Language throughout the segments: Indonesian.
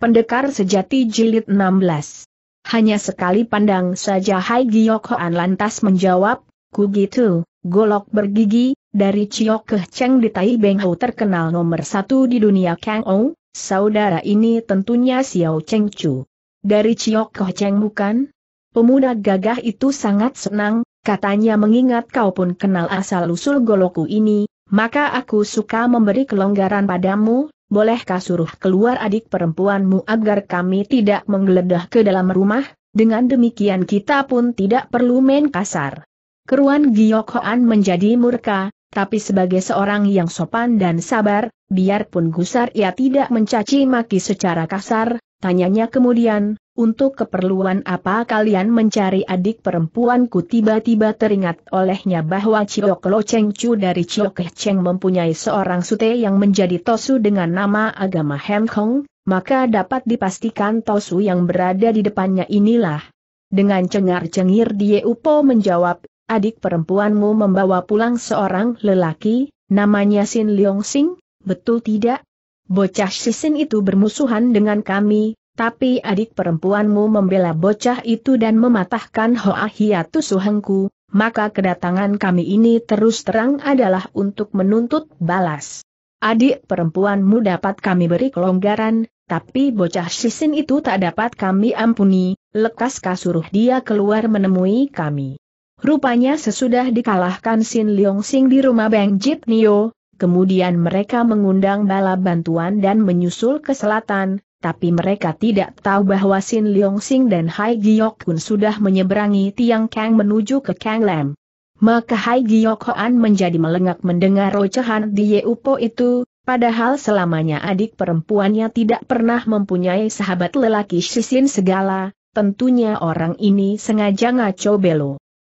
Pendekar Sejati Jilid 16. Hanya sekali pandang saja Hai Giyok Hoan lantas menjawab, ku gitu, golok bergigi, dari Chiok ke Cheng di Tai Beng Ho terkenal nomor satu di dunia Kang Ou, saudara ini tentunya Xiao Cheng Chu. Dari Chiok ke Cheng bukan? Pemuda gagah itu sangat senang, katanya mengingat kau pun kenal asal-usul golokku ini, maka aku suka memberi kelonggaran padamu, bolehkah suruh keluar adik perempuanmu agar kami tidak menggeledah ke dalam rumah, dengan demikian kita pun tidak perlu main kasar. Keruan Giyokhoan menjadi murka, tapi sebagai seorang yang sopan dan sabar, biarpun gusar ia tidak mencaci maki secara kasar, tanyanya kemudian, untuk keperluan apa kalian mencari adik perempuanku tiba-tiba teringat olehnya bahwa Ciok Lo Cheng Chu dari Ciok Cheng mempunyai seorang sute yang menjadi Tosu dengan nama agama Heng Hong, maka dapat dipastikan Tosu yang berada di depannya inilah. Dengan cengar-cengir Die Upo menjawab, adik perempuanmu membawa pulang seorang lelaki, namanya Sin Leong Sing, betul tidak? Bocah Sisin itu bermusuhan dengan kami, tapi adik perempuanmu membela bocah itu dan mematahkan Hoa Hiatu Suhengku, maka kedatangan kami ini terus terang adalah untuk menuntut balas. Adik perempuanmu dapat kami beri kelonggaran, tapi bocah sisin itu tak dapat kami ampuni, lekas kasuruh dia keluar menemui kami. Rupanya sesudah dikalahkan Sin Leong Sing di rumah Bang Jit Nio, kemudian mereka mengundang bala bantuan dan menyusul ke selatan, tapi mereka tidak tahu bahwa Sin Leong Sing dan Hai Giok Kun sudah menyeberangi Tiang Kang menuju ke Kang Lam. Maka Hai Giok Hoan menjadi melengak mendengar rocehan di Yeupo itu, padahal selamanya adik perempuannya tidak pernah mempunyai sahabat lelaki Sisin segala, tentunya orang ini sengaja ngaco belo.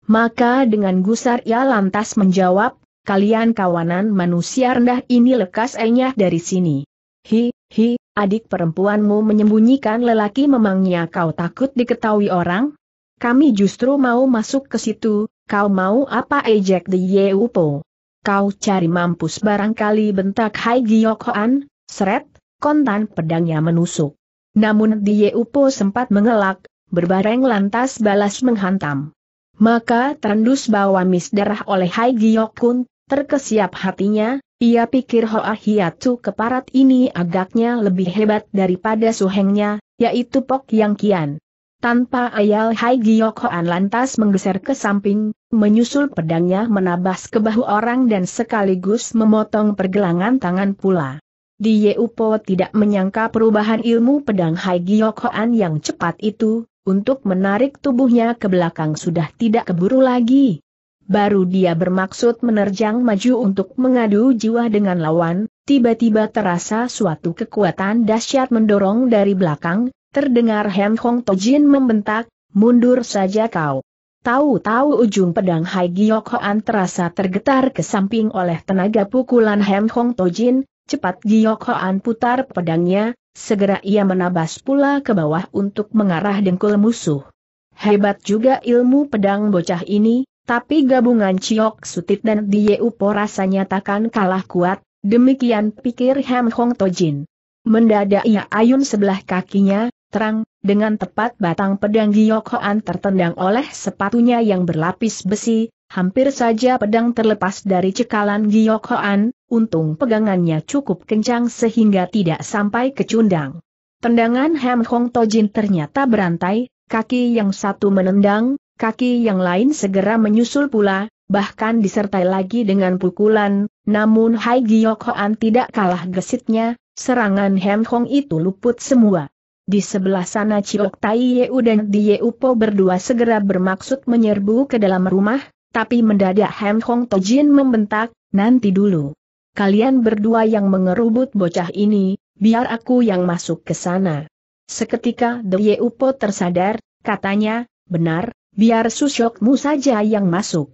Maka dengan gusar ia lantas menjawab, kalian kawanan manusia rendah ini lekas enyah dari sini. Hi, hi, adik perempuanmu menyembunyikan lelaki memangnya kau takut diketahui orang? Kami justru mau masuk ke situ, kau mau apa ejek the Yeupo? Kau cari mampus barangkali bentak Hai Giyokoan, seret, kontan pedangnya menusuk. Namun di Yeupo sempat mengelak, berbareng lantas balas menghantam. Maka terendus bawa mis darah oleh Hai Giyokun, terkesiap hatinya, ia pikir Hoa keparat ini agaknya lebih hebat daripada suhengnya, yaitu Pok Yang Kian. Tanpa ayal Hai Giok Hoan lantas menggeser ke samping, menyusul pedangnya menabas ke bahu orang dan sekaligus memotong pergelangan tangan pula. Di Yeupo tidak menyangka perubahan ilmu pedang Hai Giok Hoan yang cepat itu, untuk menarik tubuhnya ke belakang sudah tidak keburu lagi. Baru dia bermaksud menerjang maju untuk mengadu jiwa dengan lawan, tiba-tiba terasa suatu kekuatan dahsyat mendorong dari belakang, terdengar Hem Hong Tojin membentak, mundur saja kau. Tahu-tahu ujung pedang Hai Giok Hoan terasa tergetar ke samping oleh tenaga pukulan Hem Hong Tojin, cepat Giok Hoan putar pedangnya, segera ia menabas pula ke bawah untuk mengarah dengkul musuh. Hebat juga ilmu pedang bocah ini, tapi gabungan Ciok Sutit dan Die Upo rasanya takkan kalah kuat, demikian pikir Ham Hong Tojin. Mendadak ia ayun sebelah kakinya, terang, dengan tepat batang pedang Giyok Hoan tertendang oleh sepatunya yang berlapis besi, hampir saja pedang terlepas dari cekalan Giyok Hoan, untung pegangannya cukup kencang sehingga tidak sampai kecundang. Tendangan Ham Hong Tojin ternyata berantai, kaki yang satu menendang, kaki yang lain segera menyusul pula, bahkan disertai lagi dengan pukulan, namun Hai Giyok Hoan tidak kalah gesitnya, serangan Hem Hong itu luput semua. Di sebelah sana Chiok Tai Yeu dan Di Yeu Po berdua segera bermaksud menyerbu ke dalam rumah, tapi mendadak Hem Hong Tojin membentak, nanti dulu. Kalian berdua yang mengerubut bocah ini, biar aku yang masuk ke sana. Seketika Dieupo Yeu tersadar, katanya, benar, Biar Susyokmu saja yang masuk.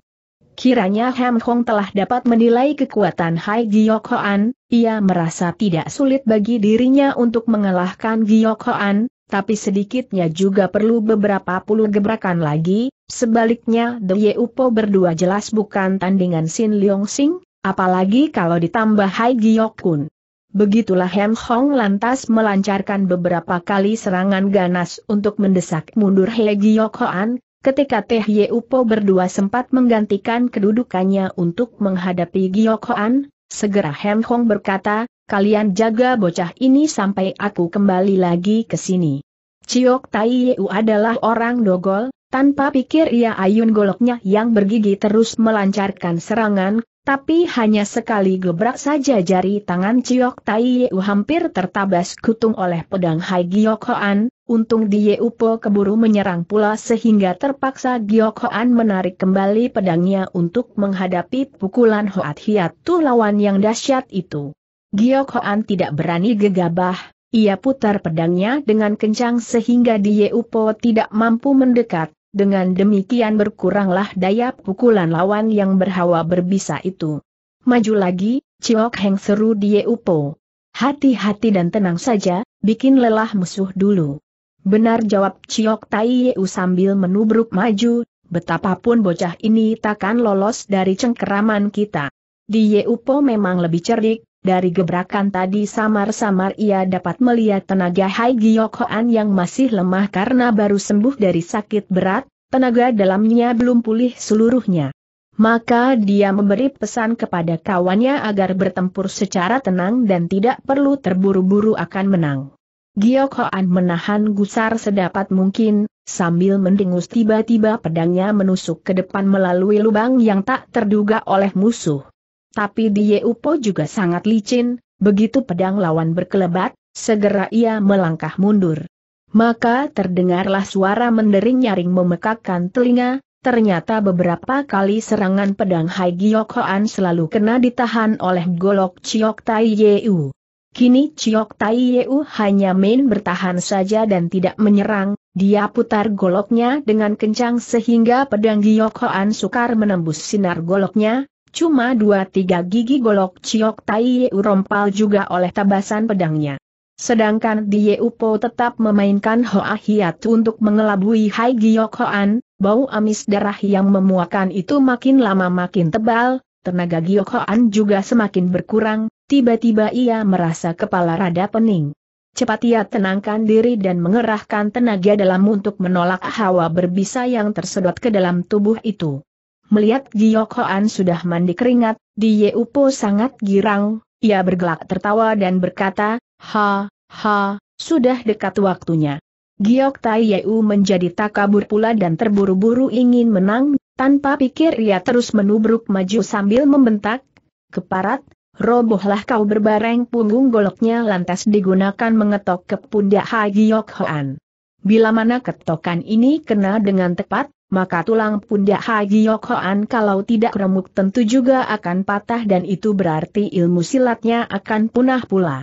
Kiranya Ham Hong telah dapat menilai kekuatan Hai Giyok Hoan, ia merasa tidak sulit bagi dirinya untuk mengalahkan Giyok Hoan, tapi sedikitnya juga perlu beberapa puluh gebrakan lagi, sebaliknya The Yeupo berdua jelas bukan tandingan Sin Leong Sing, apalagi kalau ditambah Hai Giyok Kun. Begitulah Hem Hong lantas melancarkan beberapa kali serangan ganas untuk mendesak mundur Hai Giyok Hoan, Ketika Teh Upo berdua sempat menggantikan kedudukannya untuk menghadapi Hoan, segera Hem Hong berkata, kalian jaga bocah ini sampai aku kembali lagi ke sini. Ciok Tai U adalah orang dogol, tanpa pikir ia ayun goloknya yang bergigi terus melancarkan serangan, tapi hanya sekali gebrak saja jari tangan Ciok Tai U hampir tertabas kutung oleh pedang Hai Hoan, Untung Dieupo Yeupo keburu menyerang pula sehingga terpaksa Giok Hoan menarik kembali pedangnya untuk menghadapi pukulan Hoat tu lawan yang dahsyat itu. Giok Hoan tidak berani gegabah, ia putar pedangnya dengan kencang sehingga Dieupo Yeupo tidak mampu mendekat, dengan demikian berkuranglah daya pukulan lawan yang berhawa berbisa itu. Maju lagi, Ciok Heng seru Dieupo. Yeupo. Hati-hati dan tenang saja, bikin lelah musuh dulu. Benar jawab Ciok Tai Yeu sambil menubruk maju, betapapun bocah ini takkan lolos dari cengkeraman kita. Di Yeupo memang lebih cerdik, dari gebrakan tadi samar-samar ia dapat melihat tenaga Hai Giyok Hoan yang masih lemah karena baru sembuh dari sakit berat, tenaga dalamnya belum pulih seluruhnya. Maka dia memberi pesan kepada kawannya agar bertempur secara tenang dan tidak perlu terburu-buru akan menang. Giokoan menahan gusar sedapat mungkin, sambil mendengus tiba-tiba pedangnya menusuk ke depan melalui lubang yang tak terduga oleh musuh. Tapi Dieupo juga sangat licin, begitu pedang lawan berkelebat, segera ia melangkah mundur. Maka terdengarlah suara mendering-nyaring memekakkan telinga, Ternyata beberapa kali serangan pedang Hai Giokoan selalu kena ditahan oleh golok Chiok Tai Yeu. Kini Ciok Tai Yeu hanya main bertahan saja dan tidak menyerang, dia putar goloknya dengan kencang sehingga pedang Giyok Hoan sukar menembus sinar goloknya, cuma dua tiga gigi golok Ciok Tai Yeu rompal juga oleh tabasan pedangnya. Sedangkan di Yeu Po tetap memainkan Hoa Hiat untuk mengelabui Hai Giyok Hoan, bau amis darah yang memuakan itu makin lama makin tebal, tenaga Giyok Hoan juga semakin berkurang, Tiba-tiba ia merasa kepala rada pening. Cepat ia tenangkan diri dan mengerahkan tenaga dalam untuk menolak hawa berbisa yang tersedot ke dalam tubuh itu. Melihat Giyok Hoan sudah mandi keringat, di Yeupo sangat girang, ia bergelak tertawa dan berkata, Ha, ha, sudah dekat waktunya. Giok Tai Yeu menjadi takabur pula dan terburu-buru ingin menang, tanpa pikir ia terus menubruk maju sambil membentak, Keparat, Robohlah kau berbareng punggung goloknya lantas digunakan mengetok ke pundak Haji Yokhoan. Bila mana ketokan ini kena dengan tepat, maka tulang pundak Haji Yokhoan kalau tidak remuk tentu juga akan patah dan itu berarti ilmu silatnya akan punah pula.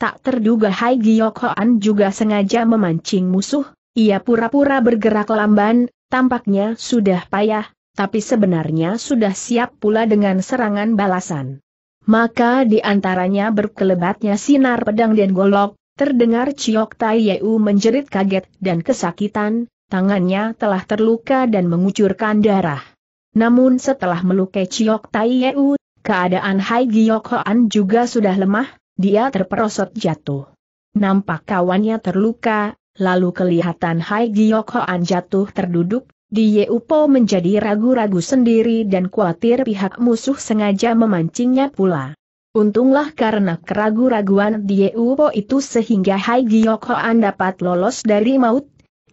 Tak terduga Haji Yokhoan juga sengaja memancing musuh, ia pura-pura bergerak lamban, tampaknya sudah payah, tapi sebenarnya sudah siap pula dengan serangan balasan. Maka di antaranya berkelebatnya sinar pedang dan golok, terdengar Ciok Tai Yeu menjerit kaget dan kesakitan, tangannya telah terluka dan mengucurkan darah. Namun setelah melukai Ciok Tai Yeu, keadaan Hai Giyok Hoan juga sudah lemah, dia terperosot jatuh. Nampak kawannya terluka, lalu kelihatan Hai Giyok Hoan jatuh terduduk, di Yeupo menjadi ragu-ragu sendiri dan khawatir pihak musuh sengaja memancingnya pula. Untunglah karena keragu-raguan di Yeupo itu sehingga Hai Giyokhoan dapat lolos dari maut.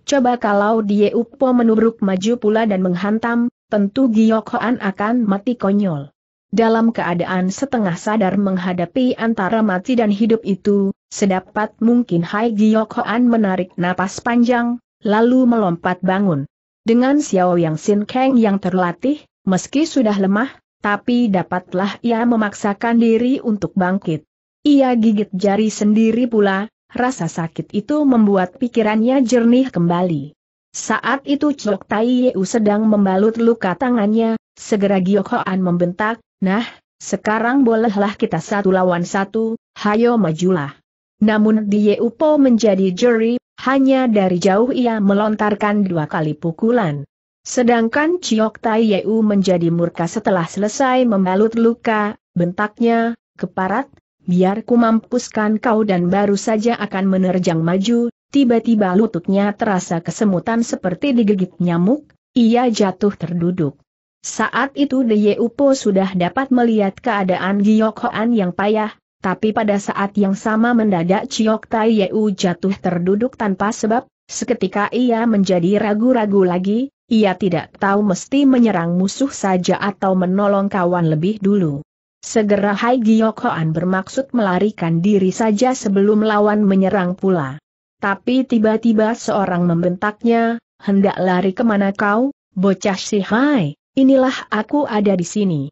Coba kalau di Yeupo menubruk maju pula dan menghantam, tentu Giyokhoan akan mati konyol. Dalam keadaan setengah sadar menghadapi antara mati dan hidup itu, sedapat mungkin Hai Giyokhoan menarik napas panjang, lalu melompat bangun. Dengan Xiao Yang Sin Kang yang terlatih, meski sudah lemah, tapi dapatlah ia memaksakan diri untuk bangkit. Ia gigit jari sendiri pula, rasa sakit itu membuat pikirannya jernih kembali. Saat itu Chok Tai Yeu sedang membalut luka tangannya, segera Giok Hoan membentak, nah, sekarang bolehlah kita satu lawan satu, hayo majulah. Namun di Yeupo menjadi juri, hanya dari jauh ia melontarkan dua kali pukulan. Sedangkan Ciok Tai Yeu menjadi murka setelah selesai membalut luka, bentaknya, keparat, biar ku mampuskan kau dan baru saja akan menerjang maju, tiba-tiba lututnya terasa kesemutan seperti digigit nyamuk, ia jatuh terduduk. Saat itu De Yeupo sudah dapat melihat keadaan Giok Hoan yang payah, tapi pada saat yang sama mendadak Chiok Tai Yeu jatuh terduduk tanpa sebab, seketika ia menjadi ragu-ragu lagi, ia tidak tahu mesti menyerang musuh saja atau menolong kawan lebih dulu. Segera Hai Giok Hoan bermaksud melarikan diri saja sebelum lawan menyerang pula. Tapi tiba-tiba seorang membentaknya, hendak lari kemana kau, bocah si Hai, inilah aku ada di sini.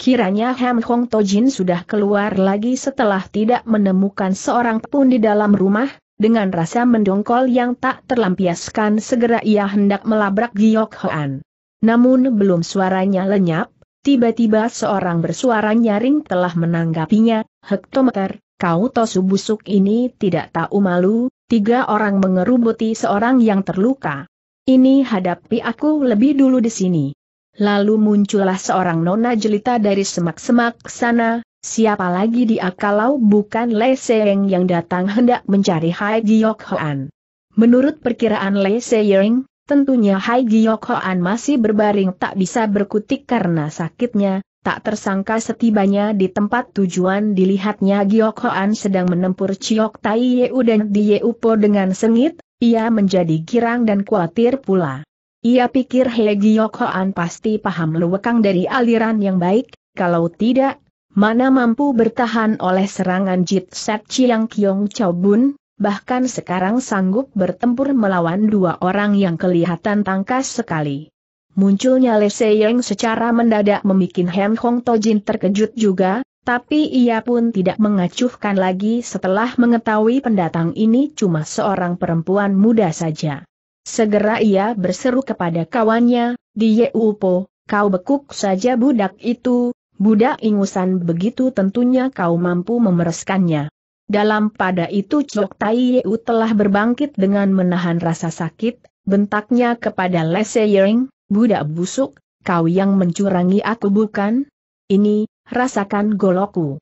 Kiranya Ham Hong Tojin sudah keluar lagi setelah tidak menemukan seorang pun di dalam rumah, dengan rasa mendongkol yang tak terlampiaskan segera ia hendak melabrak Giok Hoan. Namun belum suaranya lenyap, tiba-tiba seorang bersuara nyaring telah menanggapinya, Hektometer, kau tosu busuk ini tidak tahu malu, tiga orang mengerubuti seorang yang terluka. Ini hadapi aku lebih dulu di sini. Lalu muncullah seorang nona jelita dari semak-semak sana, siapa lagi dia kalau bukan Le Seyeng yang datang hendak mencari Hai Giok Hoan. Menurut perkiraan Le Seyeng, tentunya Hai Giok Hoan masih berbaring tak bisa berkutik karena sakitnya, tak tersangka setibanya di tempat tujuan dilihatnya Giok Hoan sedang menempur Ciok Tai Yeu dan Di Yeu Po dengan sengit, ia menjadi girang dan khawatir pula. Ia pikir He Yokoan pasti paham luwekang dari aliran yang baik, kalau tidak, mana mampu bertahan oleh serangan Jit Set Chiang Kiong Chow Bun, bahkan sekarang sanggup bertempur melawan dua orang yang kelihatan tangkas sekali. Munculnya Le Seyeng secara mendadak membuat Hem Hong Tojin terkejut juga, tapi ia pun tidak mengacuhkan lagi setelah mengetahui pendatang ini cuma seorang perempuan muda saja. Segera ia berseru kepada kawannya, di Yeupo, kau bekuk saja budak itu, budak ingusan begitu tentunya kau mampu memereskannya. Dalam pada itu Cok Tai Yeu telah berbangkit dengan menahan rasa sakit, bentaknya kepada Lese Yering, budak busuk, kau yang mencurangi aku bukan? Ini, rasakan goloku.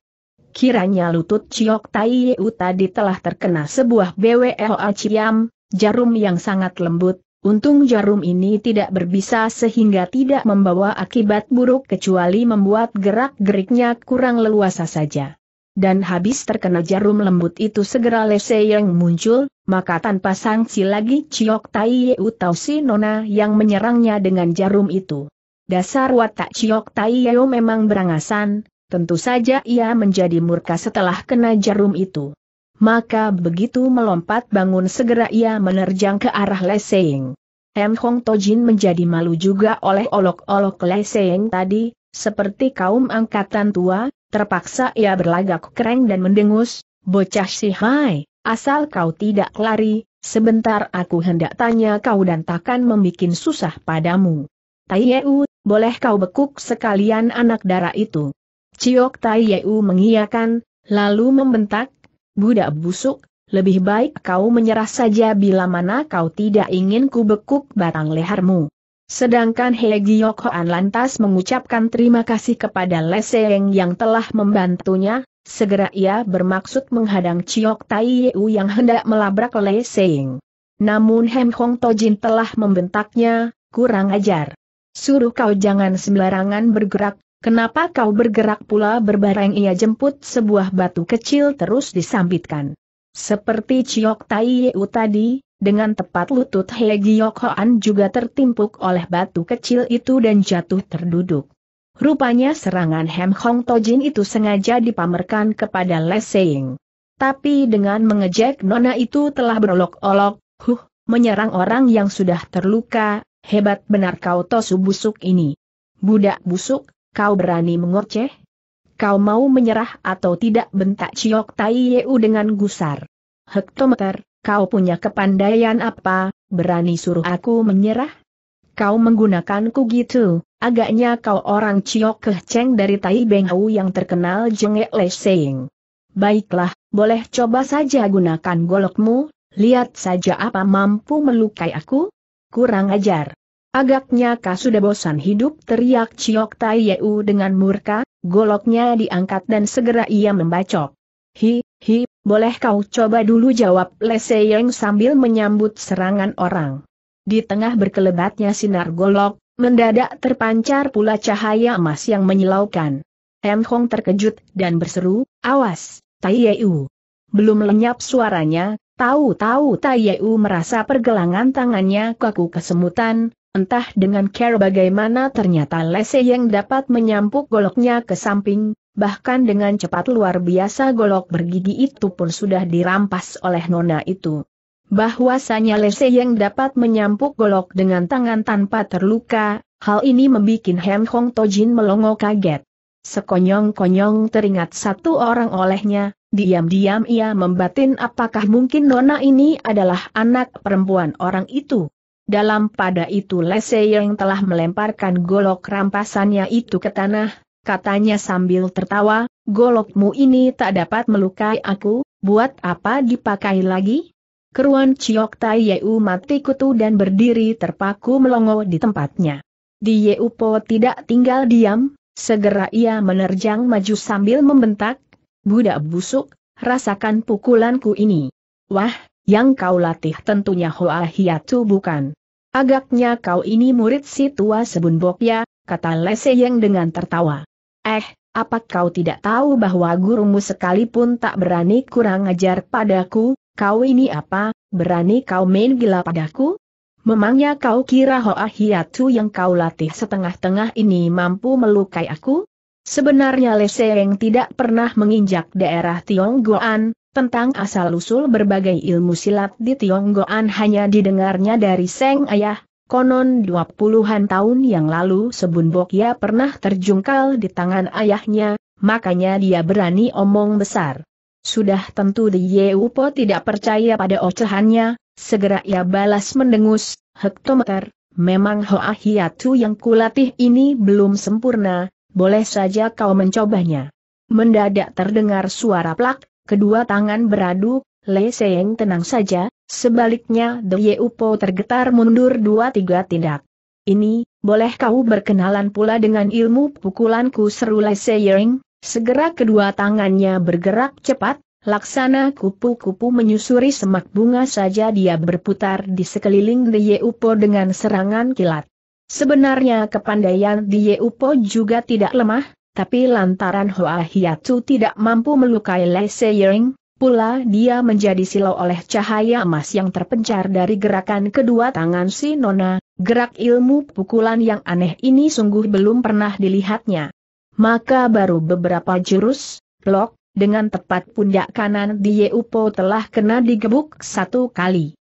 Kiranya lutut Ciok Tai Yeu tadi telah terkena sebuah BWLA Ciam, Jarum yang sangat lembut, untung jarum ini tidak berbisa sehingga tidak membawa akibat buruk kecuali membuat gerak-geriknya kurang leluasa saja. Dan habis terkena jarum lembut itu segera lese yang muncul, maka tanpa sanksi lagi Ciok Tai Yeu Tau Si Nona yang menyerangnya dengan jarum itu. Dasar watak Ciok Tai Yeu memang berangasan, tentu saja ia menjadi murka setelah kena jarum itu. Maka begitu melompat bangun segera ia menerjang ke arah Leseng. M. Hong Tojin menjadi malu juga oleh olok-olok Leseng tadi, seperti kaum angkatan tua, terpaksa ia berlagak kereng dan mendengus, bocah si hai, asal kau tidak lari, sebentar aku hendak tanya kau dan takkan membuat susah padamu. Tai Yeu, boleh kau bekuk sekalian anak darah itu. Ciok Tai Yeu mengiyakan, lalu membentak, budak busuk, lebih baik kau menyerah saja bila mana kau tidak ingin kubekuk batang lehermu. Sedangkan He Giyokhoan lantas mengucapkan terima kasih kepada Leseng yang telah membantunya, segera ia bermaksud menghadang Chiok Tai Yeu yang hendak melabrak Leseng. Namun Hem Hong Tojin telah membentaknya, kurang ajar. Suruh kau jangan sembarangan bergerak, Kenapa kau bergerak pula berbareng ia jemput sebuah batu kecil terus disambitkan. Seperti Ciok Tai Yeu tadi, dengan tepat lutut He yokoan Hoan juga tertimpuk oleh batu kecil itu dan jatuh terduduk. Rupanya serangan Hem Hong Tojin itu sengaja dipamerkan kepada Leseying. Tapi dengan mengejek nona itu telah berolok-olok, huh, menyerang orang yang sudah terluka, hebat benar kau tosu busuk ini. Budak busuk, kau berani mengoceh? Kau mau menyerah atau tidak bentak Ciok Tai Yeu dengan gusar? Hektometer, kau punya kepandaian apa, berani suruh aku menyerah? Kau menggunakanku gitu, agaknya kau orang Ciok Keceng dari Tai Beng Hau yang terkenal jengek leseng. Baiklah, boleh coba saja gunakan golokmu, lihat saja apa mampu melukai aku? Kurang ajar. Agaknya kau sudah bosan hidup teriak Ciok Tai Yeu dengan murka, goloknya diangkat dan segera ia membacok. Hi, hi, boleh kau coba dulu jawab Le Seyeng sambil menyambut serangan orang. Di tengah berkelebatnya sinar golok, mendadak terpancar pula cahaya emas yang menyilaukan. Hem Hong terkejut dan berseru, awas, Tai Yeu. Belum lenyap suaranya, Tahu-tahu Tai Yeu merasa pergelangan tangannya kaku kesemutan, Entah dengan care bagaimana ternyata Lese yang dapat menyampuk goloknya ke samping, bahkan dengan cepat luar biasa golok bergigi itu pun sudah dirampas oleh nona itu. Bahwasanya Lese yang dapat menyampuk golok dengan tangan tanpa terluka, hal ini membuat Hem Hong Tojin melongo kaget. Sekonyong-konyong teringat satu orang olehnya, diam-diam ia membatin apakah mungkin nona ini adalah anak perempuan orang itu. Dalam pada itu Lese yang telah melemparkan golok rampasannya itu ke tanah, katanya sambil tertawa, golokmu ini tak dapat melukai aku, buat apa dipakai lagi? Keruan Ciok Tai Yeu mati kutu dan berdiri terpaku melongo di tempatnya. Di Yeu Po tidak tinggal diam, segera ia menerjang maju sambil membentak, Budak busuk, rasakan pukulanku ini. Wah, yang kau latih tentunya Hoa Hiatu bukan. Agaknya kau ini murid si tua sebunbok ya, kata Lese yang dengan tertawa. Eh, apa kau tidak tahu bahwa gurumu sekalipun tak berani kurang ajar padaku, kau ini apa, berani kau main gila padaku? Memangnya kau kira Hoa Hiatu yang kau latih setengah-tengah ini mampu melukai aku? Sebenarnya Lese yang tidak pernah menginjak daerah Tionggoan, tentang asal-usul berbagai ilmu silat di Tionggoan hanya didengarnya dari Seng Ayah, konon dua puluhan tahun yang lalu Sebun Bokya pernah terjungkal di tangan ayahnya, makanya dia berani omong besar. Sudah tentu di Yeupo tidak percaya pada ocehannya, segera ia balas mendengus, hektometer, memang Hoa Hiatu yang kulatih ini belum sempurna, boleh saja kau mencobanya. Mendadak terdengar suara plak, Kedua tangan beradu, Le Seng tenang saja, sebaliknya De Ye Upo tergetar mundur dua tiga tindak. Ini, boleh kau berkenalan pula dengan ilmu pukulanku seru Le Seng? Segera kedua tangannya bergerak cepat, laksana kupu-kupu menyusuri semak bunga saja dia berputar di sekeliling De Ye Upo dengan serangan kilat. Sebenarnya kepandaian Ye Upo juga tidak lemah, tapi lantaran Hoa Hiatu tidak mampu melukai Lei Seiring, pula dia menjadi silau oleh cahaya emas yang terpencar dari gerakan kedua tangan si Nona, gerak ilmu pukulan yang aneh ini sungguh belum pernah dilihatnya. Maka baru beberapa jurus, blok dengan tepat pundak kanan di Yeupo telah kena digebuk satu kali.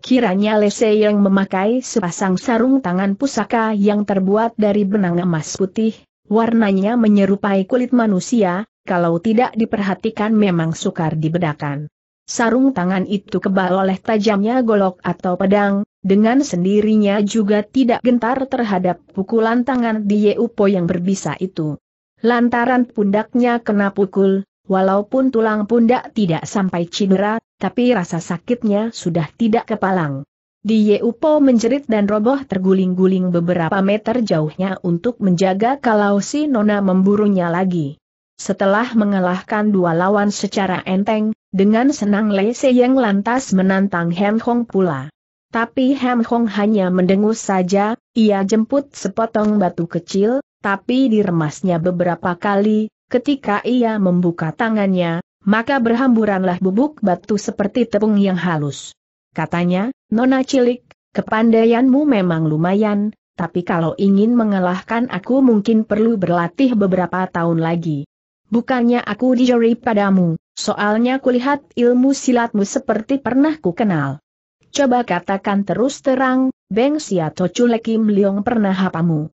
Kiranya Lese yang memakai sepasang sarung tangan pusaka yang terbuat dari benang emas putih, Warnanya menyerupai kulit manusia, kalau tidak diperhatikan memang sukar dibedakan. Sarung tangan itu kebal oleh tajamnya golok atau pedang, dengan sendirinya juga tidak gentar terhadap pukulan tangan di Yeupo yang berbisa itu. Lantaran pundaknya kena pukul, walaupun tulang pundak tidak sampai cedera, tapi rasa sakitnya sudah tidak kepalang. Di Yeupo menjerit dan roboh terguling-guling beberapa meter jauhnya untuk menjaga kalau si Nona memburunya lagi. Setelah mengalahkan dua lawan secara enteng, dengan senang Le yang lantas menantang Hem Hong pula. Tapi Hem Hong hanya mendengus saja, ia jemput sepotong batu kecil, tapi diremasnya beberapa kali, ketika ia membuka tangannya, maka berhamburanlah bubuk batu seperti tepung yang halus katanya, Nona Cilik, kepandaianmu memang lumayan, tapi kalau ingin mengalahkan aku mungkin perlu berlatih beberapa tahun lagi. Bukannya aku dijeri padamu, soalnya kulihat ilmu silatmu seperti pernah ku kenal. Coba katakan terus terang, Beng Siato Chulekim Leong pernah hapamu.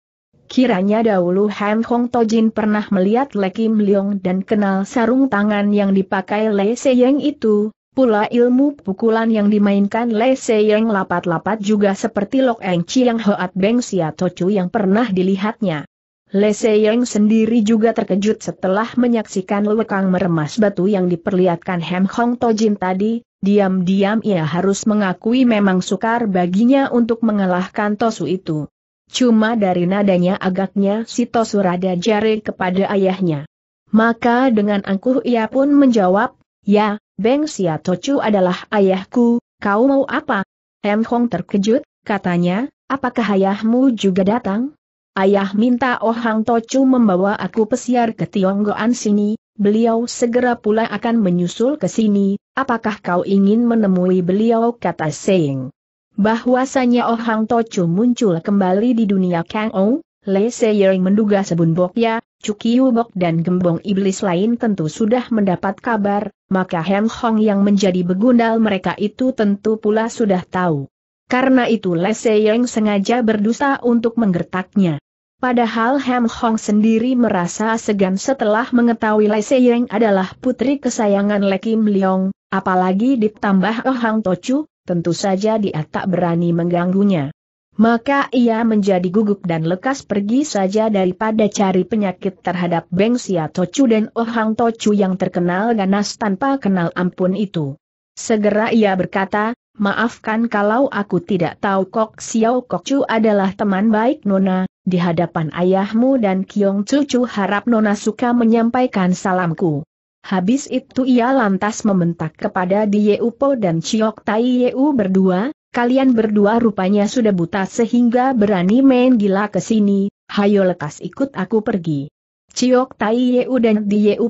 Kiranya dahulu Han Hong Tojin pernah melihat Lekim Leong dan kenal sarung tangan yang dipakai Le Seyeng itu, Pula ilmu pukulan yang dimainkan Le Seyeng lapat-lapat juga seperti Lok Eng Chi Hoat Beng Sia Tocu yang pernah dilihatnya. Le Seyeng sendiri juga terkejut setelah menyaksikan Lewekang meremas batu yang diperlihatkan Hem Hong Tojin tadi, diam-diam ia harus mengakui memang sukar baginya untuk mengalahkan Tosu itu. Cuma dari nadanya agaknya si Tosu rada jari kepada ayahnya. Maka dengan angkuh ia pun menjawab, Ya, Beng Xia Tochu adalah ayahku, kau mau apa? Em Hong terkejut, katanya, apakah ayahmu juga datang? Ayah minta Oh Hang Tochu membawa aku pesiar ke Tionggoan sini, beliau segera pula akan menyusul ke sini, apakah kau ingin menemui beliau kata Seing. Bahwasanya Oh Hang Tochu muncul kembali di dunia Kang Ou, Le Seyering menduga Sebun Ya, Cukiu Bok dan Gembong Iblis lain tentu sudah mendapat kabar, maka Heng Hong yang menjadi begundal mereka itu tentu pula sudah tahu. Karena itu Le Yang sengaja berdusta untuk menggertaknya. Padahal Heng Hong sendiri merasa segan setelah mengetahui Le Seyeng adalah putri kesayangan Le Kim Leong, apalagi ditambah Oh Hang Tochu, tentu saja dia tak berani mengganggunya. Maka ia menjadi gugup dan lekas pergi saja daripada cari penyakit terhadap Beng Sia Tocu dan Ohang Hang yang terkenal ganas tanpa kenal ampun itu. Segera ia berkata, maafkan kalau aku tidak tahu Kok Xiao Kok Chu adalah teman baik Nona, di hadapan ayahmu dan Kiong Chu, harap Nona suka menyampaikan salamku. Habis itu ia lantas membentak kepada Dieu Po dan Chiok Tai Yeu berdua, kalian berdua rupanya sudah buta sehingga berani main gila ke sini, hayo lekas ikut aku pergi. Ciok Tai Yeu dan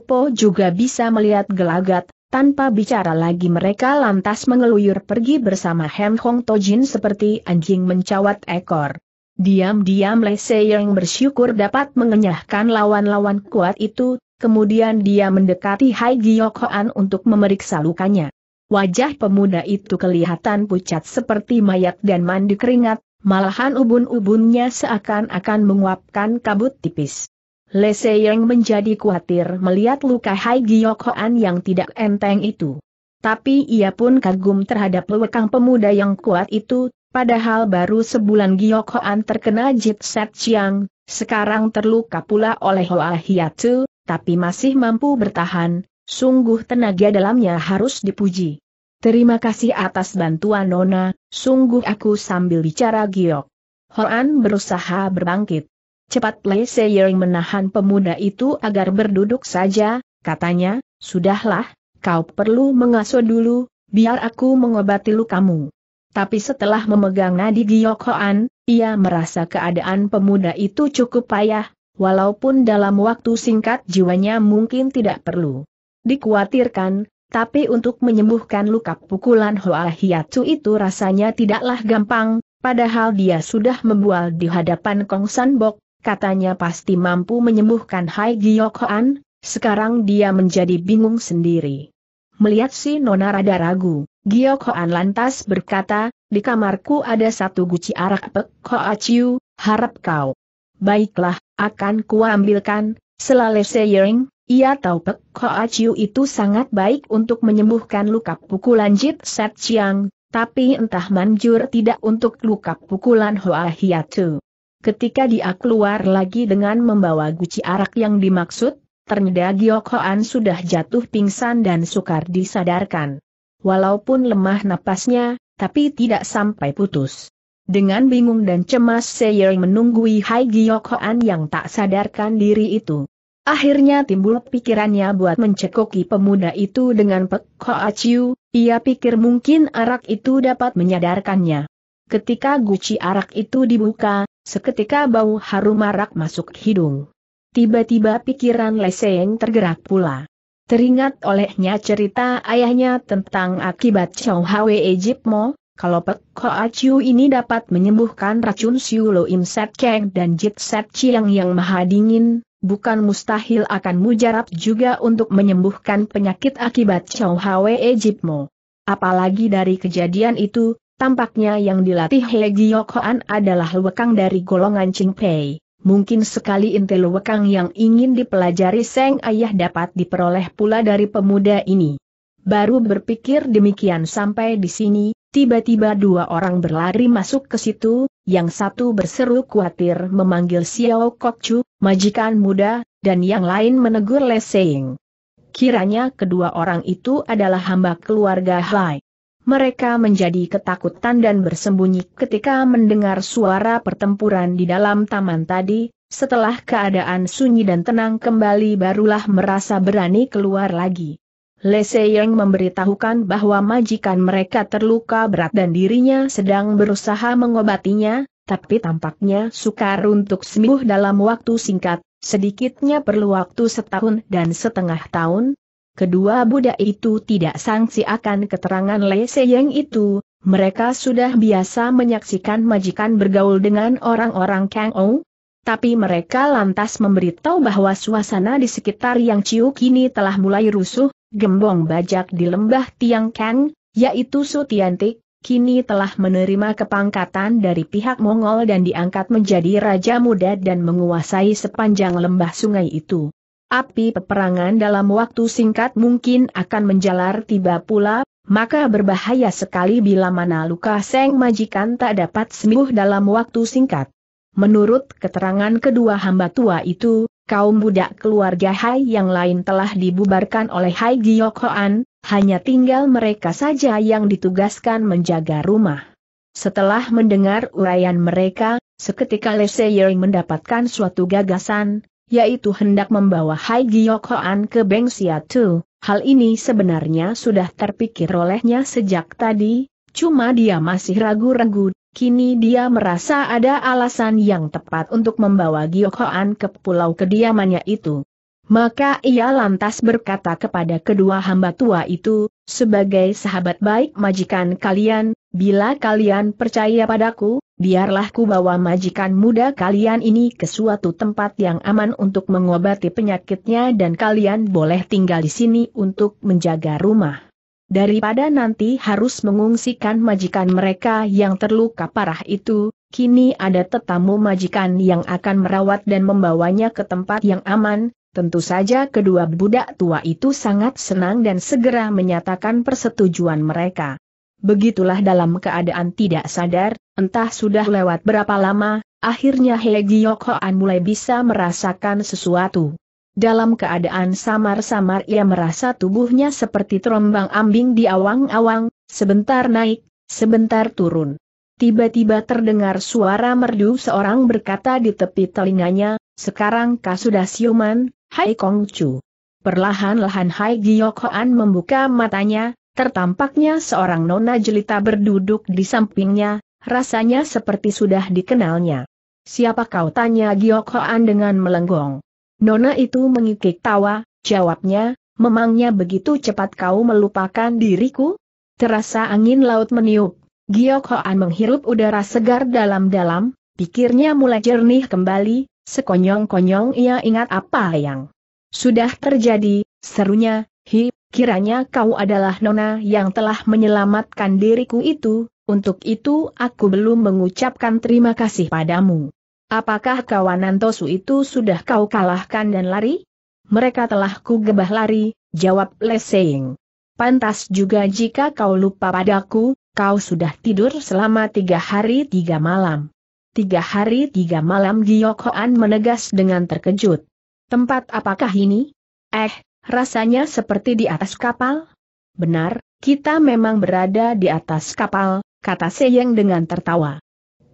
Po juga bisa melihat gelagat, tanpa bicara lagi mereka lantas mengeluyur pergi bersama Hem Hong Tojin seperti anjing mencawat ekor. Diam-diam Le yang bersyukur dapat mengenyahkan lawan-lawan kuat itu, kemudian dia mendekati Hai Giok Hoan untuk memeriksa lukanya. Wajah pemuda itu kelihatan pucat seperti mayat dan mandi keringat, malahan ubun-ubunnya seakan-akan menguapkan kabut tipis. Le Seyeng menjadi khawatir melihat luka Hai Giyokhoan yang tidak enteng itu. Tapi ia pun kagum terhadap lewekang pemuda yang kuat itu, padahal baru sebulan Giyokhoan terkena Jit Set Chiang, sekarang terluka pula oleh Hoa Hiatu, tapi masih mampu bertahan, Sungguh tenaga dalamnya harus dipuji. Terima kasih atas bantuan Nona, sungguh aku sambil bicara giok. Hoan berusaha berbangkit. Cepat Lei Seyering menahan pemuda itu agar berduduk saja, katanya, sudahlah, kau perlu mengasuh dulu, biar aku mengobati lukamu. Tapi setelah memegang nadi Giok Hoan, ia merasa keadaan pemuda itu cukup payah, walaupun dalam waktu singkat jiwanya mungkin tidak perlu Dikuatirkan, tapi untuk menyembuhkan luka pukulan Hoa Hiacu itu rasanya tidaklah gampang, padahal dia sudah membual di hadapan Kong San Bok, katanya pasti mampu menyembuhkan Hai Giyok Hoan, sekarang dia menjadi bingung sendiri. Melihat si Nona rada ragu, Giyok Hoan lantas berkata, di kamarku ada satu guci arak pek Hoa Chiu, harap kau. Baiklah, akan kuambilkan, selale yering, ia tahu Pek Hoa Chiu itu sangat baik untuk menyembuhkan luka pukulan Jit Set Chiang, tapi entah manjur tidak untuk luka pukulan Hoa Hiatu. Ketika dia keluar lagi dengan membawa guci arak yang dimaksud, ternyata Giok Hoan sudah jatuh pingsan dan sukar disadarkan. Walaupun lemah napasnya, tapi tidak sampai putus. Dengan bingung dan cemas Seyer menunggui Hai Giok Hoan yang tak sadarkan diri itu. Akhirnya timbul pikirannya buat mencekoki pemuda itu dengan Pek aciu. ia pikir mungkin arak itu dapat menyadarkannya. Ketika guci arak itu dibuka, seketika bau harum arak masuk hidung. Tiba-tiba pikiran Leseng tergerak pula. Teringat olehnya cerita ayahnya tentang akibat Chow Hwe Ejipmo, kalau Pek aciu ini dapat menyembuhkan racun Siu Lo Im Set Keng dan Jit Set Chiang yang maha dingin, bukan mustahil akan mujarab juga untuk menyembuhkan penyakit akibat Chow Hwe Ejipmo. Apalagi dari kejadian itu, tampaknya yang dilatih He Giok Hoan adalah lekang dari golongan Ching Pei. Mungkin sekali intel lewekang yang ingin dipelajari Seng Ayah dapat diperoleh pula dari pemuda ini. Baru berpikir demikian sampai di sini, tiba-tiba dua orang berlari masuk ke situ, yang satu berseru khawatir memanggil Xiao Chu, majikan muda, dan yang lain menegur Le Seing. Kiranya kedua orang itu adalah hamba keluarga Hai. Mereka menjadi ketakutan dan bersembunyi ketika mendengar suara pertempuran di dalam taman tadi, setelah keadaan sunyi dan tenang kembali barulah merasa berani keluar lagi. Le Seyeng memberitahukan bahwa majikan mereka terluka berat dan dirinya sedang berusaha mengobatinya, tapi tampaknya sukar untuk sembuh dalam waktu singkat, sedikitnya perlu waktu setahun dan setengah tahun. Kedua budak itu tidak sangsi akan keterangan Le Seyeng itu, mereka sudah biasa menyaksikan majikan bergaul dengan orang-orang Kang Ou, tapi mereka lantas memberitahu bahwa suasana di sekitar Yang Chiu kini telah mulai rusuh, gembong bajak di lembah Tiang Kang, yaitu Sutiantik, kini telah menerima kepangkatan dari pihak Mongol dan diangkat menjadi raja muda dan menguasai sepanjang lembah sungai itu. Api peperangan dalam waktu singkat mungkin akan menjalar tiba pula, maka berbahaya sekali bila mana luka seng majikan tak dapat sembuh dalam waktu singkat. Menurut keterangan kedua hamba tua itu, kaum budak keluarga Hai yang lain telah dibubarkan oleh Hai Giyok Hoan, hanya tinggal mereka saja yang ditugaskan menjaga rumah. Setelah mendengar uraian mereka, seketika Le Yeri mendapatkan suatu gagasan, yaitu hendak membawa Hai Giyok Hoan ke Beng Siatu. Hal ini sebenarnya sudah terpikir olehnya sejak tadi, cuma dia masih ragu-ragu Kini dia merasa ada alasan yang tepat untuk membawa Giokhoan ke pulau kediamannya itu. Maka ia lantas berkata kepada kedua hamba tua itu, sebagai sahabat baik majikan kalian, bila kalian percaya padaku, biarlah ku bawa majikan muda kalian ini ke suatu tempat yang aman untuk mengobati penyakitnya dan kalian boleh tinggal di sini untuk menjaga rumah. Daripada nanti harus mengungsikan majikan mereka yang terluka parah itu, kini ada tetamu majikan yang akan merawat dan membawanya ke tempat yang aman, tentu saja kedua budak tua itu sangat senang dan segera menyatakan persetujuan mereka. Begitulah dalam keadaan tidak sadar, entah sudah lewat berapa lama, akhirnya Hei Giyok mulai bisa merasakan sesuatu. Dalam keadaan samar-samar ia merasa tubuhnya seperti terombang ambing di awang-awang, sebentar naik, sebentar turun. Tiba-tiba terdengar suara merdu seorang berkata di tepi telinganya, sekarang kau sudah siuman, Hai Kong Chu. Perlahan-lahan Hai Giyok Hoan membuka matanya, tertampaknya seorang nona jelita berduduk di sampingnya, rasanya seperti sudah dikenalnya. Siapa kau tanya Giyok Hoan dengan melenggong? Nona itu mengikik tawa, jawabnya, memangnya begitu cepat kau melupakan diriku? Terasa angin laut meniup. Giok Hoan menghirup udara segar dalam-dalam, pikirnya mulai jernih kembali, sekonyong-konyong ia ingat apa yang sudah terjadi, serunya, hi, kiranya kau adalah nona yang telah menyelamatkan diriku itu, untuk itu aku belum mengucapkan terima kasih padamu. Apakah kawanan Tosu itu sudah kau kalahkan dan lari? Mereka telah kugebah lari, jawab Leseing. Pantas juga jika kau lupa padaku, kau sudah tidur selama tiga hari tiga malam. Tiga hari tiga malam Giok Hoan menegas dengan terkejut. Tempat apakah ini? Eh, rasanya seperti di atas kapal? Benar, kita memang berada di atas kapal, kata Seyeng dengan tertawa.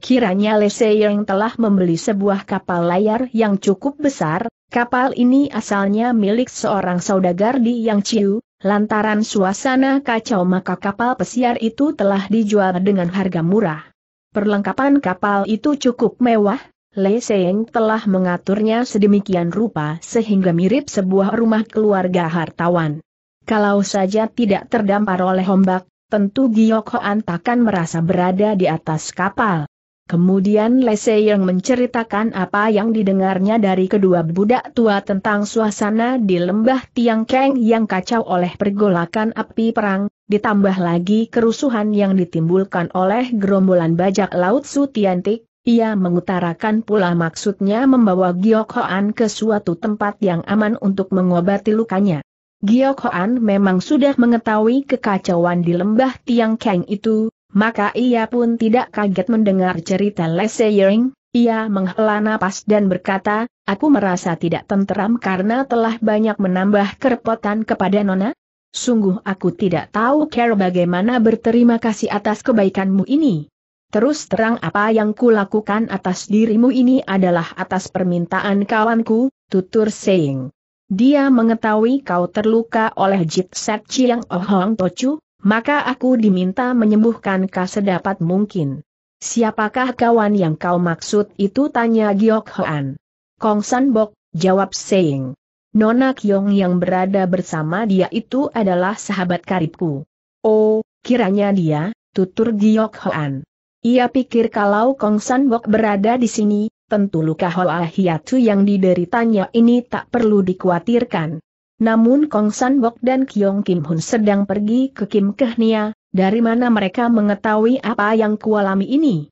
Kiranya Le yang telah membeli sebuah kapal layar yang cukup besar, kapal ini asalnya milik seorang saudagar di yang ciu, lantaran suasana kacau maka kapal pesiar itu telah dijual dengan harga murah. Perlengkapan kapal itu cukup mewah, Le Seyeng telah mengaturnya sedemikian rupa sehingga mirip sebuah rumah keluarga hartawan. Kalau saja tidak terdampar oleh ombak, tentu Giok Hoan takkan merasa berada di atas kapal. Kemudian Lese yang menceritakan apa yang didengarnya dari kedua budak tua tentang suasana di lembah Tiang Keng yang kacau oleh pergolakan api perang, ditambah lagi kerusuhan yang ditimbulkan oleh gerombolan bajak laut Sutiantik, ia mengutarakan pula maksudnya membawa Giok Hoan ke suatu tempat yang aman untuk mengobati lukanya. Giok Hoan memang sudah mengetahui kekacauan di lembah Tiang Keng itu, maka ia pun tidak kaget mendengar cerita Leseyering, ia menghela nafas dan berkata, aku merasa tidak tenteram karena telah banyak menambah kerepotan kepada Nona. Sungguh aku tidak tahu care bagaimana berterima kasih atas kebaikanmu ini. Terus terang apa yang kulakukan atas dirimu ini adalah atas permintaan kawanku, tutur Seing. Dia mengetahui kau terluka oleh Jit Set Chiang Oh Hong Tochu, maka aku diminta menyembuhkan kau sedapat mungkin. Siapakah kawan yang kau maksud itu tanya Giok Hoan. Kong San Bok, jawab Seing. Nona Kyong yang berada bersama dia itu adalah sahabat karibku. Oh, kiranya dia, tutur Giok Hoan. Ia pikir kalau Kong San Bok berada di sini, tentu luka Hoa Hiatu yang dideritanya ini tak perlu dikhawatirkan. Namun Kong San Bok dan Kyong Kim Hun sedang pergi ke Kim Kehnia, dari mana mereka mengetahui apa yang kualami ini.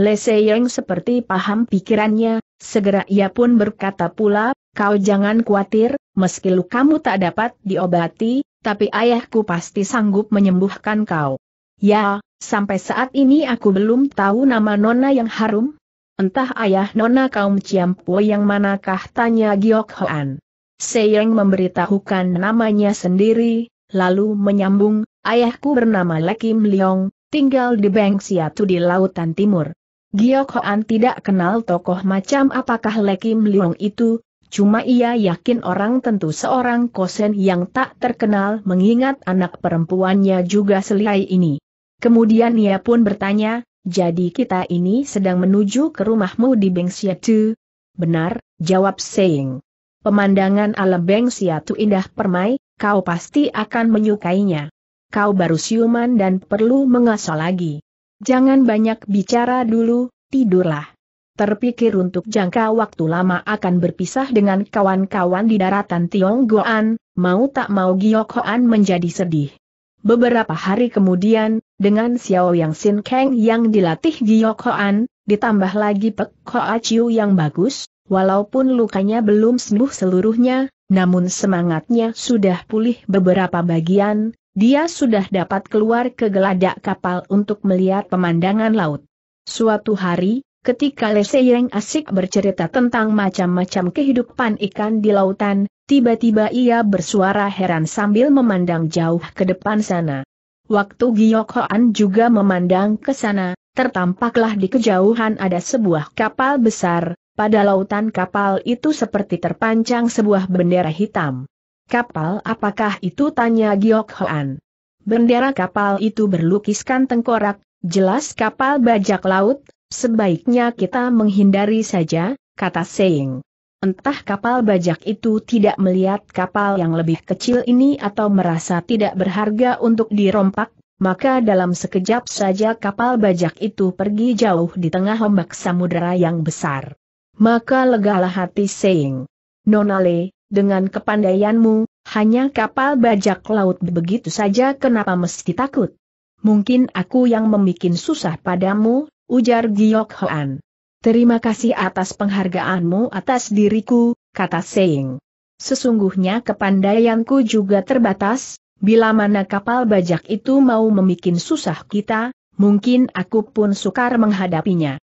Le Seyeng seperti paham pikirannya, segera ia pun berkata pula, kau jangan khawatir, meski lukamu tak dapat diobati, tapi ayahku pasti sanggup menyembuhkan kau. Ya, sampai saat ini aku belum tahu nama Nona yang harum. Entah ayah Nona kaum Ciampo yang manakah tanya Giok Hoan. Seyeng memberitahukan namanya sendiri, lalu menyambung, ayahku bernama Lekim Leong, tinggal di Bengsiatu di Lautan Timur. Giok Hoan tidak kenal tokoh macam apakah Lekim Leong itu, cuma ia yakin orang tentu seorang kosen yang tak terkenal mengingat anak perempuannya juga selihai ini. Kemudian ia pun bertanya, jadi kita ini sedang menuju ke rumahmu di Bengsiatu? Benar, jawab Seyeng. Pemandangan alam Beng Siatu indah permai, kau pasti akan menyukainya. Kau baru siuman dan perlu mengasah lagi. Jangan banyak bicara dulu, tidurlah. Terpikir untuk jangka waktu lama akan berpisah dengan kawan-kawan di daratan Tionggoan, mau tak mau Giokhoan menjadi sedih. Beberapa hari kemudian, dengan Xiao Yang Sin Kang yang dilatih Giokhoan, ditambah lagi Pek Koa Chiu yang bagus, Walaupun lukanya belum sembuh seluruhnya, namun semangatnya sudah pulih beberapa bagian, dia sudah dapat keluar ke geladak kapal untuk melihat pemandangan laut. Suatu hari, ketika Leseyeng asik bercerita tentang macam-macam kehidupan ikan di lautan, tiba-tiba ia bersuara heran sambil memandang jauh ke depan sana. Waktu Giyok Hoan juga memandang ke sana, tertampaklah di kejauhan ada sebuah kapal besar, pada lautan kapal itu seperti terpancang sebuah bendera hitam. Kapal apakah itu tanya Giok Hoan. Bendera kapal itu berlukiskan tengkorak, jelas kapal bajak laut, sebaiknya kita menghindari saja, kata Seing. Entah kapal bajak itu tidak melihat kapal yang lebih kecil ini atau merasa tidak berharga untuk dirompak, maka dalam sekejap saja kapal bajak itu pergi jauh di tengah ombak samudera yang besar maka legalah hati Seing. Nonale, dengan kepandaianmu, hanya kapal bajak laut begitu saja kenapa mesti takut? Mungkin aku yang membuat susah padamu, ujar Giok Hoan. Terima kasih atas penghargaanmu atas diriku, kata Seing. Sesungguhnya kepandaianku juga terbatas, bila mana kapal bajak itu mau membuat susah kita, mungkin aku pun sukar menghadapinya.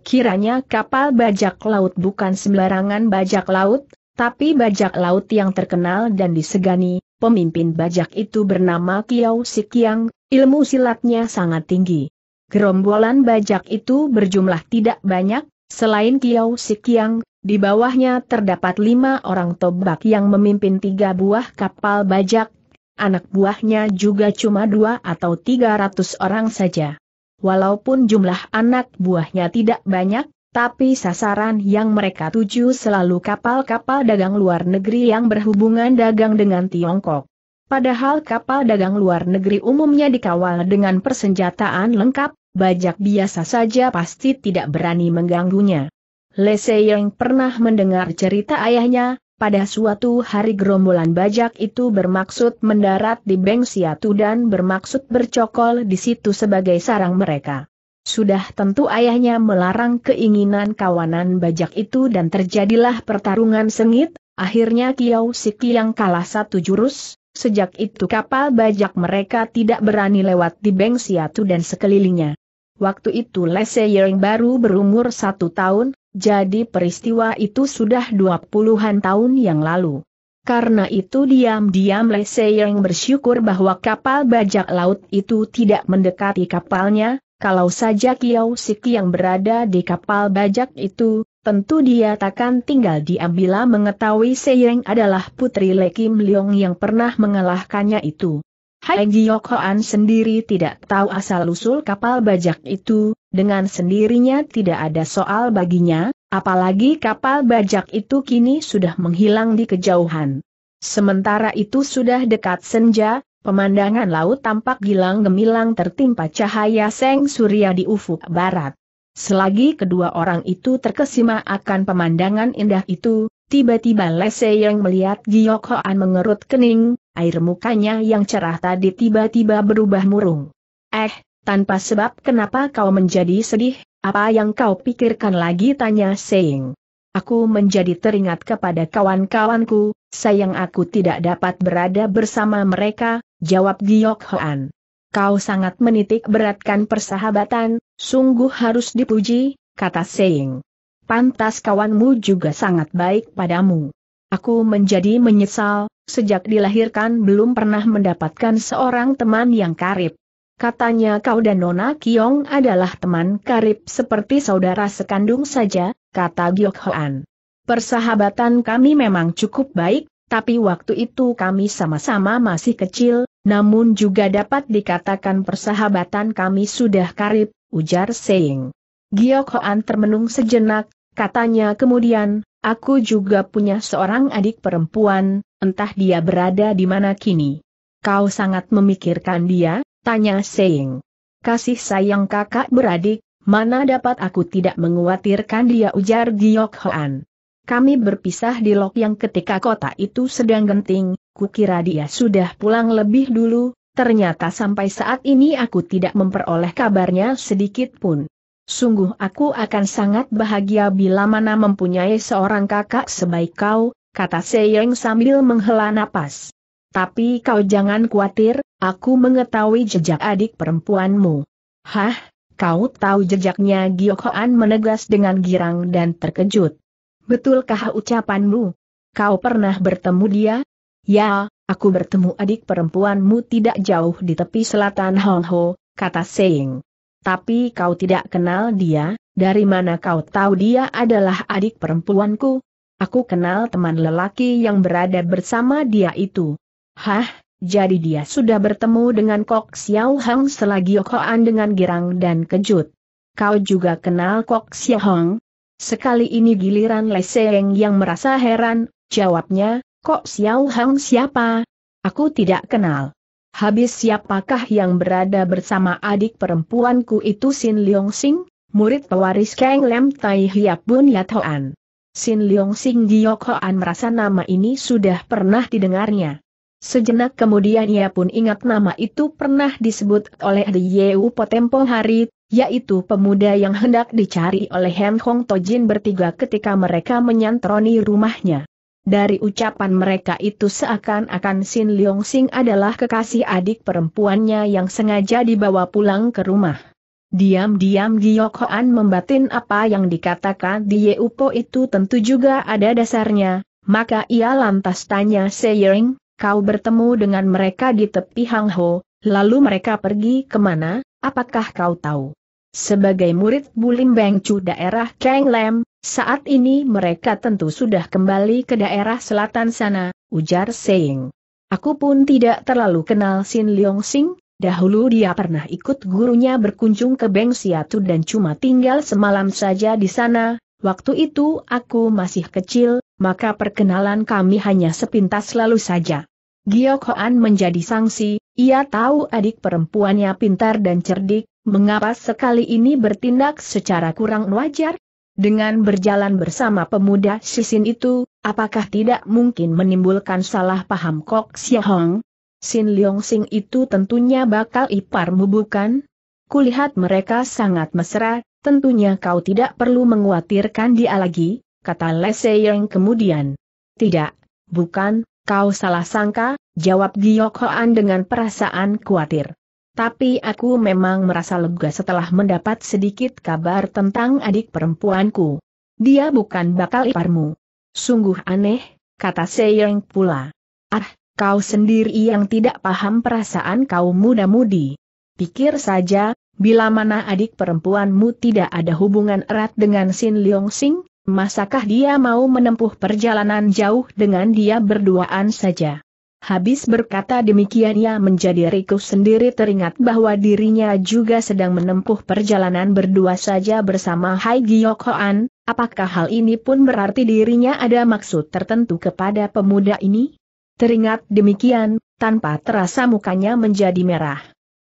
Kiranya kapal bajak laut bukan sembarangan bajak laut, tapi bajak laut yang terkenal dan disegani, pemimpin bajak itu bernama Kiao Sikiang, ilmu silatnya sangat tinggi. Gerombolan bajak itu berjumlah tidak banyak, selain Kiao Sikiang, di bawahnya terdapat lima orang tobak yang memimpin tiga buah kapal bajak, anak buahnya juga cuma dua atau tiga ratus orang saja walaupun jumlah anak buahnya tidak banyak, tapi sasaran yang mereka tuju selalu kapal-kapal dagang luar negeri yang berhubungan dagang dengan Tiongkok. Padahal kapal dagang luar negeri umumnya dikawal dengan persenjataan lengkap, bajak biasa saja pasti tidak berani mengganggunya. Le yang pernah mendengar cerita ayahnya, pada suatu hari gerombolan bajak itu bermaksud mendarat di Beng Siatu dan bermaksud bercokol di situ sebagai sarang mereka. Sudah tentu ayahnya melarang keinginan kawanan bajak itu dan terjadilah pertarungan sengit, akhirnya Kiau Siki yang kalah satu jurus, sejak itu kapal bajak mereka tidak berani lewat di Beng Siatu dan sekelilingnya. Waktu itu Lese Yering baru berumur satu tahun, jadi peristiwa itu sudah dua puluhan tahun yang lalu. Karena itu diam-diam Le yang bersyukur bahwa kapal bajak laut itu tidak mendekati kapalnya, kalau saja Kiau Sik yang berada di kapal bajak itu, tentu dia takkan tinggal diam bila mengetahui Seyeng adalah putri Le Kim Leong yang pernah mengalahkannya itu. Hai Giok sendiri tidak tahu asal-usul kapal bajak itu, dengan sendirinya tidak ada soal baginya, apalagi kapal bajak itu kini sudah menghilang di kejauhan. Sementara itu sudah dekat senja, pemandangan laut tampak gilang gemilang tertimpa cahaya seng surya di ufuk barat. Selagi kedua orang itu terkesima akan pemandangan indah itu, tiba-tiba Lese yang melihat Giyok Hoan mengerut kening, air mukanya yang cerah tadi tiba-tiba berubah murung. Eh, tanpa sebab kenapa kau menjadi sedih, apa yang kau pikirkan lagi tanya Seing. Aku menjadi teringat kepada kawan-kawanku, sayang aku tidak dapat berada bersama mereka, jawab Giyok Hoan. Kau sangat menitik beratkan persahabatan, sungguh harus dipuji, kata Seing. Pantas kawanmu juga sangat baik padamu. Aku menjadi menyesal, sejak dilahirkan belum pernah mendapatkan seorang teman yang karib. Katanya kau dan Nona Kiong adalah teman karib seperti saudara sekandung saja, kata Giok Hoan. Persahabatan kami memang cukup baik, tapi waktu itu kami sama-sama masih kecil, namun juga dapat dikatakan persahabatan kami sudah karib, ujar Seing. Giok Hoan termenung sejenak, katanya kemudian, aku juga punya seorang adik perempuan, entah dia berada di mana kini. Kau sangat memikirkan dia, Tanya Seing. Kasih sayang kakak beradik, mana dapat aku tidak menguatirkan dia ujar Giok Hoan. Kami berpisah di lok yang ketika kota itu sedang genting, kukira dia sudah pulang lebih dulu, ternyata sampai saat ini aku tidak memperoleh kabarnya sedikit pun. Sungguh aku akan sangat bahagia bila mana mempunyai seorang kakak sebaik kau, kata Seyeng sambil menghela napas. Tapi kau jangan khawatir, Aku mengetahui jejak adik perempuanmu. Hah, kau tahu jejaknya Hoan menegas dengan girang dan terkejut. Betulkah ucapanmu? Kau pernah bertemu dia? Ya, aku bertemu adik perempuanmu tidak jauh di tepi selatan Hongho, kata Seing. Tapi kau tidak kenal dia, dari mana kau tahu dia adalah adik perempuanku? Aku kenal teman lelaki yang berada bersama dia itu. Hah, jadi dia sudah bertemu dengan Kok Xiao Hang selagi Yokoan dengan girang dan kejut. Kau juga kenal Kok Xiao Hang? Sekali ini giliran Le Seng yang merasa heran, jawabnya, Kok Xiao Hang siapa? Aku tidak kenal. Habis siapakah yang berada bersama adik perempuanku itu Sin Leong Sing, murid pewaris Kang Lem Tai Hiap Bun Hoan? Ya Sin Leong Sing di Yokoan merasa nama ini sudah pernah didengarnya. Sejenak kemudian ia pun ingat nama itu pernah disebut oleh The Yew Potempo tempo hari, yaitu pemuda yang hendak dicari oleh Hem Hong Tojin bertiga ketika mereka menyantroni rumahnya. Dari ucapan mereka itu seakan-akan Sin Leong Sing adalah kekasih adik perempuannya yang sengaja dibawa pulang ke rumah. Diam-diam Giyok Hoan membatin apa yang dikatakan di Yeupo itu tentu juga ada dasarnya, maka ia lantas tanya Se Yering kau bertemu dengan mereka di tepi Hang Ho, lalu mereka pergi kemana, apakah kau tahu? Sebagai murid Bulim Chu daerah Kang Lam, saat ini mereka tentu sudah kembali ke daerah selatan sana, ujar Seing. Aku pun tidak terlalu kenal Sin Leong Sing, Dahulu dia pernah ikut gurunya berkunjung ke Beng Siatu dan cuma tinggal semalam saja di sana, waktu itu aku masih kecil, maka perkenalan kami hanya sepintas lalu saja. Giokoan menjadi sangsi, ia tahu adik perempuannya pintar dan cerdik, mengapa sekali ini bertindak secara kurang wajar? Dengan berjalan bersama pemuda Sisin itu, apakah tidak mungkin menimbulkan salah paham Kok Hong? Sin Leong Sing itu tentunya bakal iparmu bukan? Kulihat mereka sangat mesra, tentunya kau tidak perlu mengkhawatirkan dia lagi, kata Le Yang kemudian. Tidak, bukan, Kau salah sangka, jawab Giok Hoan dengan perasaan khawatir. Tapi aku memang merasa lega setelah mendapat sedikit kabar tentang adik perempuanku. Dia bukan bakal iparmu. Sungguh aneh, kata Seyeng pula. Ah, kau sendiri yang tidak paham perasaan kau muda-mudi. Pikir saja, bila mana adik perempuanmu tidak ada hubungan erat dengan Sin Leong Sing, Masakah dia mau menempuh perjalanan jauh dengan dia berduaan saja? Habis berkata demikian ia menjadi rikuh sendiri teringat bahwa dirinya juga sedang menempuh perjalanan berdua saja bersama Hai Giyok Hoan, apakah hal ini pun berarti dirinya ada maksud tertentu kepada pemuda ini? Teringat demikian, tanpa terasa mukanya menjadi merah.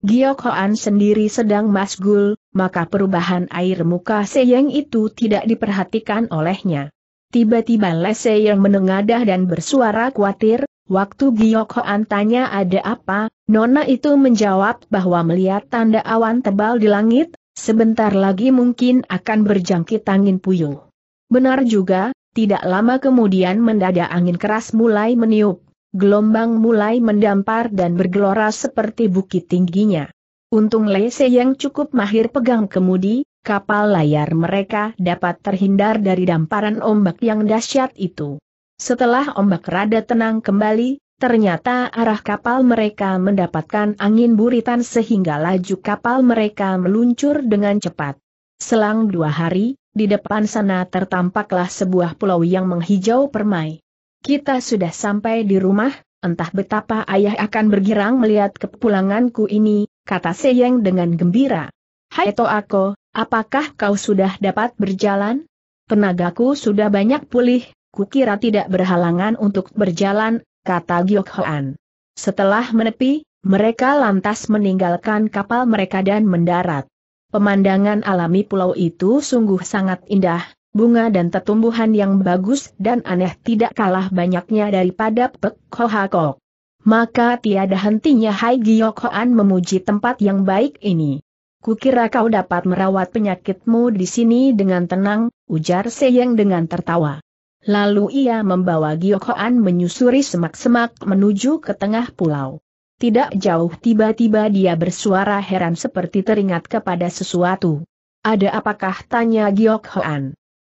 Giyok Hoan sendiri sedang masgul, maka perubahan air muka Seyeng itu tidak diperhatikan olehnya. Tiba-tiba Le Seyeng menengadah dan bersuara khawatir, waktu Giyok Hoan tanya ada apa, Nona itu menjawab bahwa melihat tanda awan tebal di langit, sebentar lagi mungkin akan berjangkit angin puyuh. Benar juga, tidak lama kemudian mendadak angin keras mulai meniup, gelombang mulai mendampar dan bergelora seperti bukit tingginya. Untung Lese yang cukup mahir pegang kemudi, kapal layar mereka dapat terhindar dari damparan ombak yang dahsyat itu. Setelah ombak rada tenang kembali, ternyata arah kapal mereka mendapatkan angin buritan sehingga laju kapal mereka meluncur dengan cepat. Selang dua hari, di depan sana tertampaklah sebuah pulau yang menghijau permai. Kita sudah sampai di rumah, entah betapa ayah akan bergirang melihat kepulanganku ini, kata Seyeng dengan gembira. Hai Toako, apakah kau sudah dapat berjalan? Tenagaku sudah banyak pulih, kukira tidak berhalangan untuk berjalan, kata Hoan. Setelah menepi, mereka lantas meninggalkan kapal mereka dan mendarat. Pemandangan alami pulau itu sungguh sangat indah, bunga dan tetumbuhan yang bagus dan aneh tidak kalah banyaknya daripada Pek Hohakok maka tiada hentinya Hai Giok memuji tempat yang baik ini. Kukira kau dapat merawat penyakitmu di sini dengan tenang, ujar Seyeng dengan tertawa. Lalu ia membawa Giok menyusuri semak-semak menuju ke tengah pulau. Tidak jauh tiba-tiba dia bersuara heran seperti teringat kepada sesuatu. Ada apakah tanya Giok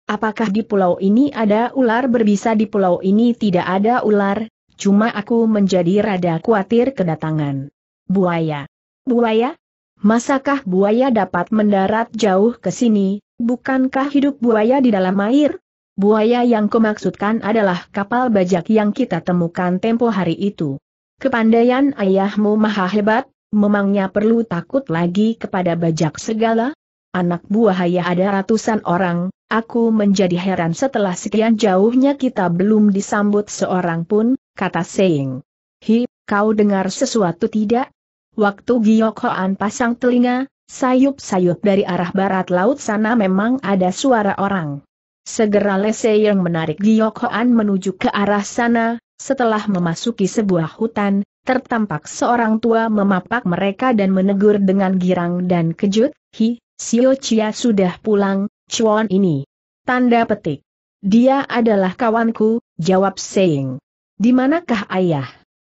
Apakah di pulau ini ada ular berbisa di pulau ini tidak ada ular, Cuma aku menjadi rada khawatir kedatangan. Buaya. Buaya? Masakah buaya dapat mendarat jauh ke sini, bukankah hidup buaya di dalam air? Buaya yang kumaksudkan adalah kapal bajak yang kita temukan tempo hari itu. Kepandaian ayahmu maha hebat, memangnya perlu takut lagi kepada bajak segala? Anak buah ayah ada ratusan orang, aku menjadi heran setelah sekian jauhnya kita belum disambut seorang pun, kata Seing. Hi, kau dengar sesuatu tidak? Waktu Giyok Hoan pasang telinga, sayup-sayup dari arah barat laut sana memang ada suara orang. Segera Le Seing menarik Giyok Hoan menuju ke arah sana, setelah memasuki sebuah hutan, tertampak seorang tua memapak mereka dan menegur dengan girang dan kejut, Hi, Sio Chia sudah pulang, cuan ini. Tanda petik. Dia adalah kawanku, jawab Seing. Di manakah ayah?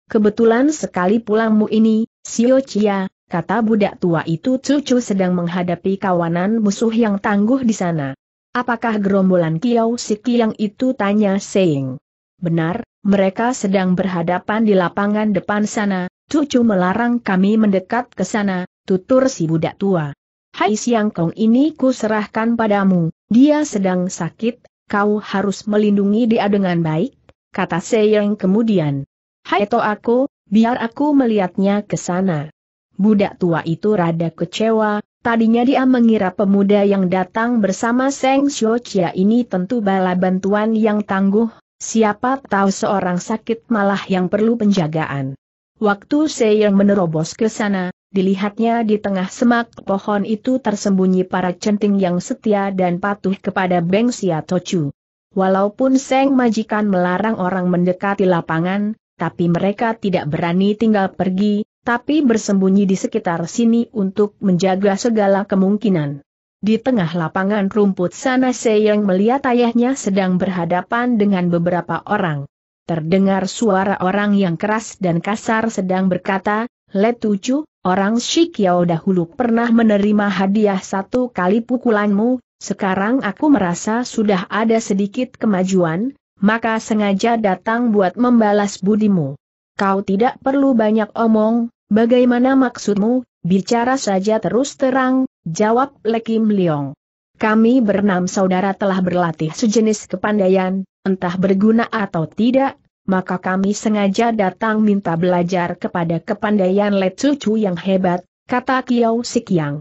Kebetulan sekali pulangmu ini, Sio Chia, kata budak tua itu cucu sedang menghadapi kawanan musuh yang tangguh di sana. Apakah gerombolan Kiau Siki yang itu tanya Seing? Benar, mereka sedang berhadapan di lapangan depan sana, cucu melarang kami mendekat ke sana, tutur si budak tua. Hai Siang Kong ini ku serahkan padamu, dia sedang sakit, kau harus melindungi dia dengan baik, kata Seyeng kemudian. Hai to aku, biar aku melihatnya ke sana. Budak tua itu rada kecewa, tadinya dia mengira pemuda yang datang bersama Seng Chia ini tentu bala bantuan yang tangguh, siapa tahu seorang sakit malah yang perlu penjagaan. Waktu Seyeng menerobos ke sana, dilihatnya di tengah semak pohon itu tersembunyi para centing yang setia dan patuh kepada Beng Sia Tochu. Walaupun Seng Majikan melarang orang mendekati lapangan, tapi mereka tidak berani tinggal pergi, tapi bersembunyi di sekitar sini untuk menjaga segala kemungkinan. Di tengah lapangan rumput sana Seyeng melihat ayahnya sedang berhadapan dengan beberapa orang. Terdengar suara orang yang keras dan kasar sedang berkata, Letucu, orang Shikyao dahulu pernah menerima hadiah satu kali pukulanmu, sekarang aku merasa sudah ada sedikit kemajuan, maka sengaja datang buat membalas budimu. Kau tidak perlu banyak omong, bagaimana maksudmu, bicara saja terus terang, jawab Lekim Leong. Kami bernama saudara telah berlatih sejenis kepandaian, entah berguna atau tidak, maka kami sengaja datang minta belajar kepada kepandaian Chu yang hebat, kata Kiao Sikyang.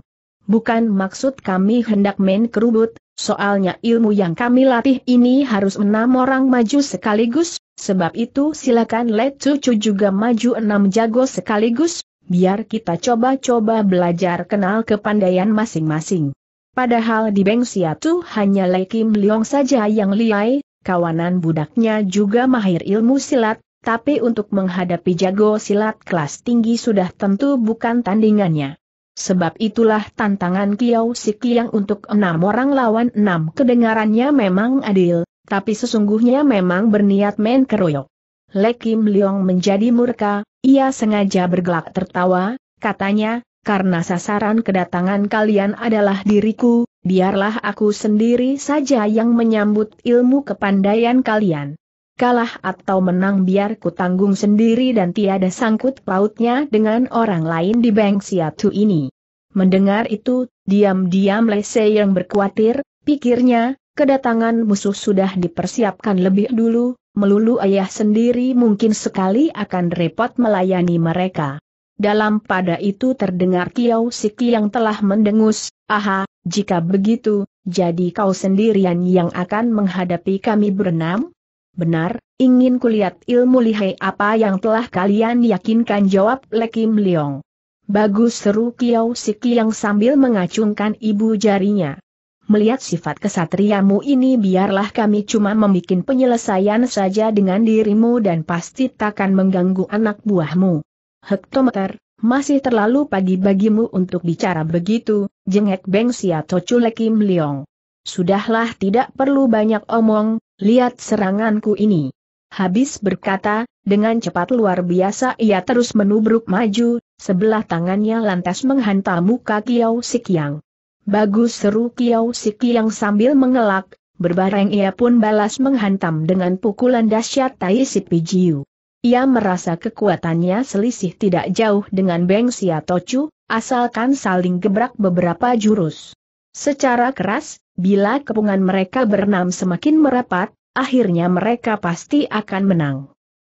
Bukan maksud kami hendak main kerubut, soalnya ilmu yang kami latih ini harus enam orang maju sekaligus, sebab itu silakan let cucu juga maju enam jago sekaligus, biar kita coba-coba belajar kenal kepandaian masing-masing. Padahal di Beng Siatu hanya Lei Kim Leong saja yang liai, kawanan budaknya juga mahir ilmu silat, tapi untuk menghadapi jago silat kelas tinggi sudah tentu bukan tandingannya. Sebab itulah tantangan Kiau Sikiang untuk enam orang lawan enam kedengarannya memang adil, tapi sesungguhnya memang berniat main keroyok. Le Kim Leong menjadi murka, ia sengaja bergelak tertawa, katanya, karena sasaran kedatangan kalian adalah diriku, biarlah aku sendiri saja yang menyambut ilmu kepandaian kalian kalah atau menang biar ku tanggung sendiri dan tiada sangkut pautnya dengan orang lain di Beng Siatu ini. Mendengar itu, diam-diam Lese yang berkuatir, pikirnya, kedatangan musuh sudah dipersiapkan lebih dulu, melulu ayah sendiri mungkin sekali akan repot melayani mereka. Dalam pada itu terdengar Kiau Siki yang telah mendengus, aha, jika begitu, jadi kau sendirian yang akan menghadapi kami berenam? Benar, ingin kulihat ilmu lihai apa yang telah kalian yakinkan jawab Lekim Leong. Bagus seru Kiao Siki yang sambil mengacungkan ibu jarinya. Melihat sifat kesatriamu ini biarlah kami cuma membuat penyelesaian saja dengan dirimu dan pasti takkan mengganggu anak buahmu. Hektometer, masih terlalu pagi bagimu untuk bicara begitu, jengek Beng Siatocu Lekim Leong. Sudahlah tidak perlu banyak omong, lihat seranganku ini. Habis berkata, dengan cepat luar biasa ia terus menubruk maju, sebelah tangannya lantas menghantam muka Kiao Sikiang. Bagus seru Kiao Sikiang sambil mengelak, berbareng ia pun balas menghantam dengan pukulan dahsyat Tai Si Pijiu. Ia merasa kekuatannya selisih tidak jauh dengan Beng Sia Tochu, asalkan saling gebrak beberapa jurus. Secara keras, Bila kepungan mereka berenam semakin merapat, akhirnya mereka pasti akan menang.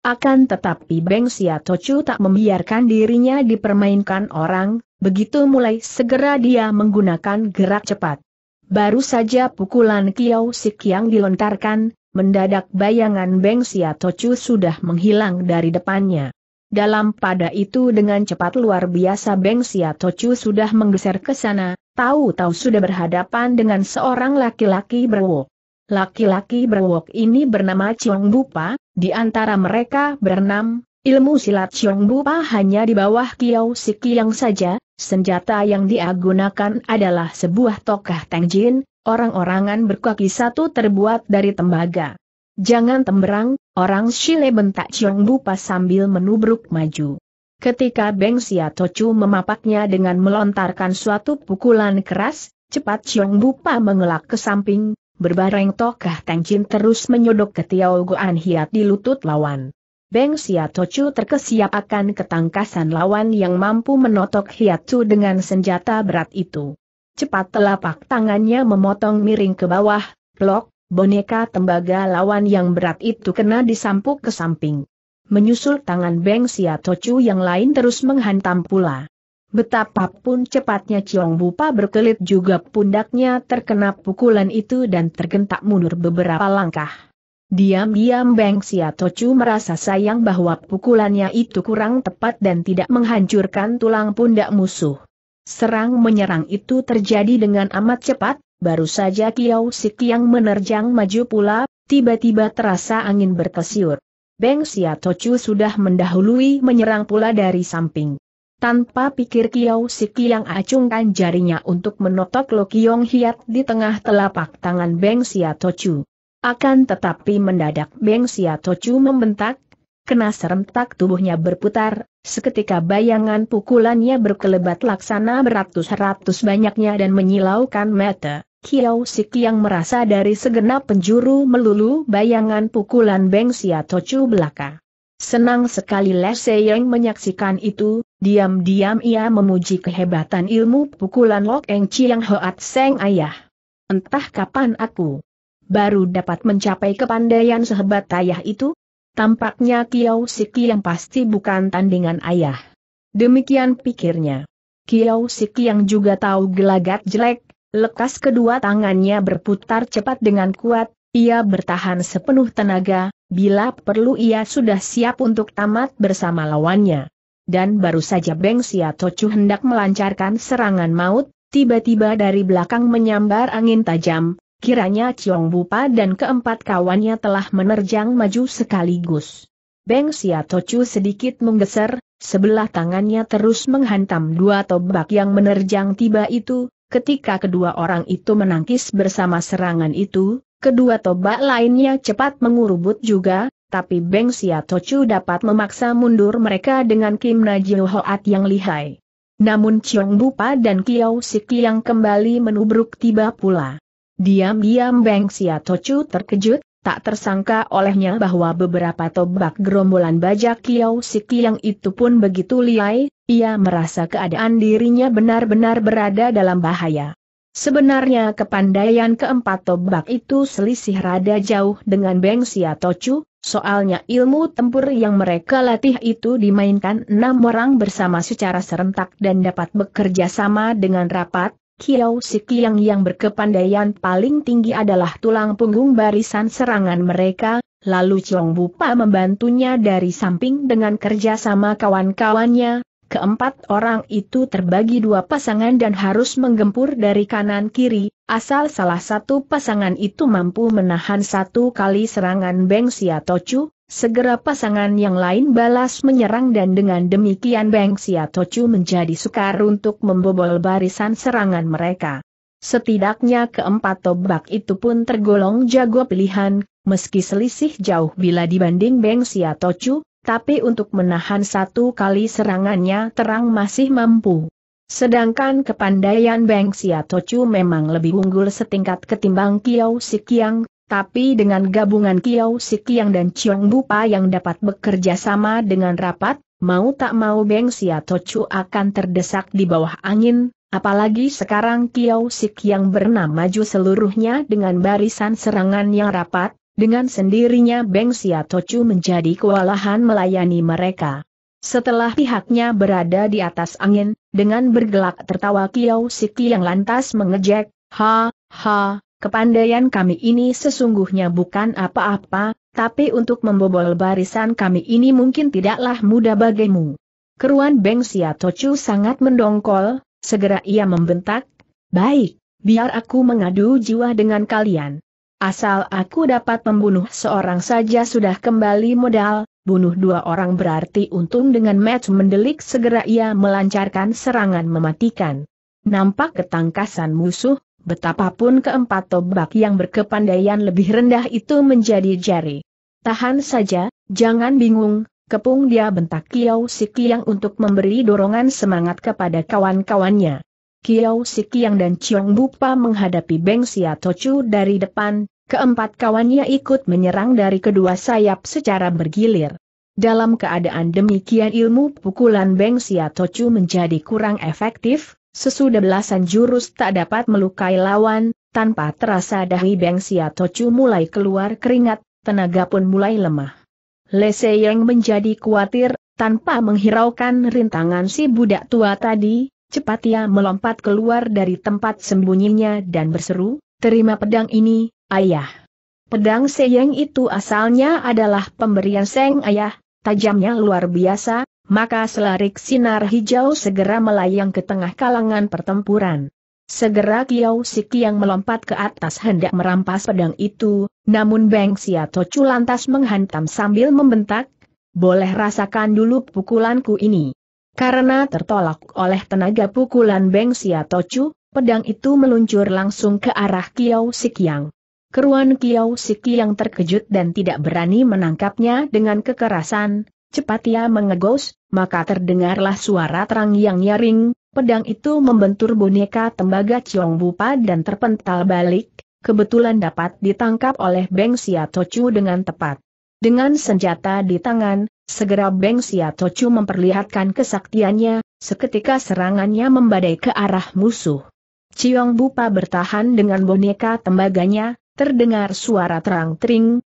Akan tetapi Beng Xiatochu tak membiarkan dirinya dipermainkan orang, begitu mulai segera dia menggunakan gerak cepat. Baru saja pukulan Kiao Sik yang dilontarkan, mendadak bayangan Beng Xiatochu sudah menghilang dari depannya. Dalam pada itu dengan cepat luar biasa Beng Sia Tocu sudah menggeser ke sana, tahu-tahu sudah berhadapan dengan seorang laki-laki berwok. Laki-laki berwok ini bernama Chiong Bupa, di antara mereka berenam, ilmu silat Chiong Bupa hanya di bawah Kiao yang saja, senjata yang diagunakan adalah sebuah tokah tengjin, orang-orangan berkaki satu terbuat dari tembaga. Jangan temberang, Orang Shile bentak Chiong Bupa sambil menubruk maju. Ketika Beng Sia Tocu memapaknya dengan melontarkan suatu pukulan keras, cepat Chiong Bupa mengelak ke samping, berbareng tokah Tang Jin terus menyodok ke Tiao Guan Hiat di lutut lawan. Beng Sia Tocu terkesiap akan ketangkasan lawan yang mampu menotok Chu dengan senjata berat itu. Cepat telapak tangannya memotong miring ke bawah, blok, boneka tembaga lawan yang berat itu kena disampuk ke samping. Menyusul tangan Beng Sia Tocu yang lain terus menghantam pula. Betapapun cepatnya Ciong Bupa berkelit juga pundaknya terkena pukulan itu dan tergentak mundur beberapa langkah. Diam-diam Beng Tocu merasa sayang bahwa pukulannya itu kurang tepat dan tidak menghancurkan tulang pundak musuh. Serang menyerang itu terjadi dengan amat cepat, baru saja Kiau Sit yang menerjang maju pula, tiba-tiba terasa angin berkesiur. Beng Sia Tochu sudah mendahului menyerang pula dari samping. Tanpa pikir Kiau Sik yang acungkan jarinya untuk menotok Lo Kiong Hiat di tengah telapak tangan Beng Sia Tochu. Akan tetapi mendadak Beng Sia Tochu membentak, kena serentak tubuhnya berputar, seketika bayangan pukulannya berkelebat laksana beratus-ratus banyaknya dan menyilaukan mata. Kiao Sik yang merasa dari segenap penjuru melulu bayangan pukulan Beng Sia Tocu belaka. Senang sekali Lese yang menyaksikan itu, diam-diam ia memuji kehebatan ilmu pukulan Lok Eng Chiang Hoat Seng Ayah. Entah kapan aku baru dapat mencapai kepandaian sehebat ayah itu? Tampaknya Kiao Sik yang pasti bukan tandingan ayah. Demikian pikirnya. Kiao Sik yang juga tahu gelagat jelek, Lekas kedua tangannya berputar cepat dengan kuat, ia bertahan sepenuh tenaga, bila perlu ia sudah siap untuk tamat bersama lawannya. Dan baru saja Beng Siatocu hendak melancarkan serangan maut, tiba-tiba dari belakang menyambar angin tajam, kiranya Ciong Bupa dan keempat kawannya telah menerjang maju sekaligus. Beng Siatocu sedikit menggeser, sebelah tangannya terus menghantam dua tobak yang menerjang tiba itu, Ketika kedua orang itu menangkis bersama serangan itu, kedua tobak lainnya cepat mengurubut juga, tapi Beng Sia Tochu dapat memaksa mundur mereka dengan Kim Najil Hoat yang lihai. Namun Chiong Bupa dan Kiao Siki yang kembali menubruk tiba pula. Diam-diam Beng Sia Tochu terkejut, tak tersangka olehnya bahwa beberapa tobak gerombolan bajak Kiau Siki yang itu pun begitu liai, ia merasa keadaan dirinya benar-benar berada dalam bahaya. Sebenarnya kepandaian keempat tobak itu selisih rada jauh dengan Beng Sia Tocu, soalnya ilmu tempur yang mereka latih itu dimainkan enam orang bersama secara serentak dan dapat bekerja sama dengan rapat, Kiao Sikiang yang berkepandaian paling tinggi adalah tulang punggung barisan serangan mereka, lalu Chong Bupa membantunya dari samping dengan kerja sama kawan-kawannya. Keempat orang itu terbagi dua pasangan dan harus menggempur dari kanan kiri, asal salah satu pasangan itu mampu menahan satu kali serangan Beng Sia Tochu, Segera pasangan yang lain balas menyerang dan dengan demikian Beng Tochu menjadi sukar untuk membobol barisan serangan mereka. Setidaknya keempat tobak itu pun tergolong jago pilihan, meski selisih jauh bila dibanding Beng Tochu, tapi untuk menahan satu kali serangannya terang masih mampu. Sedangkan kepandaian Beng Tochu memang lebih unggul setingkat ketimbang Kiao Sikiang, tapi dengan gabungan Kiao Sikiang dan Chiong Bupa yang dapat bekerja sama dengan rapat, mau tak mau Beng Sia Tocu akan terdesak di bawah angin, apalagi sekarang Kiao Sikiang bernama maju seluruhnya dengan barisan serangan yang rapat, dengan sendirinya Beng Sia Tocu menjadi kewalahan melayani mereka. Setelah pihaknya berada di atas angin, dengan bergelak tertawa Kiau Sikiang lantas mengejek, ha, ha, Kepandaian kami ini sesungguhnya bukan apa-apa, tapi untuk membobol barisan kami ini mungkin tidaklah mudah bagimu. Keruan Beng Sia Tocu sangat mendongkol, segera ia membentak, Baik, biar aku mengadu jiwa dengan kalian. Asal aku dapat membunuh seorang saja sudah kembali modal, bunuh dua orang berarti untung dengan match mendelik segera ia melancarkan serangan mematikan. Nampak ketangkasan musuh, betapapun keempat tobak yang berkepandaian lebih rendah itu menjadi jari. Tahan saja, jangan bingung, kepung dia bentak Kiao Siki yang untuk memberi dorongan semangat kepada kawan-kawannya. Kiao Siki yang dan Chiong Bupa menghadapi Beng Sia Tochu dari depan, keempat kawannya ikut menyerang dari kedua sayap secara bergilir. Dalam keadaan demikian ilmu pukulan Beng Sia Tochu menjadi kurang efektif, sesudah belasan jurus tak dapat melukai lawan, tanpa terasa dahi Beng Siatocu mulai keluar keringat, tenaga pun mulai lemah. Se yang menjadi khawatir, tanpa menghiraukan rintangan si budak tua tadi, cepat ia melompat keluar dari tempat sembunyinya dan berseru, terima pedang ini, ayah. Pedang Seyeng itu asalnya adalah pemberian Seng ayah, tajamnya luar biasa, maka selarik sinar hijau segera melayang ke tengah kalangan pertempuran. Segera Kiau Siki yang melompat ke atas hendak merampas pedang itu, namun Beng Siatocu lantas menghantam sambil membentak, boleh rasakan dulu pukulanku ini. Karena tertolak oleh tenaga pukulan Beng Siatocu, pedang itu meluncur langsung ke arah Kiau Sikiang. Keruan Kiau Siki terkejut dan tidak berani menangkapnya dengan kekerasan, Cepat ia mengegos, maka terdengarlah suara terang yang nyaring, pedang itu membentur boneka tembaga Chiong Bupa dan terpental balik, kebetulan dapat ditangkap oleh Beng Sia Tochu dengan tepat. Dengan senjata di tangan, segera Beng Sia Tochu memperlihatkan kesaktiannya, seketika serangannya membadai ke arah musuh. Chiong Bupa bertahan dengan boneka tembaganya, terdengar suara terang-tering,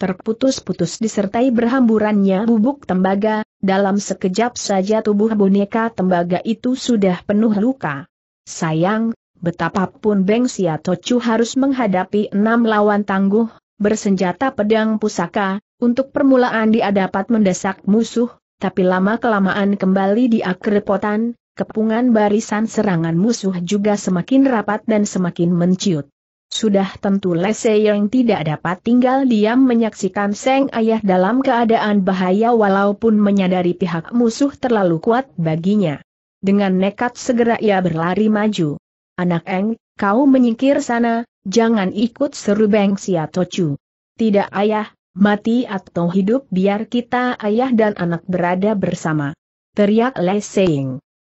terputus-putus disertai berhamburannya bubuk tembaga, dalam sekejap saja tubuh boneka tembaga itu sudah penuh luka. Sayang, betapapun Beng Sia Tocu harus menghadapi enam lawan tangguh, bersenjata pedang pusaka, untuk permulaan dia dapat mendesak musuh, tapi lama-kelamaan kembali dia kerepotan, kepungan barisan serangan musuh juga semakin rapat dan semakin menciut. Sudah tentu Lese yang tidak dapat tinggal diam menyaksikan Seng Ayah dalam keadaan bahaya walaupun menyadari pihak musuh terlalu kuat baginya. Dengan nekat segera ia berlari maju. Anak Eng, kau menyingkir sana, jangan ikut seru Beng Siatocu. Tidak ayah, mati atau hidup biar kita ayah dan anak berada bersama. Teriak Lese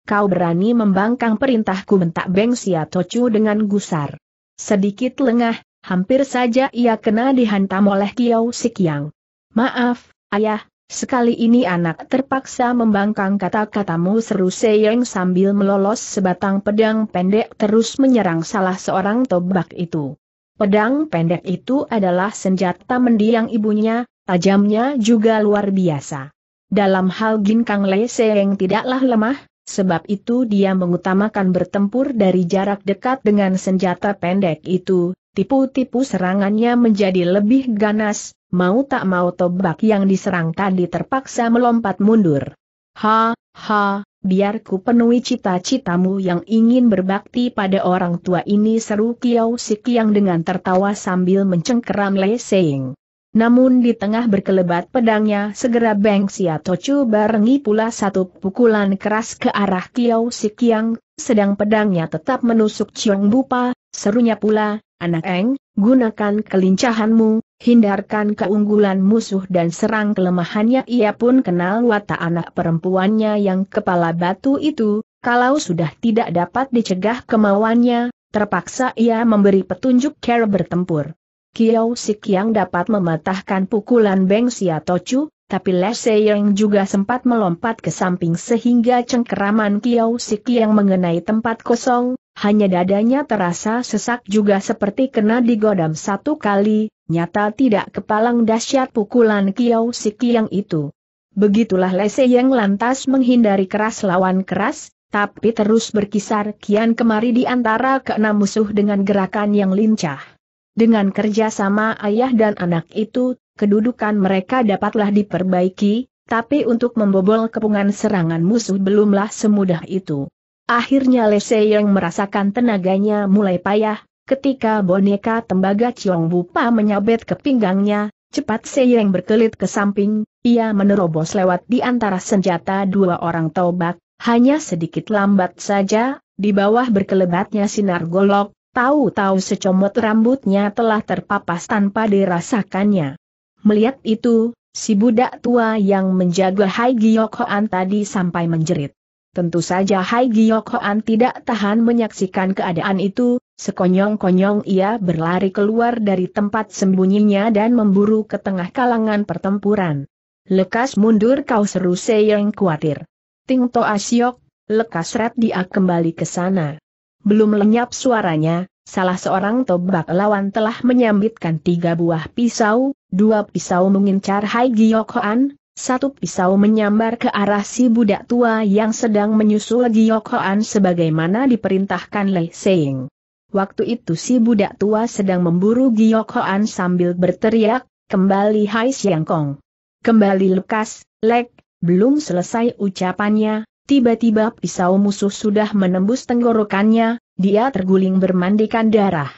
Kau berani membangkang perintahku mentak Beng Siatocu dengan gusar. Sedikit lengah, hampir saja ia kena dihantam oleh Kiao Sikyang. Maaf, ayah, sekali ini anak terpaksa membangkang kata-katamu seru Seyeng sambil melolos sebatang pedang pendek terus menyerang salah seorang tobak itu. Pedang pendek itu adalah senjata mendiang ibunya, tajamnya juga luar biasa. Dalam hal Ginkang Le Seyeng tidaklah lemah, Sebab itu dia mengutamakan bertempur dari jarak dekat dengan senjata pendek itu, tipu-tipu serangannya menjadi lebih ganas, mau tak mau tobak yang diserang tadi terpaksa melompat mundur. Ha, ha, biar penuhi cita-citamu yang ingin berbakti pada orang tua ini seru Kiao yang dengan tertawa sambil mencengkeram le Seng. Namun di tengah berkelebat pedangnya segera Beng Sia Tocu barengi pula satu pukulan keras ke arah Kiao Sikiang, sedang pedangnya tetap menusuk Chiong Bupa, serunya pula, anak Eng, gunakan kelincahanmu, hindarkan keunggulan musuh dan serang kelemahannya ia pun kenal watak anak perempuannya yang kepala batu itu, kalau sudah tidak dapat dicegah kemauannya, terpaksa ia memberi petunjuk cara bertempur. Kiao Sik yang dapat mematahkan pukulan Beng Sia Tocu, tapi Se yang juga sempat melompat ke samping sehingga cengkeraman Kiao Sik yang mengenai tempat kosong, hanya dadanya terasa sesak juga seperti kena digodam satu kali, nyata tidak kepalang dahsyat pukulan Kiao Sik yang itu. Begitulah Se yang lantas menghindari keras lawan keras, tapi terus berkisar kian kemari di antara keenam musuh dengan gerakan yang lincah. Dengan kerjasama ayah dan anak itu, kedudukan mereka dapatlah diperbaiki, tapi untuk membobol kepungan serangan musuh belumlah semudah itu. Akhirnya Le Seyong merasakan tenaganya mulai payah, ketika boneka tembaga Chiong Bupa menyabet ke pinggangnya, Cepat Seyeng berkelit ke samping, ia menerobos lewat di antara senjata dua orang tobak, hanya sedikit lambat saja, di bawah berkelebatnya sinar golok, Tahu-tahu secomot rambutnya telah terpapas tanpa dirasakannya. Melihat itu, si budak tua yang menjaga Hai Giyokhoan tadi sampai menjerit. Tentu saja Hai Giyokhoan tidak tahan menyaksikan keadaan itu, sekonyong-konyong ia berlari keluar dari tempat sembunyinya dan memburu ke tengah kalangan pertempuran. Lekas mundur kau seru Seyeng khawatir. Ting Toa Siok, lekas rat dia kembali ke sana. Belum lenyap suaranya, salah seorang tobak lawan telah menyambitkan tiga buah pisau, dua pisau mengincar Hai Giyokoan, satu pisau menyambar ke arah si budak tua yang sedang menyusul Giyokoan sebagaimana diperintahkan Lei Seing. Waktu itu si budak tua sedang memburu Giyokoan sambil berteriak, kembali Hai Kong. Kembali lekas, lek, belum selesai ucapannya, Tiba-tiba pisau musuh sudah menembus tenggorokannya, dia terguling bermandikan darah.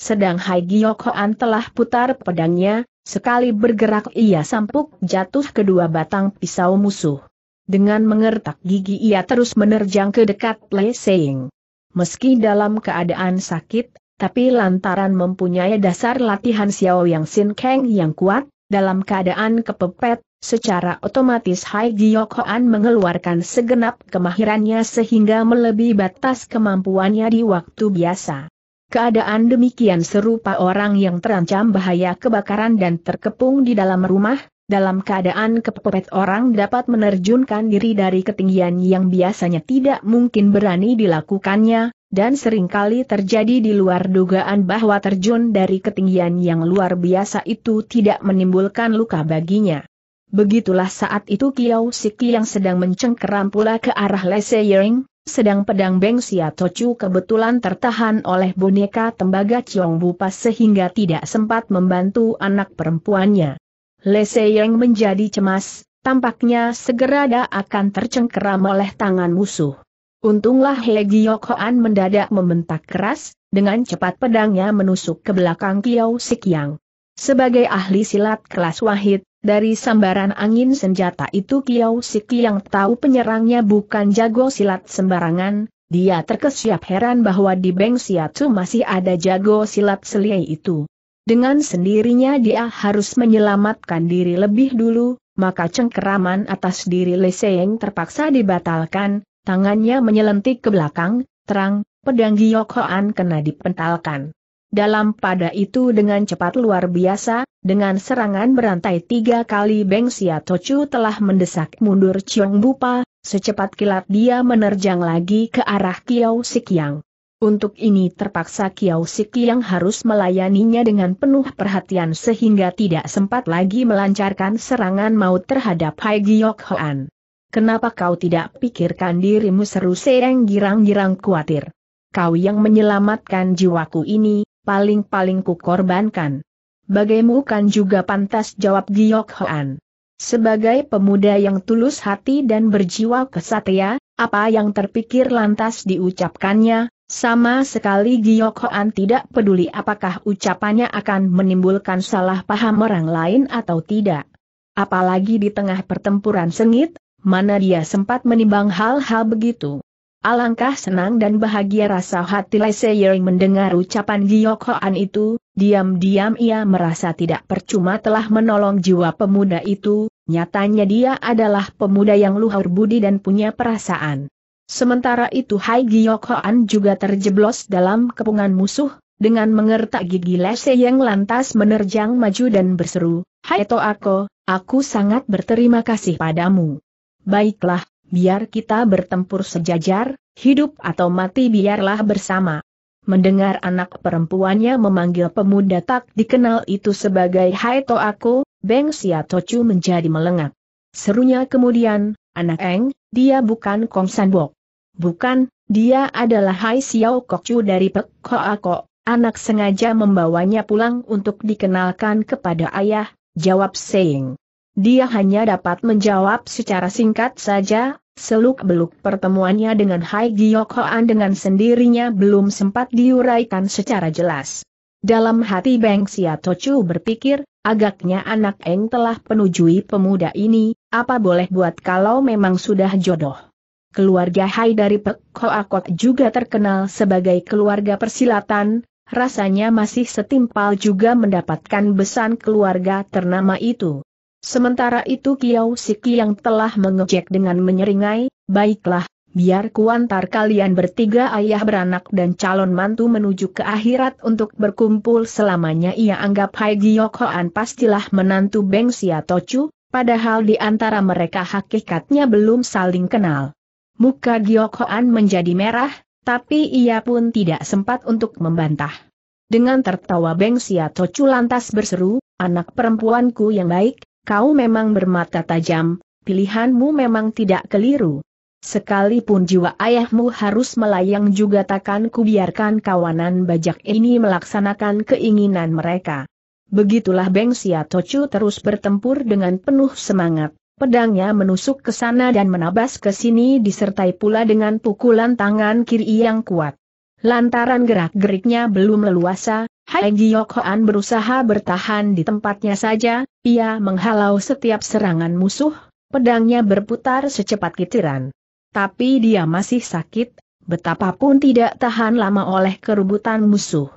Sedang Hai Giok Hoan telah putar pedangnya, sekali bergerak ia sampuk jatuh kedua batang pisau musuh. Dengan mengertak gigi ia terus menerjang ke dekat Lei Seing. Meski dalam keadaan sakit, tapi lantaran mempunyai dasar latihan Xiao Yang Sin Kang yang kuat, dalam keadaan kepepet, Secara otomatis Hai Giyokoan mengeluarkan segenap kemahirannya sehingga melebihi batas kemampuannya di waktu biasa. Keadaan demikian serupa orang yang terancam bahaya kebakaran dan terkepung di dalam rumah, dalam keadaan kepepet orang dapat menerjunkan diri dari ketinggian yang biasanya tidak mungkin berani dilakukannya, dan seringkali terjadi di luar dugaan bahwa terjun dari ketinggian yang luar biasa itu tidak menimbulkan luka baginya. Begitulah saat itu Kiao Siki yang sedang mencengkeram pula ke arah Lese Yering, sedang pedang Beng Sia Tochu kebetulan tertahan oleh boneka tembaga Chiong Bupas sehingga tidak sempat membantu anak perempuannya. Lese Yering menjadi cemas, tampaknya segera dia akan tercengkeram oleh tangan musuh. Untunglah Hegi Yokoan mendadak membentak keras, dengan cepat pedangnya menusuk ke belakang Kiao Sikyang. Sebagai ahli silat kelas wahid, dari sambaran angin senjata itu Kiau Siki yang tahu penyerangnya bukan jago silat sembarangan, dia terkesiap heran bahwa di Beng Siatsu masih ada jago silat seliai itu. Dengan sendirinya dia harus menyelamatkan diri lebih dulu, maka cengkeraman atas diri Leseng terpaksa dibatalkan, tangannya menyelentik ke belakang, terang, pedang Giyokhoan kena dipentalkan. Dalam pada itu dengan cepat luar biasa, dengan serangan berantai tiga kali Beng Sia Tochu telah mendesak mundur Chiong Bupa, secepat kilat dia menerjang lagi ke arah Kiao Sikyang. Untuk ini terpaksa Kiao Sikyang harus melayaninya dengan penuh perhatian sehingga tidak sempat lagi melancarkan serangan maut terhadap Hai Giok Hoan. Kenapa kau tidak pikirkan dirimu seru Seeng girang-girang khawatir? Kau yang menyelamatkan jiwaku ini, paling-paling kukorbankan. Bagaimu kan juga pantas jawab Giyok Hoan. Sebagai pemuda yang tulus hati dan berjiwa kesatria, apa yang terpikir lantas diucapkannya, sama sekali Giyok Hoan tidak peduli apakah ucapannya akan menimbulkan salah paham orang lain atau tidak. Apalagi di tengah pertempuran sengit, mana dia sempat menimbang hal-hal begitu. Alangkah senang dan bahagia rasa hati Lese mendengar ucapan Giyokhoan itu, diam-diam ia merasa tidak percuma telah menolong jiwa pemuda itu, nyatanya dia adalah pemuda yang luhur budi dan punya perasaan. Sementara itu Hai Giyokhoan juga terjeblos dalam kepungan musuh, dengan mengertak gigi Lese yang lantas menerjang maju dan berseru, Hai Toako, aku sangat berterima kasih padamu. Baiklah, biar kita bertempur sejajar, hidup atau mati biarlah bersama. Mendengar anak perempuannya memanggil pemuda tak dikenal itu sebagai Hai To Aku, Beng Sia Tochu menjadi melengak. Serunya kemudian, anak Eng, dia bukan Kong San Bok. Bukan, dia adalah Hai Xiao Kok Chu dari Pek Ko Ako Anak sengaja membawanya pulang untuk dikenalkan kepada ayah, jawab Seng dia hanya dapat menjawab secara singkat saja, seluk-beluk pertemuannya dengan Hai Giyok Hoan dengan sendirinya belum sempat diuraikan secara jelas. Dalam hati Beng Sia berpikir, agaknya anak Eng telah penujui pemuda ini, apa boleh buat kalau memang sudah jodoh. Keluarga Hai dari Pek Koakot juga terkenal sebagai keluarga persilatan, rasanya masih setimpal juga mendapatkan besan keluarga ternama itu. Sementara itu Kiau Siki yang telah mengejek dengan menyeringai, baiklah, biar kuantar kalian bertiga ayah beranak dan calon mantu menuju ke akhirat untuk berkumpul selamanya ia anggap Hai Giok pastilah menantu Beng Sia Tochu, padahal di antara mereka hakikatnya belum saling kenal. Muka Giok menjadi merah, tapi ia pun tidak sempat untuk membantah. Dengan tertawa Beng Sia Tochu lantas berseru, anak perempuanku yang baik, kau memang bermata tajam, pilihanmu memang tidak keliru. Sekalipun jiwa ayahmu harus melayang juga takkan kubiarkan kawanan bajak ini melaksanakan keinginan mereka. Begitulah Beng Sia Tocu terus bertempur dengan penuh semangat, pedangnya menusuk ke sana dan menabas ke sini disertai pula dengan pukulan tangan kiri yang kuat. Lantaran gerak-geriknya belum leluasa, Hai Giyokhoan berusaha bertahan di tempatnya saja, ia menghalau setiap serangan musuh, pedangnya berputar secepat kitiran. Tapi dia masih sakit, betapapun tidak tahan lama oleh kerubutan musuh.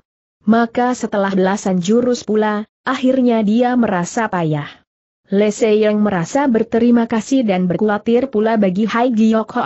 Maka setelah belasan jurus pula, akhirnya dia merasa payah. Lese yang merasa berterima kasih dan berkulatir pula bagi Hai Giok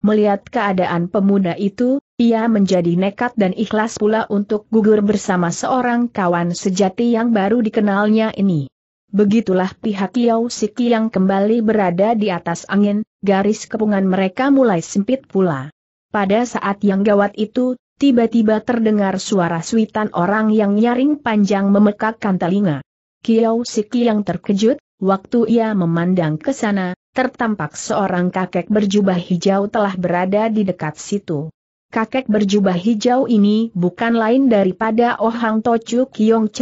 melihat keadaan pemuda itu, ia menjadi nekat dan ikhlas pula untuk gugur bersama seorang kawan sejati yang baru dikenalnya ini. Begitulah pihak Yau Siki yang kembali berada di atas angin, garis kepungan mereka mulai sempit pula. Pada saat yang gawat itu, tiba-tiba terdengar suara suitan orang yang nyaring panjang memekakkan telinga. Kiau Siki yang terkejut, Waktu ia memandang ke sana, tertampak seorang kakek berjubah hijau telah berada di dekat situ. Kakek berjubah hijau ini bukan lain daripada Ohang Tochu Tocu Kiong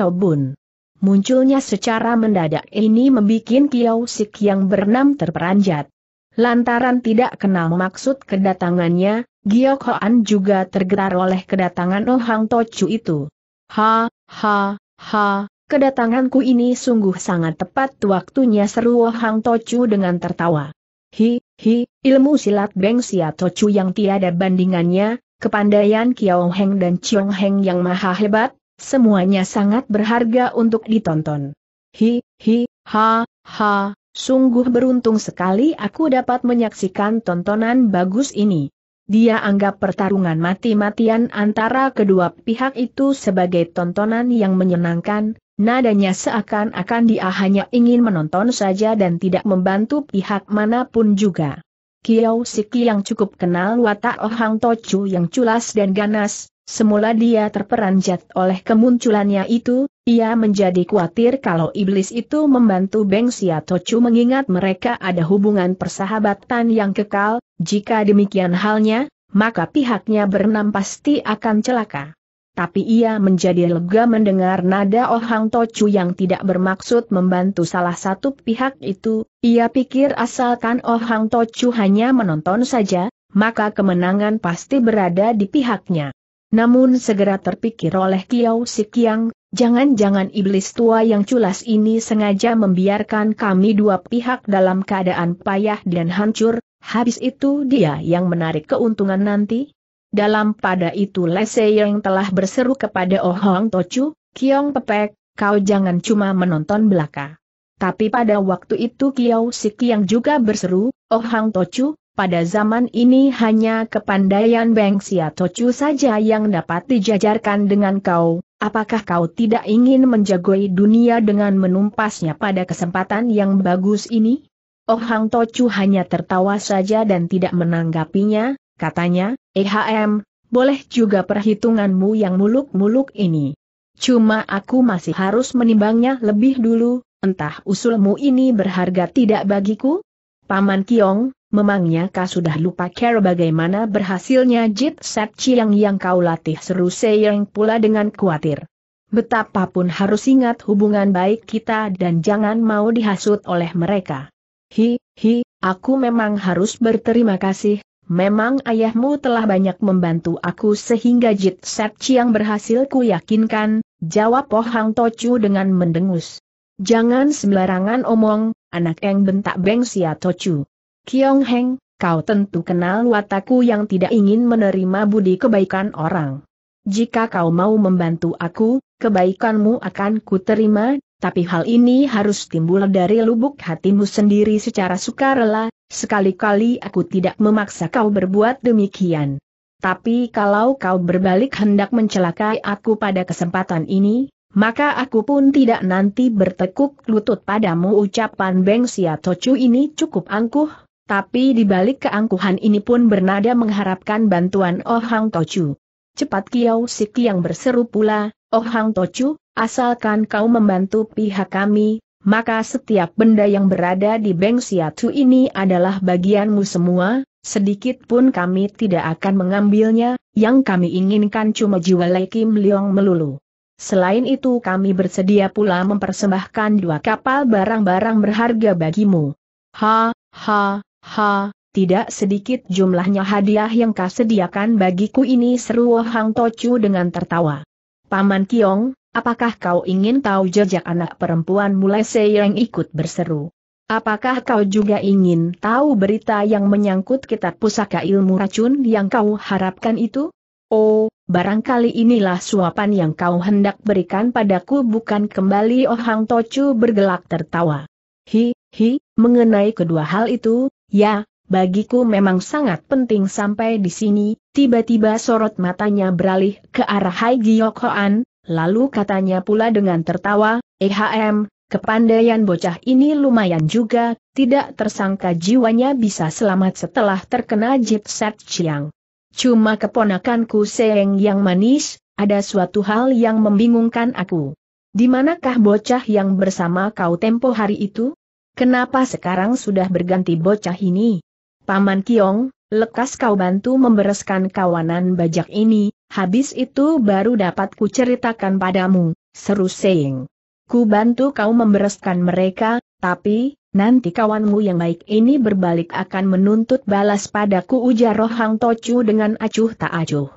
Munculnya secara mendadak ini membuat Kiao Sik yang bernam terperanjat. Lantaran tidak kenal maksud kedatangannya, Gio Koan juga tergetar oleh kedatangan Ohang Tochu itu. Ha, ha, ha, Kedatanganku ini sungguh sangat tepat waktunya seru Hang Tocu dengan tertawa. Hi, hi, ilmu silat Beng Sia Tocu yang tiada bandingannya, kepandaian Kiao Heng dan Chiong Heng yang maha hebat, semuanya sangat berharga untuk ditonton. Hi, hi, ha, ha, sungguh beruntung sekali aku dapat menyaksikan tontonan bagus ini. Dia anggap pertarungan mati-matian antara kedua pihak itu sebagai tontonan yang menyenangkan, Nadanya seakan-akan dia hanya ingin menonton saja dan tidak membantu pihak manapun juga. Kiao Siki yang cukup kenal watak Ohang Tochu yang culas dan ganas, semula dia terperanjat oleh kemunculannya itu, ia menjadi khawatir kalau iblis itu membantu Beng Sia Tochu mengingat mereka ada hubungan persahabatan yang kekal, jika demikian halnya, maka pihaknya berenam pasti akan celaka tapi ia menjadi lega mendengar nada Oh Hang Tocu yang tidak bermaksud membantu salah satu pihak itu, ia pikir asalkan Oh Hang Tocu hanya menonton saja, maka kemenangan pasti berada di pihaknya. Namun segera terpikir oleh Kiao Sikiang, jangan-jangan iblis tua yang culas ini sengaja membiarkan kami dua pihak dalam keadaan payah dan hancur, habis itu dia yang menarik keuntungan nanti, dalam pada itu Lese yang telah berseru kepada Oh Hong Tochu, Kiong Pepek, kau jangan cuma menonton belaka. Tapi pada waktu itu Kiao Siki yang juga berseru, Oh Hong Tochu, pada zaman ini hanya kepandaian Beng Sia Tochu saja yang dapat dijajarkan dengan kau, apakah kau tidak ingin menjagoi dunia dengan menumpasnya pada kesempatan yang bagus ini? Oh Hang Tochu hanya tertawa saja dan tidak menanggapinya, Katanya, EHM, boleh juga perhitunganmu yang muluk-muluk ini. Cuma aku masih harus menimbangnya lebih dulu, entah usulmu ini berharga tidak bagiku? Paman Kiong, memangnya kau sudah lupa cara bagaimana berhasilnya Jit Set Chiang yang kau latih seru Seyang pula dengan khawatir. Betapapun harus ingat hubungan baik kita dan jangan mau dihasut oleh mereka. Hi, hi, aku memang harus berterima kasih, Memang ayahmu telah banyak membantu aku sehingga Jit Set Chiang berhasil ku yakinkan. jawab Po Hang Tochu dengan mendengus. Jangan sembarangan omong, anak Eng bentak Beng Sia Tochu. Kiong Heng, kau tentu kenal wataku yang tidak ingin menerima budi kebaikan orang. Jika kau mau membantu aku, kebaikanmu akan kuterima, tapi hal ini harus timbul dari lubuk hatimu sendiri secara sukarela, Sekali-kali aku tidak memaksa kau berbuat demikian. Tapi kalau kau berbalik hendak mencelakai aku pada kesempatan ini, maka aku pun tidak nanti bertekuk lutut padamu ucapan Beng Sia Tocu ini cukup angkuh, tapi dibalik keangkuhan ini pun bernada mengharapkan bantuan Oh Hang Tocu. Cepat Kiau Siki yang berseru pula, Oh Hang Tocu, asalkan kau membantu pihak kami, maka setiap benda yang berada di Beng Siatu ini adalah bagianmu semua, sedikit pun kami tidak akan mengambilnya, yang kami inginkan cuma jiwa Lei Kim Leong melulu. Selain itu kami bersedia pula mempersembahkan dua kapal barang-barang berharga bagimu. Ha, ha, ha, tidak sedikit jumlahnya hadiah yang kau sediakan bagiku ini seru Hang Tochu dengan tertawa. Paman Kiong, Apakah kau ingin tahu jejak anak perempuan mulai Seyeng ikut berseru? Apakah kau juga ingin tahu berita yang menyangkut kitab pusaka ilmu racun yang kau harapkan itu? Oh, barangkali inilah suapan yang kau hendak berikan padaku bukan kembali Oh Hang Tochu bergelak tertawa. Hi, hi, mengenai kedua hal itu, ya, bagiku memang sangat penting sampai di sini, tiba-tiba sorot matanya beralih ke arah Hai Giyokhoan, Lalu katanya pula dengan tertawa, EHM, kepandaian bocah ini lumayan juga, tidak tersangka jiwanya bisa selamat setelah terkena set ciang. Cuma keponakanku Seeng yang manis, ada suatu hal yang membingungkan aku. Di manakah bocah yang bersama kau tempo hari itu? Kenapa sekarang sudah berganti bocah ini? Paman Kiong, lekas kau bantu membereskan kawanan bajak ini, habis itu baru dapat kuceritakan padamu, seru Seing. Ku bantu kau membereskan mereka, tapi, nanti kawanmu yang baik ini berbalik akan menuntut balas padaku ujar Rohang Tocu dengan acuh tak acuh.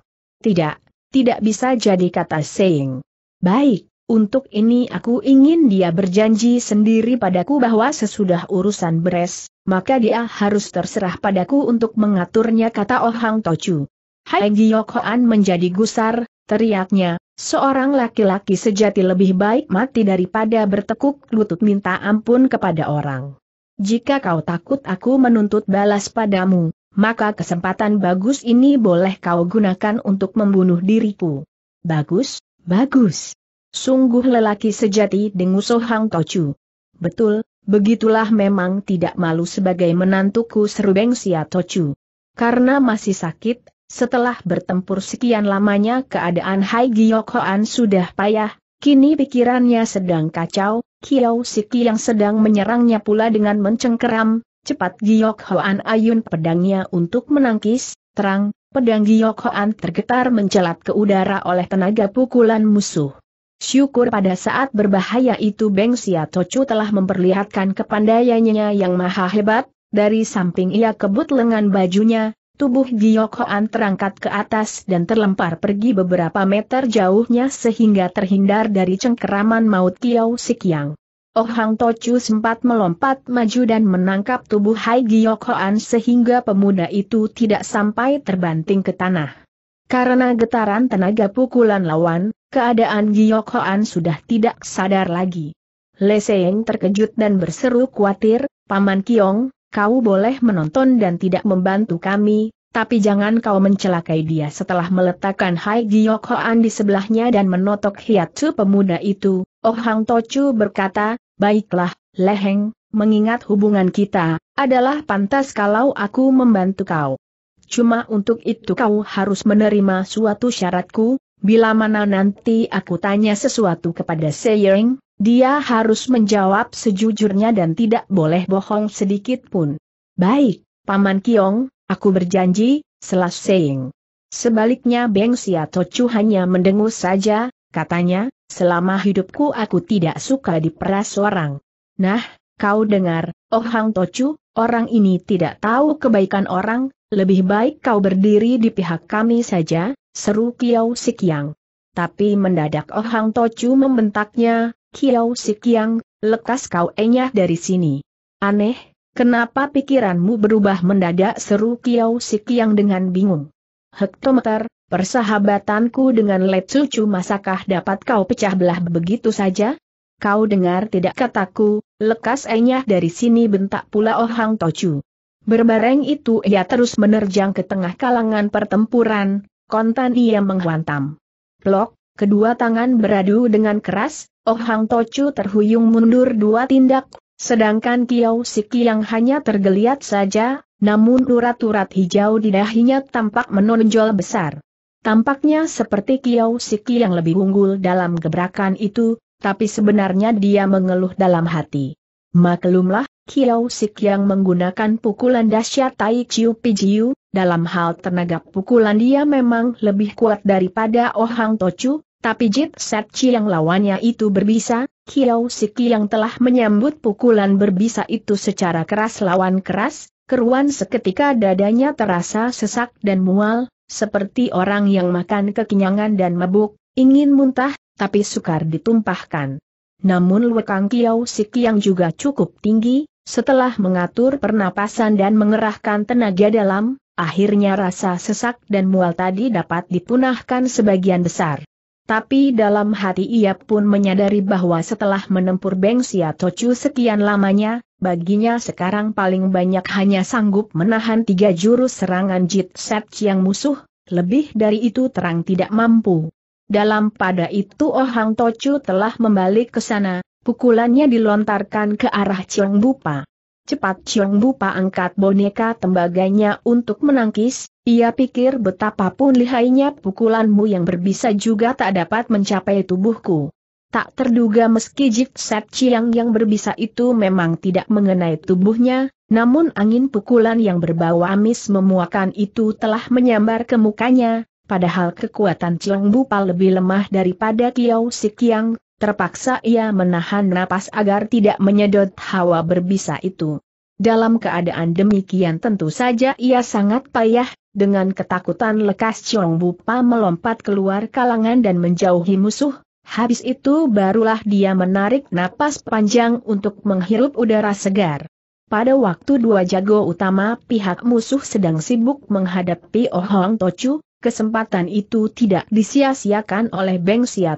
Tidak, tidak bisa jadi kata Seing. Baik, untuk ini aku ingin dia berjanji sendiri padaku bahwa sesudah urusan beres, maka dia harus terserah padaku untuk mengaturnya kata Ohang Tocu. Hai Giyokoan menjadi gusar, teriaknya, seorang laki-laki sejati lebih baik mati daripada bertekuk lutut minta ampun kepada orang. Jika kau takut aku menuntut balas padamu, maka kesempatan bagus ini boleh kau gunakan untuk membunuh diriku. Bagus, bagus. Sungguh lelaki sejati dengusoh Hang Tochu. Betul, begitulah memang tidak malu sebagai menantuku seru Beng Sia Tochu. Karena masih sakit setelah bertempur sekian lamanya keadaan Hai Giok Hoan sudah payah, kini pikirannya sedang kacau, Kiao Siki yang sedang menyerangnya pula dengan mencengkeram, cepat Giok Hoan ayun pedangnya untuk menangkis, terang, pedang Giok Hoan tergetar mencelat ke udara oleh tenaga pukulan musuh. Syukur pada saat berbahaya itu Beng Sia Tocu telah memperlihatkan kepandaiannya yang maha hebat, dari samping ia kebut lengan bajunya, Tubuh Giyokoan terangkat ke atas dan terlempar pergi beberapa meter jauhnya sehingga terhindar dari cengkeraman maut Tiau Sikyang. Oh Hang Tochu sempat melompat maju dan menangkap tubuh Hai Giyokoan sehingga pemuda itu tidak sampai terbanting ke tanah. Karena getaran tenaga pukulan lawan, keadaan Giyokoan sudah tidak sadar lagi. Leseeng terkejut dan berseru khawatir, Paman Kiong, kau boleh menonton dan tidak membantu kami, tapi jangan kau mencelakai dia setelah meletakkan Hai Giyok Hoan di sebelahnya dan menotok hiatsu pemuda itu, Oh Hang Tochu berkata, baiklah, Leheng, mengingat hubungan kita, adalah pantas kalau aku membantu kau. Cuma untuk itu kau harus menerima suatu syaratku, bila mana nanti aku tanya sesuatu kepada Seyeng, dia harus menjawab sejujurnya dan tidak boleh bohong sedikit pun. Baik, Paman Kiong, aku berjanji, selesaiing. Sebaliknya Beng Siatocu hanya mendengus saja, katanya, selama hidupku aku tidak suka diperas orang. Nah, kau dengar, Oh Hang Tocu, orang ini tidak tahu kebaikan orang, lebih baik kau berdiri di pihak kami saja, seru Kiao Sikyang. Tapi mendadak Oh Hang Tocu membentaknya, Kiau Sikiang, lekas kau enyah dari sini. Aneh, kenapa pikiranmu berubah mendadak seru Kiau Sikiang dengan bingung. Hektometer, persahabatanku dengan Let Cucu masakah dapat kau pecah belah begitu saja? Kau dengar tidak kataku, lekas enyah dari sini bentak pula Oh Hang Tocu. Berbareng itu ia terus menerjang ke tengah kalangan pertempuran, kontan ia menghantam. Plok, kedua tangan beradu dengan keras, Oh Hang Tochu terhuyung mundur dua tindak, sedangkan Kiao Siki yang hanya tergeliat saja, namun urat-urat hijau di dahinya tampak menonjol besar. Tampaknya seperti Kiao Siki yang lebih unggul dalam gebrakan itu, tapi sebenarnya dia mengeluh dalam hati. Maklumlah, Kiao Sik yang menggunakan pukulan dahsyat Tai Chiu Pijiu, dalam hal tenaga pukulan dia memang lebih kuat daripada Ohang Hang Tochu, tapi Jit Setchi yang lawannya itu berbisa, Kiao Siki yang telah menyambut pukulan berbisa itu secara keras lawan keras, keruan seketika dadanya terasa sesak dan mual, seperti orang yang makan kekenyangan dan mabuk, ingin muntah, tapi sukar ditumpahkan. Namun lekang Kiao Siki yang juga cukup tinggi, setelah mengatur pernapasan dan mengerahkan tenaga dalam, akhirnya rasa sesak dan mual tadi dapat dipunahkan sebagian besar. Tapi dalam hati ia pun menyadari bahwa setelah menempur Beng Sia Tocu sekian lamanya, baginya sekarang paling banyak hanya sanggup menahan tiga jurus serangan Jit Set yang musuh, lebih dari itu terang tidak mampu. Dalam pada itu Oh Hang Tocu telah membalik ke sana, pukulannya dilontarkan ke arah Chiong Bupa. Cepat Chiong Bupa angkat boneka tembaganya untuk menangkis, ia pikir betapapun lihainya pukulanmu yang berbisa juga tak dapat mencapai tubuhku. Tak terduga meski Jik Set Chiang yang berbisa itu memang tidak mengenai tubuhnya, namun angin pukulan yang berbau amis memuakan itu telah menyambar ke mukanya, padahal kekuatan Chiang Bupa lebih lemah daripada Kiao yang. Terpaksa ia menahan napas agar tidak menyedot hawa berbisa itu. Dalam keadaan demikian tentu saja ia sangat payah, dengan ketakutan lekas Chong Bupa melompat keluar kalangan dan menjauhi musuh, habis itu barulah dia menarik napas panjang untuk menghirup udara segar. Pada waktu dua jago utama pihak musuh sedang sibuk menghadapi Oh Tochu, kesempatan itu tidak disia-siakan oleh Beng Sia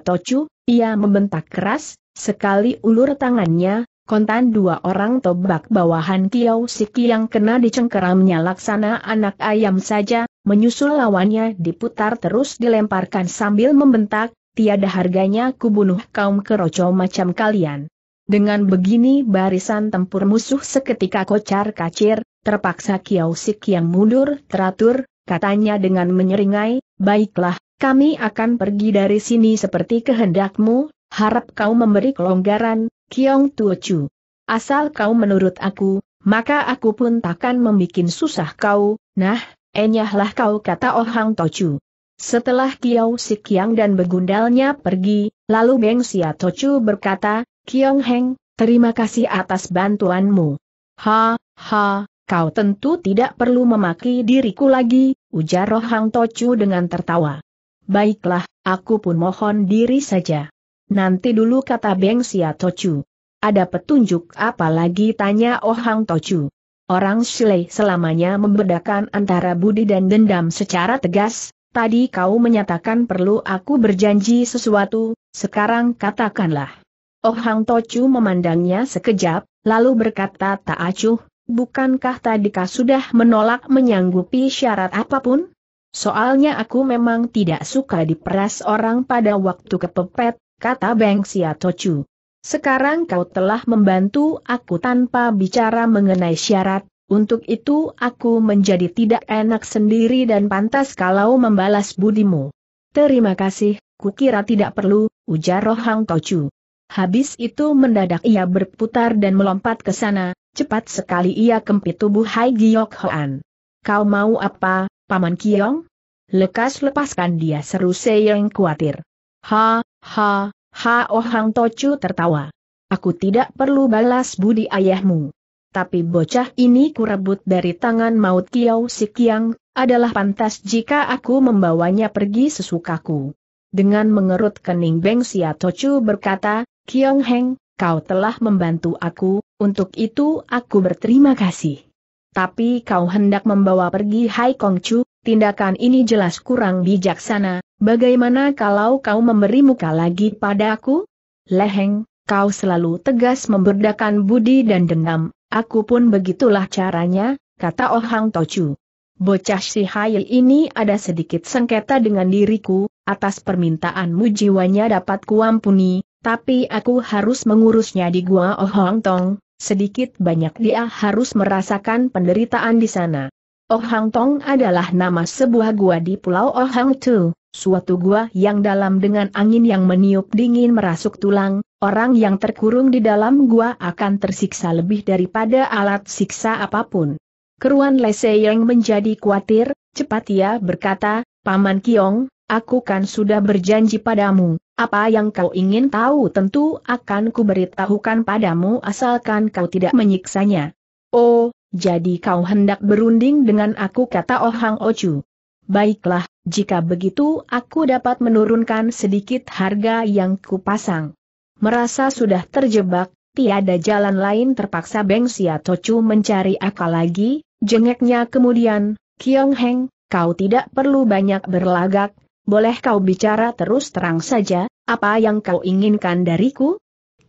ia membentak keras, sekali ulur tangannya, kontan dua orang tobak bawahan Kiau Siki yang kena dicengkeramnya laksana anak ayam saja, menyusul lawannya diputar terus dilemparkan sambil membentak, tiada harganya kubunuh kaum keroco macam kalian. Dengan begini barisan tempur musuh seketika kocar kacir, terpaksa Kiau Sik yang mundur teratur, katanya dengan menyeringai, baiklah, kami akan pergi dari sini seperti kehendakmu, harap kau memberi kelonggaran, Kiong Tuochu. Asal kau menurut aku, maka aku pun takkan membuat susah kau, nah, enyahlah kau kata Oh Hang Tochu. Setelah Kiao Sikiang dan begundalnya pergi, lalu Beng Sia Tochu berkata, Kiong Heng, terima kasih atas bantuanmu. Ha, ha, Kau tentu tidak perlu memaki diriku lagi, ujar Rohang Tocu dengan tertawa. Baiklah, aku pun mohon diri saja. Nanti dulu kata Beng Sia Tocu. Ada petunjuk apa lagi tanya Ohang oh Tocu. Orang Shilei selamanya membedakan antara budi dan dendam secara tegas, tadi kau menyatakan perlu aku berjanji sesuatu, sekarang katakanlah. Ohang oh Tocu memandangnya sekejap, lalu berkata tak acuh, bukankah tadi kau sudah menolak menyanggupi syarat apapun? Soalnya aku memang tidak suka diperas orang pada waktu kepepet, kata Beng Siatocu. Sekarang kau telah membantu aku tanpa bicara mengenai syarat, untuk itu aku menjadi tidak enak sendiri dan pantas kalau membalas budimu. Terima kasih, kukira tidak perlu, ujar Rohang Tocu. Habis itu mendadak ia berputar dan melompat ke sana, Cepat sekali ia kempit tubuh Hai Giok Hoan. Kau mau apa, Paman Kiong? Lekas lepaskan dia seru Seyeng khawatir. Ha, ha, ha Oh Hang Tochu tertawa. Aku tidak perlu balas budi ayahmu. Tapi bocah ini kurebut dari tangan maut Kiau Sikiang, adalah pantas jika aku membawanya pergi sesukaku. Dengan mengerut kening Beng Sia Tocu berkata, Kiong Heng, kau telah membantu aku, untuk itu aku berterima kasih. Tapi kau hendak membawa pergi Hai Kong Chu, tindakan ini jelas kurang bijaksana, bagaimana kalau kau memberi muka lagi padaku? Leheng, kau selalu tegas memberdakan budi dan dendam, aku pun begitulah caranya, kata Oh Hang Tochu. Bocah si Hail ini ada sedikit sengketa dengan diriku, atas permintaanmu jiwanya dapat kuampuni, tapi aku harus mengurusnya di Gua Oh Hong Tong, sedikit banyak dia harus merasakan penderitaan di sana. Oh Hang Tong adalah nama sebuah gua di Pulau Oh Hang Tu, suatu gua yang dalam dengan angin yang meniup dingin merasuk tulang, orang yang terkurung di dalam gua akan tersiksa lebih daripada alat siksa apapun. Keruan Lese yang menjadi khawatir, cepat ia berkata, Paman Kiong, Aku kan sudah berjanji padamu, apa yang kau ingin tahu tentu akan kuberitahukan padamu asalkan kau tidak menyiksanya. Oh, jadi kau hendak berunding dengan aku kata Oh Hang Ocu. Baiklah, jika begitu aku dapat menurunkan sedikit harga yang kupasang. Merasa sudah terjebak, tiada jalan lain terpaksa Beng Sia Tocu mencari akal lagi, jengeknya kemudian, Kiong Heng, kau tidak perlu banyak berlagak, boleh kau bicara terus terang saja, apa yang kau inginkan dariku?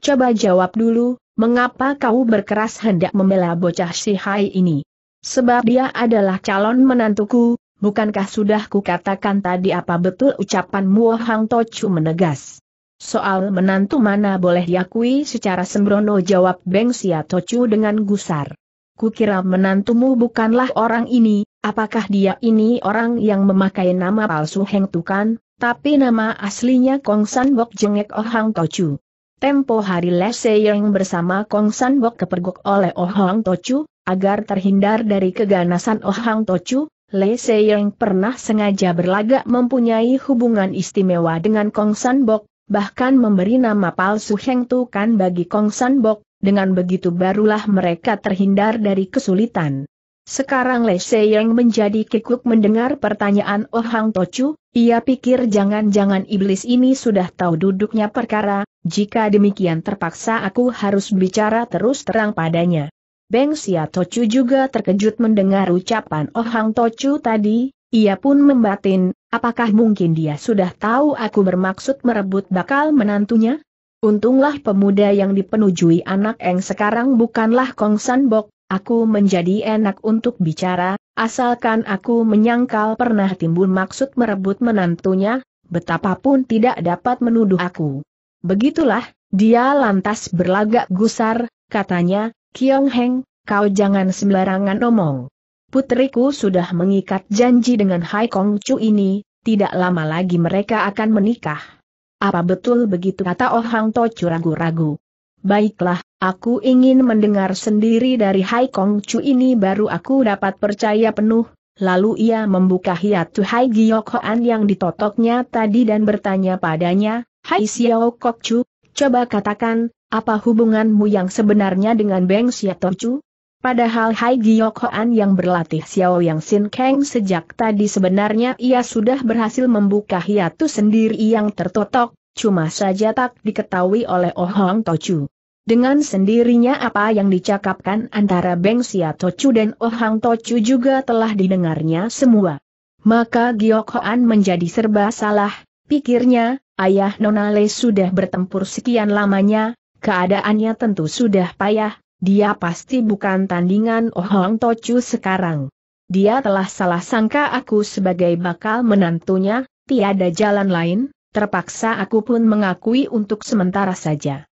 Coba jawab dulu, mengapa kau berkeras hendak membela bocah si Hai ini? Sebab dia adalah calon menantuku, bukankah sudah kukatakan tadi apa betul ucapan Muo Hang Tochu menegas? Soal menantu mana boleh diakui secara sembrono jawab Beng Sia Tochu dengan gusar. Kukira menantumu bukanlah orang ini, apakah dia ini orang yang memakai nama palsu Heng Tukan, tapi nama aslinya Kong San Bok Jengek Oh Hang Tochu. Tempo hari Lese yang bersama Kong San Bok kepergok oleh Oh Hang Tochu, agar terhindar dari keganasan Oh Hang Tochu, Lese yang pernah sengaja berlagak mempunyai hubungan istimewa dengan Kong San Bok, bahkan memberi nama palsu Heng Tukan bagi Kong San Bok, dengan begitu barulah mereka terhindar dari kesulitan. Sekarang Le Seyeng menjadi kikuk mendengar pertanyaan Oh Hang Tochu, ia pikir jangan-jangan iblis ini sudah tahu duduknya perkara, jika demikian terpaksa aku harus bicara terus terang padanya. Beng Xia Tochu juga terkejut mendengar ucapan Oh Hang Tochu tadi, ia pun membatin, apakah mungkin dia sudah tahu aku bermaksud merebut bakal menantunya? Untunglah pemuda yang dipenujui anak Eng sekarang bukanlah Kong San Bok, aku menjadi enak untuk bicara, asalkan aku menyangkal pernah timbul maksud merebut menantunya, betapapun tidak dapat menuduh aku. Begitulah, dia lantas berlagak gusar, katanya, Kiong Heng, kau jangan sembarangan omong. Putriku sudah mengikat janji dengan Hai Kong Chu ini, tidak lama lagi mereka akan menikah. Apa betul begitu kata Oh Hang Tocu ragu-ragu? Baiklah, aku ingin mendengar sendiri dari Hai Kong Chu ini baru aku dapat percaya penuh. Lalu ia membuka hiatu Hai Giok Hoan yang ditotoknya tadi dan bertanya padanya, Hai Xiao Kok Chu, coba katakan, apa hubunganmu yang sebenarnya dengan Beng Xiao Chu? Padahal Hai Giyokhoan yang berlatih Xiao Yang Sin Kang sejak tadi sebenarnya ia sudah berhasil membuka hiatus sendiri yang tertotok, cuma saja tak diketahui oleh Oh Hong Tochu. Dengan sendirinya apa yang dicakapkan antara Beng Xia Tochu dan Oh Hang Tochu juga telah didengarnya semua. Maka Giyokhoan menjadi serba salah, pikirnya, ayah Nonale sudah bertempur sekian lamanya, keadaannya tentu sudah payah, dia pasti bukan tandingan Oh Tochu sekarang. Dia telah salah sangka aku sebagai bakal menantunya, tiada jalan lain, terpaksa aku pun mengakui untuk sementara saja.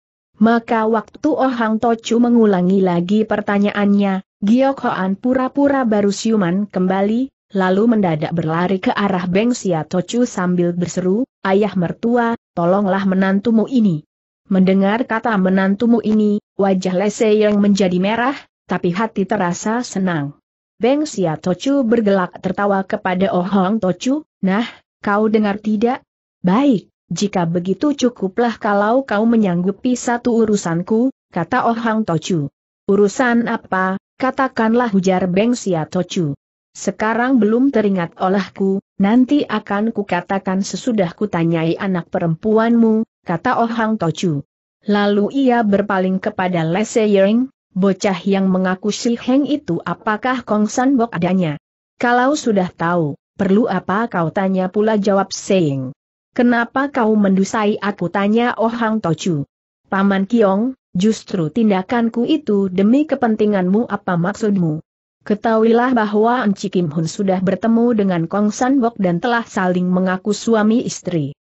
Maka waktu Ohang Tochu mengulangi lagi pertanyaannya, Giok Hoan pura-pura baru siuman kembali, lalu mendadak berlari ke arah Beng Sia Tochu sambil berseru, ayah mertua, tolonglah menantumu ini. Mendengar kata menantumu ini, Wajah Lese yang menjadi merah, tapi hati terasa senang. Beng Sia Tocu bergelak tertawa kepada Oh Hong Tocu, nah, kau dengar tidak? Baik, jika begitu cukuplah kalau kau menyanggupi satu urusanku, kata Oh Hong Tocu. Urusan apa, katakanlah ujar Beng Sia Tocu. Sekarang belum teringat olahku, nanti akan kukatakan sesudah kutanyai anak perempuanmu, kata Oh Hang Tocu. Lalu ia berpaling kepada Lese Yering, bocah yang mengaku si Heng itu apakah Kong San Bok adanya. Kalau sudah tahu, perlu apa kau tanya pula jawab Seing. Kenapa kau mendusai aku tanya Oh Hang Tochu. Paman Kiong, justru tindakanku itu demi kepentinganmu apa maksudmu? Ketahuilah bahwa Enci Kim Hun sudah bertemu dengan Kong San Bok dan telah saling mengaku suami istri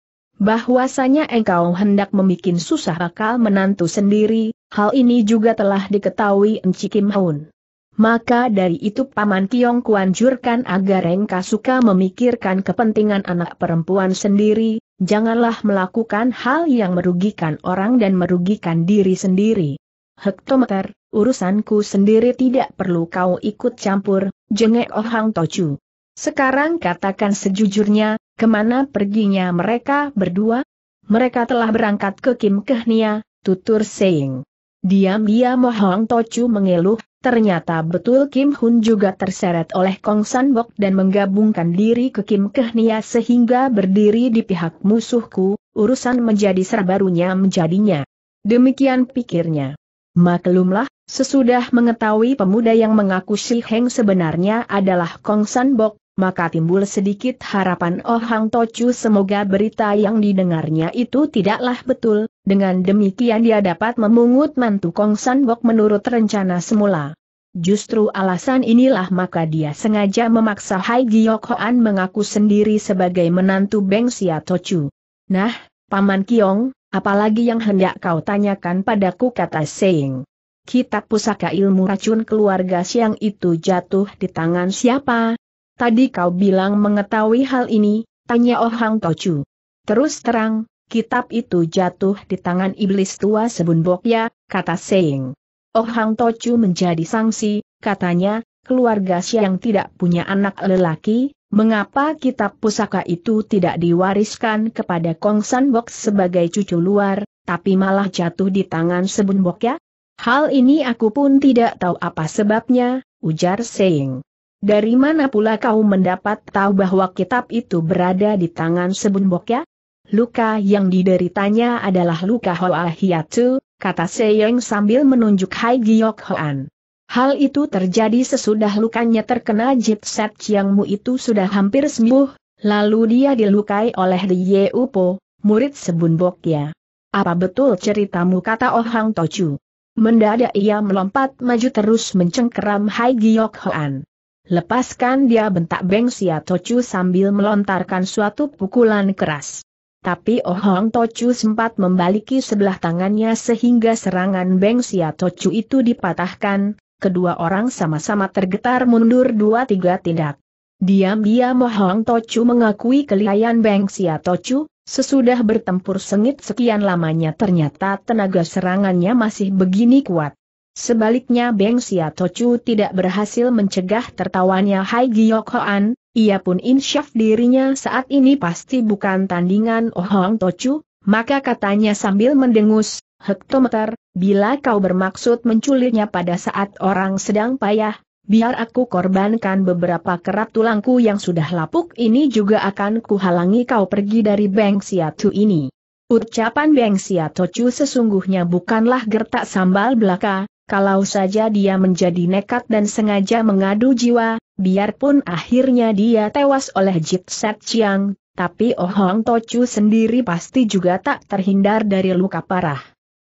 bahwasanya engkau hendak membuat susah akal menantu sendiri, hal ini juga telah diketahui Enci Kim Hun. Maka dari itu Paman Kiong Kuan agar engkau suka memikirkan kepentingan anak perempuan sendiri, janganlah melakukan hal yang merugikan orang dan merugikan diri sendiri. Hektometer, urusanku sendiri tidak perlu kau ikut campur, jengek Ohang Hang Tochu. Sekarang katakan sejujurnya, Kemana perginya mereka berdua? Mereka telah berangkat ke Kim Kehnia, tutur Seing. Diam-diam Mohong Tochu mengeluh, ternyata betul Kim Hun juga terseret oleh Kong San Bok dan menggabungkan diri ke Kim Kehnia sehingga berdiri di pihak musuhku, urusan menjadi serbarunya menjadinya. Demikian pikirnya. Maklumlah, sesudah mengetahui pemuda yang mengaku Si Heng sebenarnya adalah Kong San Bok, maka timbul sedikit harapan Oh Hang Tochu semoga berita yang didengarnya itu tidaklah betul, dengan demikian dia dapat memungut mantu Kong San Bok menurut rencana semula. Justru alasan inilah maka dia sengaja memaksa Hai Giok Hoan mengaku sendiri sebagai menantu Beng Sia Tochu. Nah, Paman Kiong, apalagi yang hendak kau tanyakan padaku kata Seing. Kitab pusaka ilmu racun keluarga siang itu jatuh di tangan siapa, Tadi kau bilang mengetahui hal ini, tanya Oh Hang Tochu. Terus terang, kitab itu jatuh di tangan iblis tua sebunbokya, kata Seing. Oh Hang Tochu menjadi sangsi, katanya, keluarga Siang tidak punya anak lelaki, mengapa kitab pusaka itu tidak diwariskan kepada Kong San Bok sebagai cucu luar, tapi malah jatuh di tangan sebunbokya? Hal ini aku pun tidak tahu apa sebabnya, ujar Seing. Dari mana pula kau mendapat tahu bahwa kitab itu berada di tangan Sebun ya? Luka yang dideritanya adalah luka Hoa Hiatu, kata Seyeng sambil menunjuk Hai Giok Hoan. Hal itu terjadi sesudah lukanya terkena jipset Chiangmu itu sudah hampir sembuh, lalu dia dilukai oleh Di Upo, murid Sebun ya. Apa betul ceritamu kata Oh Hang Tochu? Mendadak ia melompat maju terus mencengkeram Hai Giok Hoan. Lepaskan dia bentak Beng Sia Tocu sambil melontarkan suatu pukulan keras. Tapi Oh Hong Tocu sempat membaliki sebelah tangannya sehingga serangan Beng Sia Tocu itu dipatahkan, kedua orang sama-sama tergetar mundur dua tiga tindak. Diam-diam Oh Hong Tocu mengakui kelihayan Beng Sia Tocu, sesudah bertempur sengit sekian lamanya ternyata tenaga serangannya masih begini kuat. Sebaliknya Beng Tochu tidak berhasil mencegah tertawanya Hai Giok Hoan, ia pun insyaf dirinya saat ini pasti bukan tandingan Oh Tochu, maka katanya sambil mendengus, hektometer, bila kau bermaksud menculiknya pada saat orang sedang payah, biar aku korbankan beberapa kerap tulangku yang sudah lapuk ini juga akan kuhalangi kau pergi dari Beng Xiaochu ini. Ucapan Beng Tochu sesungguhnya bukanlah gertak sambal belaka, kalau saja dia menjadi nekat dan sengaja mengadu jiwa, biarpun akhirnya dia tewas oleh Jit Set Chiang, tapi Oh Hong Tochu sendiri pasti juga tak terhindar dari luka parah.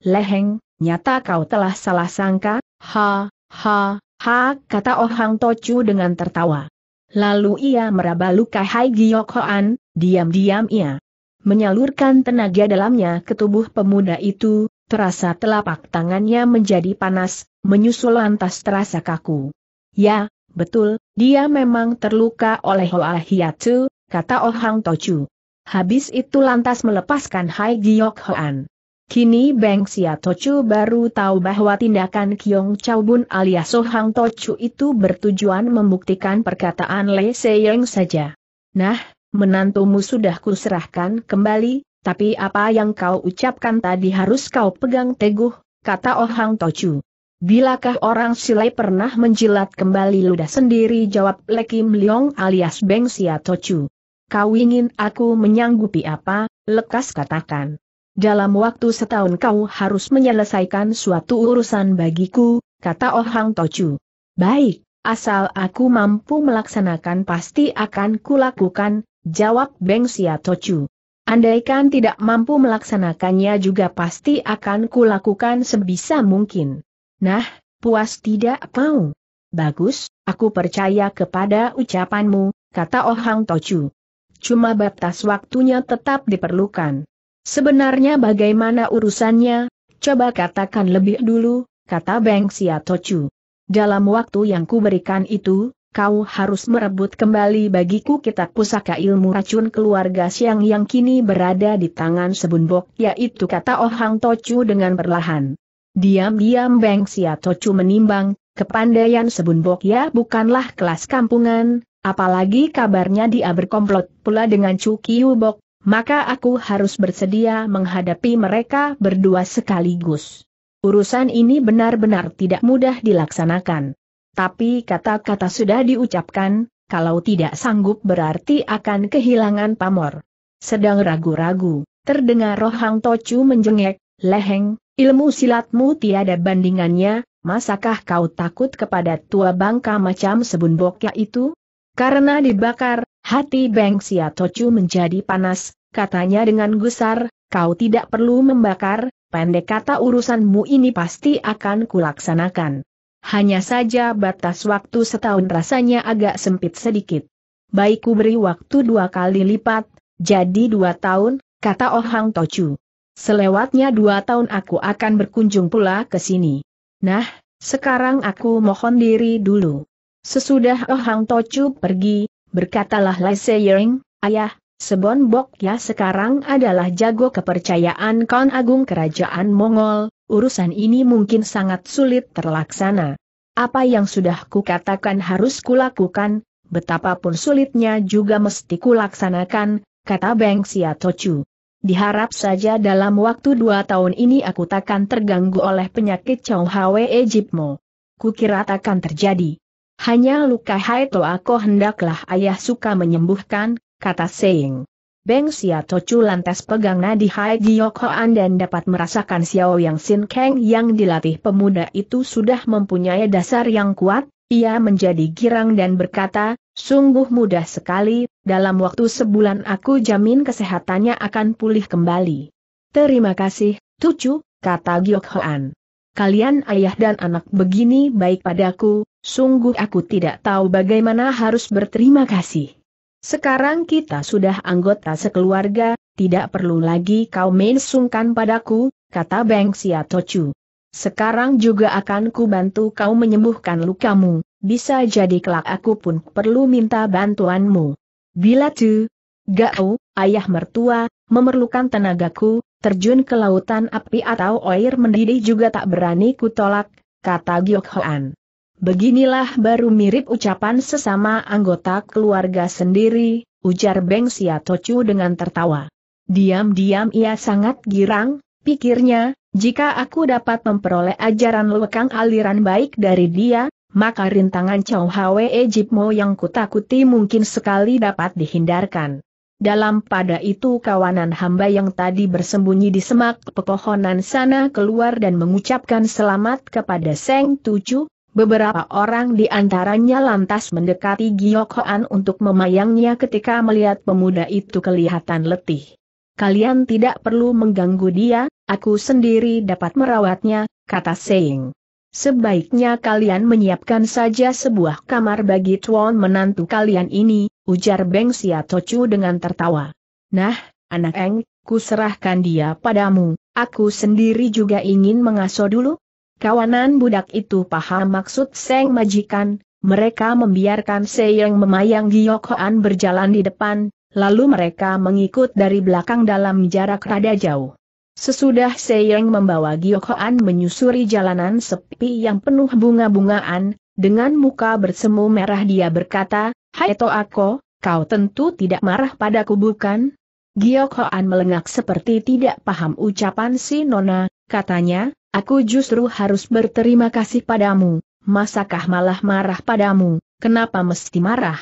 Leheng, nyata kau telah salah sangka, ha, ha, ha, kata Oh Hong Tochu dengan tertawa. Lalu ia meraba luka Hai Giok Hoan, diam-diam ia menyalurkan tenaga dalamnya ke tubuh pemuda itu, terasa telapak tangannya menjadi panas, menyusul lantas terasa kaku. Ya, betul, dia memang terluka oleh Hoa Hiatsu, kata Oh Hang Tochu. Habis itu lantas melepaskan Hai Giok Hoan. Kini Beng Sia Tochu baru tahu bahwa tindakan Kiong Chao Bun alias Hang Tochu itu bertujuan membuktikan perkataan Le Seyeng saja. Nah, menantumu sudah kuserahkan kembali, tapi apa yang kau ucapkan tadi harus kau pegang teguh, kata Oh Hang Tochu. Bilakah orang Silai pernah menjilat kembali ludah sendiri jawab Le Kim Leong alias Beng Sia Tochu. Kau ingin aku menyanggupi apa, lekas katakan. Dalam waktu setahun kau harus menyelesaikan suatu urusan bagiku, kata Oh Hang Tochu. Baik, asal aku mampu melaksanakan pasti akan kulakukan, jawab Beng Sia Tochu. Andaikan tidak mampu melaksanakannya juga pasti akan kulakukan sebisa mungkin. Nah, puas tidak kau? Bagus, aku percaya kepada ucapanmu, kata Oh Hang Tochu. Cuma batas waktunya tetap diperlukan. Sebenarnya bagaimana urusannya, coba katakan lebih dulu, kata Beng Sia Tochu. Dalam waktu yang kuberikan itu, kau harus merebut kembali bagiku kitab pusaka ilmu racun keluarga siang yang kini berada di tangan sebunbok, yaitu kata Ohang Hang Tochu dengan perlahan. Diam-diam Beng Sia Tochu menimbang, kepandaian sebunbok ya bukanlah kelas kampungan, apalagi kabarnya dia berkomplot pula dengan Chu Bok, maka aku harus bersedia menghadapi mereka berdua sekaligus. Urusan ini benar-benar tidak mudah dilaksanakan. Tapi kata-kata sudah diucapkan, kalau tidak sanggup berarti akan kehilangan pamor. Sedang ragu-ragu, terdengar Roh Hang Tocu menjengek, Leheng, ilmu silatmu tiada bandingannya, masakah kau takut kepada tua bangka macam sebun bokya itu? Karena dibakar, hati Beng Sia Tocu menjadi panas, katanya dengan gusar, kau tidak perlu membakar, pendek kata urusanmu ini pasti akan kulaksanakan. Hanya saja batas waktu setahun rasanya agak sempit sedikit. Baik ku beri waktu dua kali lipat, jadi dua tahun, kata Oh Hang Tochu. Selewatnya dua tahun aku akan berkunjung pula ke sini. Nah, sekarang aku mohon diri dulu. Sesudah Oh Hang Tochu pergi, berkatalah Lai Seyering, Ayah, Sebon Bok ya sekarang adalah jago kepercayaan Kon Agung Kerajaan Mongol, urusan ini mungkin sangat sulit terlaksana. Apa yang sudah kukatakan harus kulakukan, betapapun sulitnya juga mesti kulaksanakan, kata Beng Tocu. Diharap saja dalam waktu dua tahun ini aku takkan terganggu oleh penyakit Chow Hwe Ejipmo. Kukira takkan terjadi. Hanya luka Haito aku hendaklah ayah suka menyembuhkan, kata Seing. Beng Xia Tocu lantas pegang nadi Hai Giok Hoan dan dapat merasakan Xiao Yang Sin Kang yang dilatih pemuda itu sudah mempunyai dasar yang kuat, ia menjadi girang dan berkata, sungguh mudah sekali, dalam waktu sebulan aku jamin kesehatannya akan pulih kembali. Terima kasih, Tucu, kata Giok Hoan. Kalian ayah dan anak begini baik padaku, sungguh aku tidak tahu bagaimana harus berterima kasih. Sekarang kita sudah anggota sekeluarga, tidak perlu lagi kau main padaku, kata Beng Siatochu. Sekarang juga akan ku bantu kau menyembuhkan lukamu, bisa jadi kelak aku pun perlu minta bantuanmu. Bila tu, kau, ayah mertua, memerlukan tenagaku, terjun ke lautan api atau air mendidih juga tak berani kutolak, kata Gyok Hoan. Beginilah baru mirip ucapan sesama anggota keluarga sendiri, ujar Beng Tocu dengan tertawa. Diam-diam ia sangat girang, pikirnya, jika aku dapat memperoleh ajaran lekang aliran baik dari dia, maka rintangan Chow Hwe Ejipmo yang kutakuti mungkin sekali dapat dihindarkan. Dalam pada itu kawanan hamba yang tadi bersembunyi di semak pepohonan sana keluar dan mengucapkan selamat kepada Seng Tucu, Beberapa orang di antaranya lantas mendekati Giokoan untuk memayangnya ketika melihat pemuda itu kelihatan letih. Kalian tidak perlu mengganggu dia, aku sendiri dapat merawatnya, kata Seing. Sebaiknya kalian menyiapkan saja sebuah kamar bagi tuan menantu kalian ini, ujar Beng Xiatochu dengan tertawa. Nah, anak Eng, kuserahkan dia padamu, aku sendiri juga ingin mengasuh dulu, Kawanan budak itu paham maksud Seng Majikan, mereka membiarkan Seyeng memayang Giokhoan berjalan di depan, lalu mereka mengikut dari belakang dalam jarak rada jauh. Sesudah Seyeng membawa Giokhoan menyusuri jalanan sepi yang penuh bunga-bungaan, dengan muka bersemu merah dia berkata, Hai Toako, kau tentu tidak marah padaku bukan? Giokhoan melengak seperti tidak paham ucapan si Nona, katanya, Aku justru harus berterima kasih padamu, masakah malah marah padamu, kenapa mesti marah?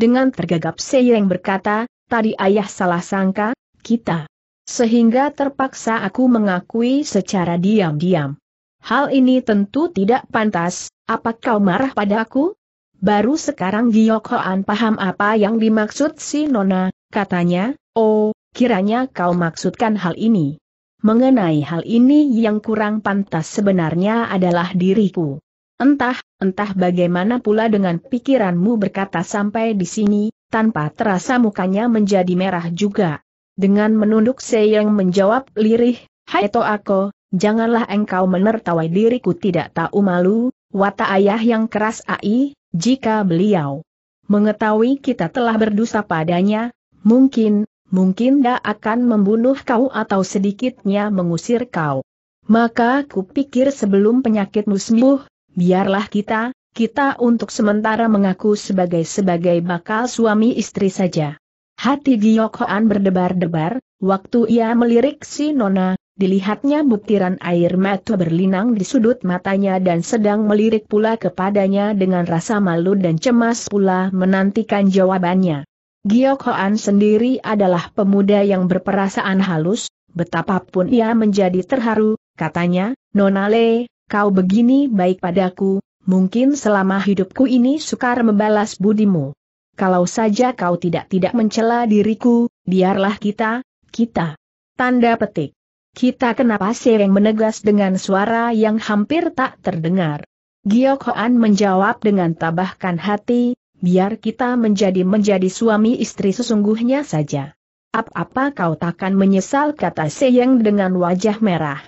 Dengan tergagap Seyeng berkata, tadi ayah salah sangka, kita. Sehingga terpaksa aku mengakui secara diam-diam. Hal ini tentu tidak pantas, apa kau marah padaku? Baru sekarang Giyokhoan paham apa yang dimaksud si Nona, katanya, oh, kiranya kau maksudkan hal ini. Mengenai hal ini yang kurang pantas sebenarnya adalah diriku. Entah, entah bagaimana pula dengan pikiranmu berkata sampai di sini, tanpa terasa mukanya menjadi merah juga. Dengan menunduk Seyang menjawab lirih, Hai Toako, janganlah engkau menertawai diriku tidak tahu malu, Wata ayah yang keras ai, jika beliau mengetahui kita telah berdosa padanya, mungkin, mungkin dia akan membunuh kau atau sedikitnya mengusir kau. Maka kupikir sebelum penyakitmu sembuh, biarlah kita, kita untuk sementara mengaku sebagai sebagai bakal suami istri saja. Hati Giok Hoan berdebar-debar, waktu ia melirik si Nona, dilihatnya butiran air mata berlinang di sudut matanya dan sedang melirik pula kepadanya dengan rasa malu dan cemas pula menantikan jawabannya. Giok Hoan sendiri adalah pemuda yang berperasaan halus, betapapun ia menjadi terharu, katanya, Nona Le, kau begini baik padaku, mungkin selama hidupku ini sukar membalas budimu. Kalau saja kau tidak-tidak mencela diriku, biarlah kita, kita. Tanda petik. Kita kenapa sering menegas dengan suara yang hampir tak terdengar. Giok Hoan menjawab dengan tabahkan hati, biar kita menjadi-menjadi suami istri sesungguhnya saja. Apa-apa kau takkan menyesal kata Seyeng dengan wajah merah.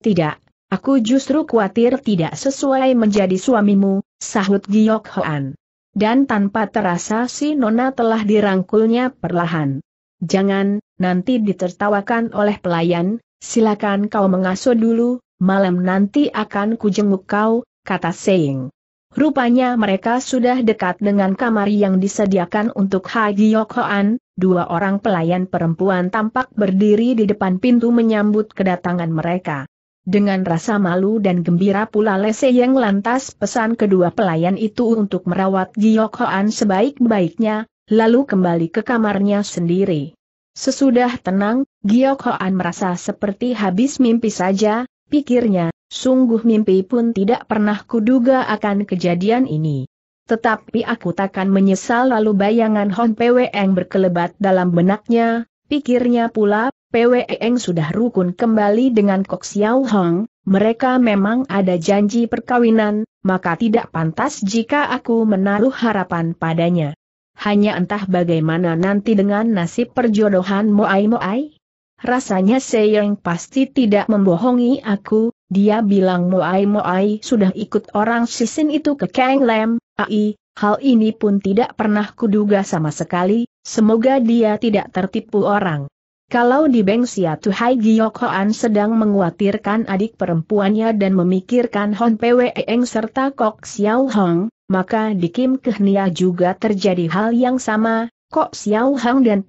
Tidak, aku justru khawatir tidak sesuai menjadi suamimu, sahut Giok Hoan. Dan tanpa terasa si Nona telah dirangkulnya perlahan. Jangan, nanti ditertawakan oleh pelayan, silakan kau mengasuh dulu, malam nanti akan kujenguk kau, kata Seyeng. Rupanya mereka sudah dekat dengan kamar yang disediakan untuk Haji Yokhoan, dua orang pelayan perempuan tampak berdiri di depan pintu menyambut kedatangan mereka. Dengan rasa malu dan gembira pula Lese yang lantas pesan kedua pelayan itu untuk merawat Giyokhoan sebaik-baiknya, lalu kembali ke kamarnya sendiri. Sesudah tenang, Giyokhoan merasa seperti habis mimpi saja, pikirnya Sungguh mimpi pun tidak pernah kuduga akan kejadian ini. Tetapi aku takkan menyesal lalu bayangan Hon Eng berkelebat dalam benaknya, pikirnya pula, Eng sudah rukun kembali dengan Kok Xiao Hong, mereka memang ada janji perkawinan, maka tidak pantas jika aku menaruh harapan padanya. Hanya entah bagaimana nanti dengan nasib perjodohan Moai Moai? Rasanya Seyeng pasti tidak membohongi aku, dia bilang Moai Moai sudah ikut orang sisin itu ke Kang Lam, ai, hal ini pun tidak pernah kuduga sama sekali, semoga dia tidak tertipu orang. Kalau di Beng Sia Tuhai Hoan sedang menguatirkan adik perempuannya dan memikirkan Hon Pwe Eng serta Kok Xiao Hong, maka di Kim Kehnia juga terjadi hal yang sama, Kok Xiao Hang dan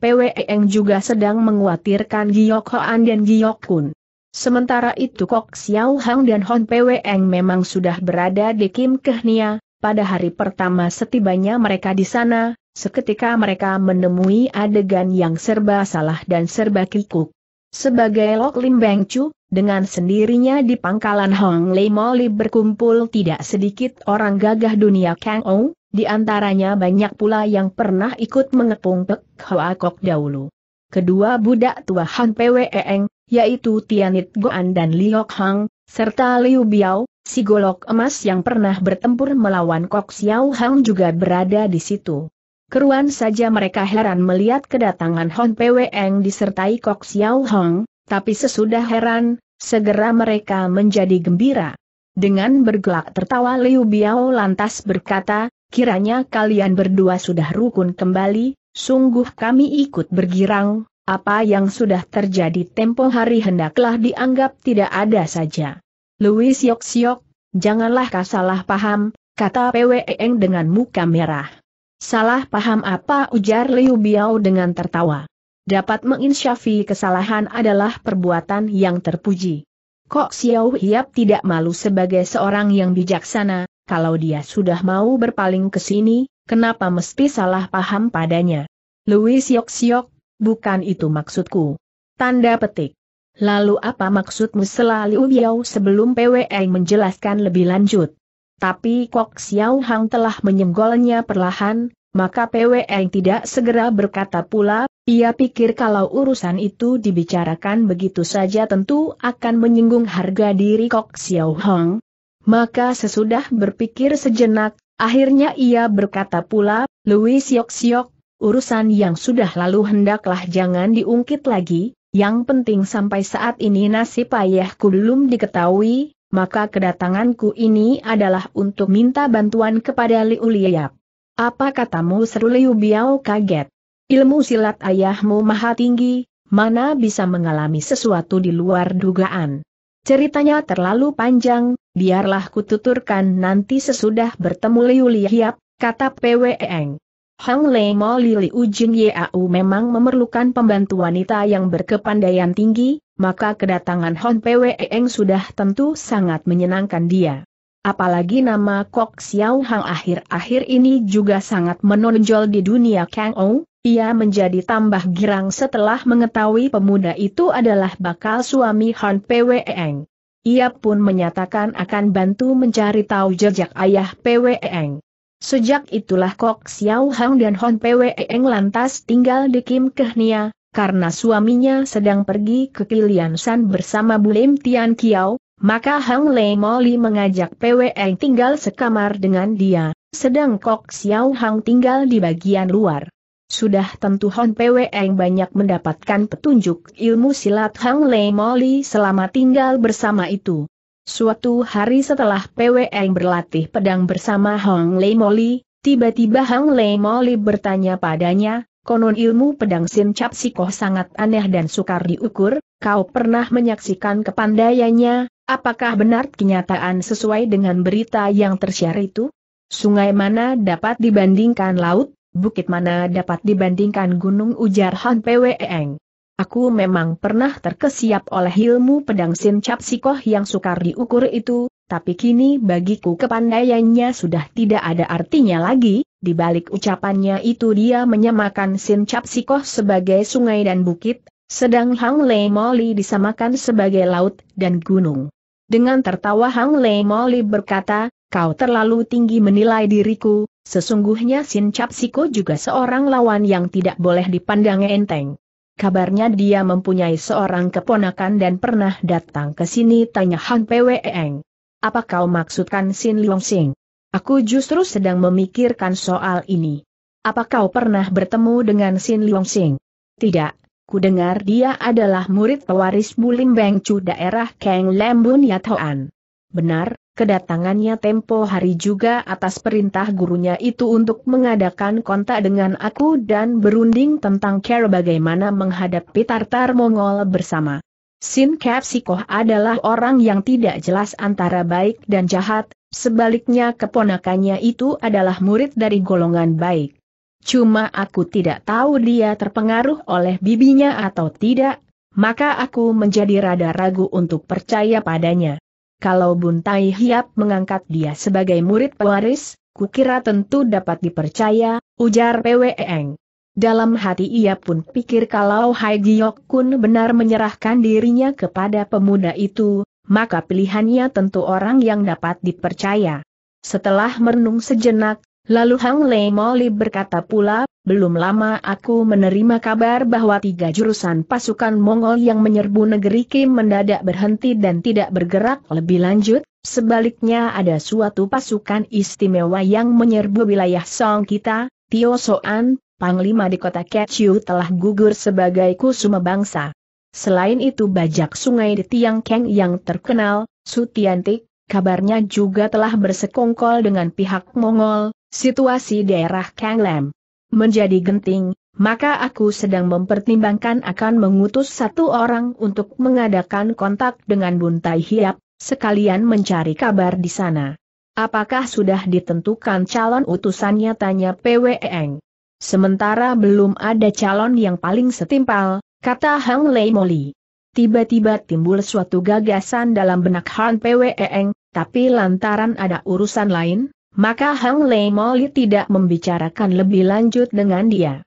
Eng juga sedang menguatirkan Giok Hoan dan Giok Kun. Sementara itu Kok Xiao Hang dan Hon Eng memang sudah berada di Kim Kehnia, pada hari pertama setibanya mereka di sana, seketika mereka menemui adegan yang serba salah dan serba kikuk. Sebagai Lok Lim Beng Chu, dengan sendirinya di pangkalan Hong Lei Moli berkumpul tidak sedikit orang gagah dunia Kang Ong, di antaranya banyak pula yang pernah ikut mengepung Pek Hoa Kok dahulu. Kedua budak tua Han Eng, yaitu Tianit Goan dan Liok Hang, serta Liu Biao, si golok emas yang pernah bertempur melawan Kok Xiao Hang juga berada di situ. Keruan saja mereka heran melihat kedatangan Han Eng disertai Kok Xiao Hang, tapi sesudah heran, segera mereka menjadi gembira. Dengan bergelak tertawa Liu Biao lantas berkata, Kiranya kalian berdua sudah rukun kembali, sungguh kami ikut bergirang, apa yang sudah terjadi tempo hari hendaklah dianggap tidak ada saja. Louis yok janganlah kau salah paham, kata PWEng dengan muka merah. Salah paham apa ujar Liu Biao dengan tertawa. Dapat menginsyafi kesalahan adalah perbuatan yang terpuji. Kok Xiao Hiap tidak malu sebagai seorang yang bijaksana, kalau dia sudah mau berpaling ke sini, kenapa mesti salah paham padanya? Louis Yok-Siok, bukan itu maksudku. Tanda petik. Lalu apa maksudmu selalu biau sebelum PWI menjelaskan lebih lanjut? Tapi Kok Xiao Hang telah menyenggolnya perlahan, maka PWI tidak segera berkata pula, ia pikir kalau urusan itu dibicarakan begitu saja tentu akan menyinggung harga diri Kok Xiao Hang. Maka sesudah berpikir sejenak, akhirnya ia berkata pula, Louis yok siok urusan yang sudah lalu hendaklah jangan diungkit lagi, yang penting sampai saat ini nasib ayahku belum diketahui, maka kedatanganku ini adalah untuk minta bantuan kepada Liu Liap. Apa katamu seru Liu Biao kaget? Ilmu silat ayahmu maha tinggi, mana bisa mengalami sesuatu di luar dugaan. Ceritanya terlalu panjang, biarlah kututurkan nanti sesudah bertemu Liu Lihiap, kata Eng. Hang Lei Mo Lili Yau memang memerlukan pembantu wanita yang berkepandaian tinggi, maka kedatangan Hon Eng sudah tentu sangat menyenangkan dia. Apalagi nama Kok Xiao Hang akhir-akhir ini juga sangat menonjol di dunia Kang Ou, ia menjadi tambah girang setelah mengetahui pemuda itu adalah bakal suami Han Eng. Ia pun menyatakan akan bantu mencari tahu jejak ayah Eng. Sejak itulah Kok Xiao Hang dan Hon Eng lantas tinggal di Kim Kehnia, karena suaminya sedang pergi ke Kilian Kiliansan bersama Bulim Tian Kiao, maka Hang Lei Moli mengajak Eng tinggal sekamar dengan dia, sedang Kok Xiao Hang tinggal di bagian luar. Sudah tentu Hon Pwe yang banyak mendapatkan petunjuk ilmu silat Hang Lei Moli selama tinggal bersama itu. Suatu hari setelah Pwe yang berlatih pedang bersama Hang Lei Moli, tiba-tiba Hang Lei Moli bertanya padanya, konon ilmu pedang Sin Cap Sikoh sangat aneh dan sukar diukur, kau pernah menyaksikan kepandaiannya, apakah benar kenyataan sesuai dengan berita yang tersiar itu? Sungai mana dapat dibandingkan laut? Bukit mana dapat dibandingkan gunung ujar Han Pweng. Aku memang pernah terkesiap oleh ilmu pedang sincap sikoh yang sukar diukur itu, tapi kini bagiku kepandaiannya sudah tidak ada artinya lagi, di balik ucapannya itu dia menyamakan sincap sikoh sebagai sungai dan bukit, sedang Hang Le Moli disamakan sebagai laut dan gunung. Dengan tertawa Hang Le Moli berkata, kau terlalu tinggi menilai diriku, sesungguhnya Sin Capsiko juga seorang lawan yang tidak boleh dipandang enteng. Kabarnya dia mempunyai seorang keponakan dan pernah datang ke sini tanya Hang Pweng. Apa kau maksudkan Sin Long Sing? Aku justru sedang memikirkan soal ini. Apa kau pernah bertemu dengan Sin Long Sing? Tidak, ku dengar dia adalah murid pewaris Bulim Beng Chu daerah Kang Lembun Yatoan. Benar, kedatangannya tempo hari juga atas perintah gurunya itu untuk mengadakan kontak dengan aku dan berunding tentang cara bagaimana menghadapi Tartar Mongol bersama. Sin Kapsikoh adalah orang yang tidak jelas antara baik dan jahat, sebaliknya keponakannya itu adalah murid dari golongan baik. Cuma aku tidak tahu dia terpengaruh oleh bibinya atau tidak, maka aku menjadi rada ragu untuk percaya padanya. Kalau Buntai Hiap mengangkat dia sebagai murid pewaris, kukira tentu dapat dipercaya, ujar PWEeng. Dalam hati ia pun pikir kalau Hai Giok Kun benar menyerahkan dirinya kepada pemuda itu, maka pilihannya tentu orang yang dapat dipercaya. Setelah merenung sejenak, lalu Hang Lei Moli berkata pula, belum lama aku menerima kabar bahwa tiga jurusan pasukan Mongol yang menyerbu negeri Kim mendadak berhenti dan tidak bergerak lebih lanjut, sebaliknya ada suatu pasukan istimewa yang menyerbu wilayah Song kita, Tio Soan, Panglima di kota Kechiu telah gugur sebagai kusuma bangsa. Selain itu bajak sungai di Tiang Keng yang terkenal, Sutiantik, kabarnya juga telah bersekongkol dengan pihak Mongol, situasi daerah Kanglem menjadi genting, maka aku sedang mempertimbangkan akan mengutus satu orang untuk mengadakan kontak dengan Buntai Hiap, sekalian mencari kabar di sana. Apakah sudah ditentukan calon utusannya tanya PWEng. Sementara belum ada calon yang paling setimpal, kata Hang Lei Moli. Tiba-tiba timbul suatu gagasan dalam benak Han PWEng, tapi lantaran ada urusan lain, maka Hang Lei Moli tidak membicarakan lebih lanjut dengan dia.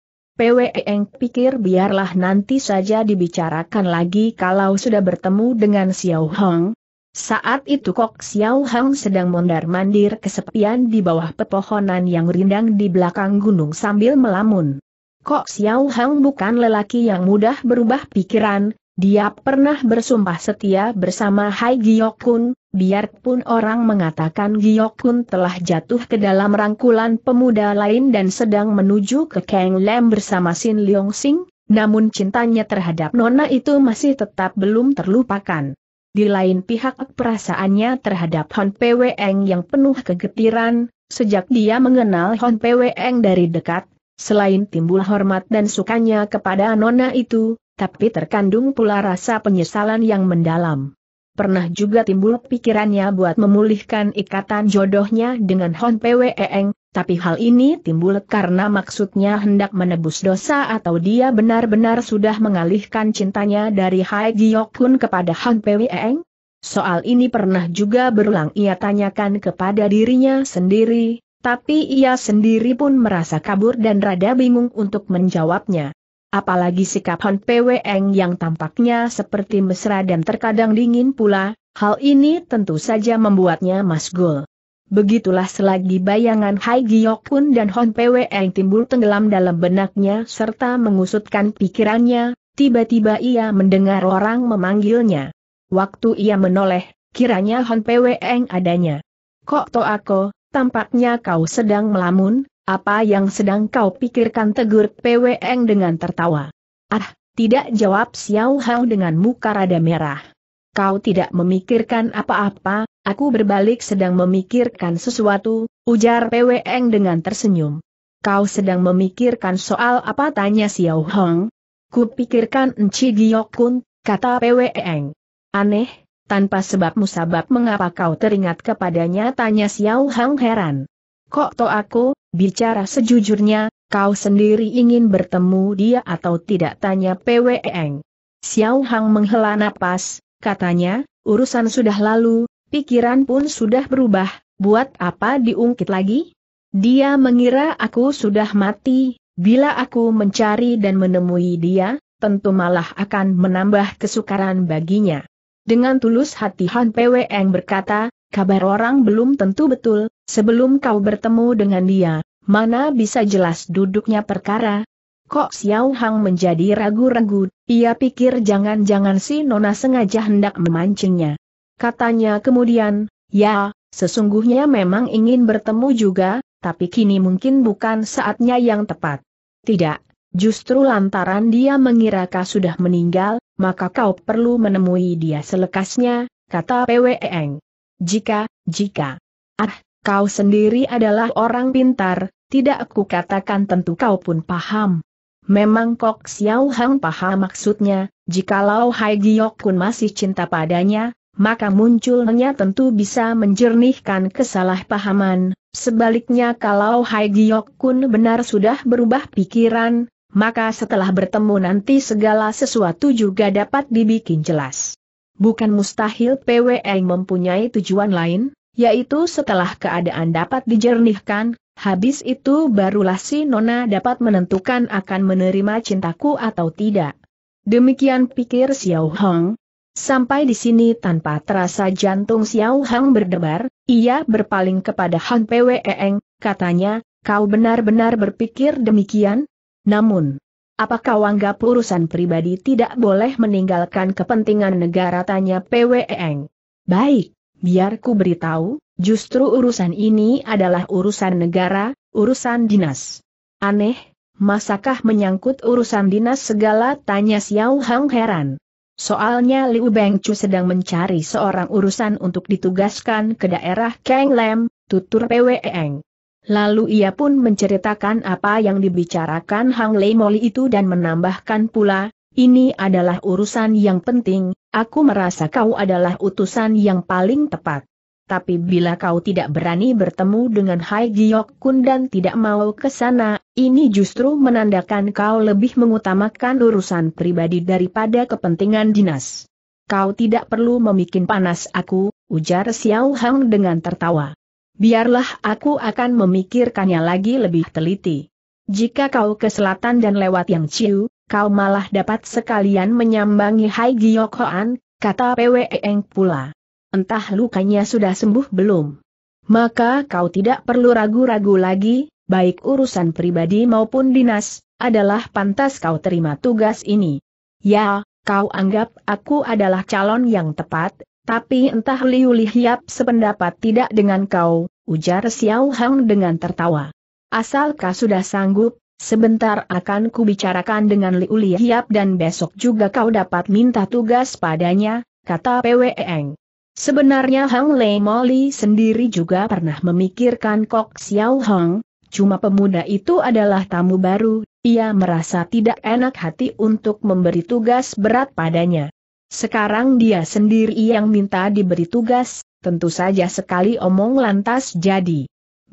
eng pikir biarlah nanti saja dibicarakan lagi kalau sudah bertemu dengan Xiao Hong. Saat itu Kok Xiao Hong sedang mondar-mandir kesepian di bawah pepohonan yang rindang di belakang gunung sambil melamun. Kok Xiao Hong bukan lelaki yang mudah berubah pikiran, dia pernah bersumpah setia bersama Hai Giokun, biarpun orang mengatakan Giokun telah jatuh ke dalam rangkulan pemuda lain dan sedang menuju ke Kang Lam bersama Sin Leong Sing, namun cintanya terhadap Nona itu masih tetap belum terlupakan. Di lain pihak perasaannya terhadap Hon Eng yang penuh kegetiran, sejak dia mengenal Hon Eng dari dekat, Selain timbul hormat dan sukanya kepada nona itu, tapi terkandung pula rasa penyesalan yang mendalam. Pernah juga timbul pikirannya buat memulihkan ikatan jodohnya dengan Hon Pweeng, tapi hal ini timbul karena maksudnya hendak menebus dosa atau dia benar-benar sudah mengalihkan cintanya dari Hai Giok Kun kepada Han Pweeng? Soal ini pernah juga berulang ia tanyakan kepada dirinya sendiri, tapi ia sendiri pun merasa kabur dan rada bingung untuk menjawabnya. Apalagi sikap Hon Peweng yang tampaknya seperti mesra dan terkadang dingin pula, hal ini tentu saja membuatnya masgul. Begitulah selagi bayangan Hai Giokun dan Hon Peweng timbul tenggelam dalam benaknya serta mengusutkan pikirannya, tiba-tiba ia mendengar orang memanggilnya. Waktu ia menoleh, kiranya Hon Peweng adanya. Kok to aku, tampaknya kau sedang melamun, apa yang sedang kau pikirkan tegur PWN dengan tertawa. Ah, tidak jawab Xiao Hao dengan muka rada merah. Kau tidak memikirkan apa-apa, aku berbalik sedang memikirkan sesuatu, ujar PWN dengan tersenyum. Kau sedang memikirkan soal apa tanya Xiao Hong? Kupikirkan Enci Giok Kun, kata PWN. Aneh, tanpa sebab musabab mengapa kau teringat kepadanya tanya Xiao Hang heran. Kok to aku, bicara sejujurnya, kau sendiri ingin bertemu dia atau tidak tanya Pwe Eng. Xiao Hang menghela napas, katanya, urusan sudah lalu, pikiran pun sudah berubah, buat apa diungkit lagi? Dia mengira aku sudah mati, bila aku mencari dan menemui dia, tentu malah akan menambah kesukaran baginya. Dengan tulus hati Han Pweng berkata, kabar orang belum tentu betul, sebelum kau bertemu dengan dia, mana bisa jelas duduknya perkara? Kok Xiao Hang menjadi ragu-ragu, ia pikir jangan-jangan si Nona sengaja hendak memancingnya. Katanya kemudian, ya, sesungguhnya memang ingin bertemu juga, tapi kini mungkin bukan saatnya yang tepat. Tidak, justru lantaran dia mengira kau sudah meninggal, maka kau perlu menemui dia selekasnya, kata e Eng. Jika, jika. Ah, kau sendiri adalah orang pintar, tidak aku katakan tentu kau pun paham. Memang Kok Xiao Hang paham maksudnya, jikalau Hai Giok Kun masih cinta padanya, maka munculnya tentu bisa menjernihkan kesalahpahaman. Sebaliknya kalau Hai Giok Kun benar sudah berubah pikiran, maka setelah bertemu nanti segala sesuatu juga dapat dibikin jelas. Bukan mustahil PWE mempunyai tujuan lain, yaitu setelah keadaan dapat dijernihkan, habis itu barulah si Nona dapat menentukan akan menerima cintaku atau tidak. Demikian pikir Xiao Hong. Sampai di sini tanpa terasa jantung Xiao Hong berdebar, ia berpaling kepada Han Pwe Eng, katanya, kau benar-benar berpikir demikian? Namun, apakah wangga urusan pribadi tidak boleh meninggalkan kepentingan negara tanya Eng. Baik, biar ku beritahu, justru urusan ini adalah urusan negara, urusan dinas. Aneh, masakah menyangkut urusan dinas segala tanya Xiao Hang heran. Soalnya Liu Chu sedang mencari seorang urusan untuk ditugaskan ke daerah Kang Lem, tutur Eng. Lalu ia pun menceritakan apa yang dibicarakan Hang Lei Moli itu dan menambahkan pula, ini adalah urusan yang penting, aku merasa kau adalah utusan yang paling tepat. Tapi bila kau tidak berani bertemu dengan Hai Giok Kun dan tidak mau ke sana, ini justru menandakan kau lebih mengutamakan urusan pribadi daripada kepentingan dinas. Kau tidak perlu memikin panas aku, ujar Xiao Hang dengan tertawa. Biarlah aku akan memikirkannya lagi lebih teliti. Jika kau ke selatan dan lewat yang ciu, kau malah dapat sekalian menyambangi Hai Giyokhoan, kata Pwe Eng pula. Entah lukanya sudah sembuh belum. Maka kau tidak perlu ragu-ragu lagi, baik urusan pribadi maupun dinas, adalah pantas kau terima tugas ini. Ya, kau anggap aku adalah calon yang tepat, tapi entah Liu Lihiap sependapat tidak dengan kau, ujar Xiao Hang dengan tertawa. Asalkah sudah sanggup, sebentar akan kubicarakan dengan Liu Lihiap dan besok juga kau dapat minta tugas padanya, kata Eng. Sebenarnya Hang Lei Moli sendiri juga pernah memikirkan Kok Xiao Hang, cuma pemuda itu adalah tamu baru, ia merasa tidak enak hati untuk memberi tugas berat padanya. Sekarang dia sendiri yang minta diberi tugas, tentu saja sekali omong lantas jadi.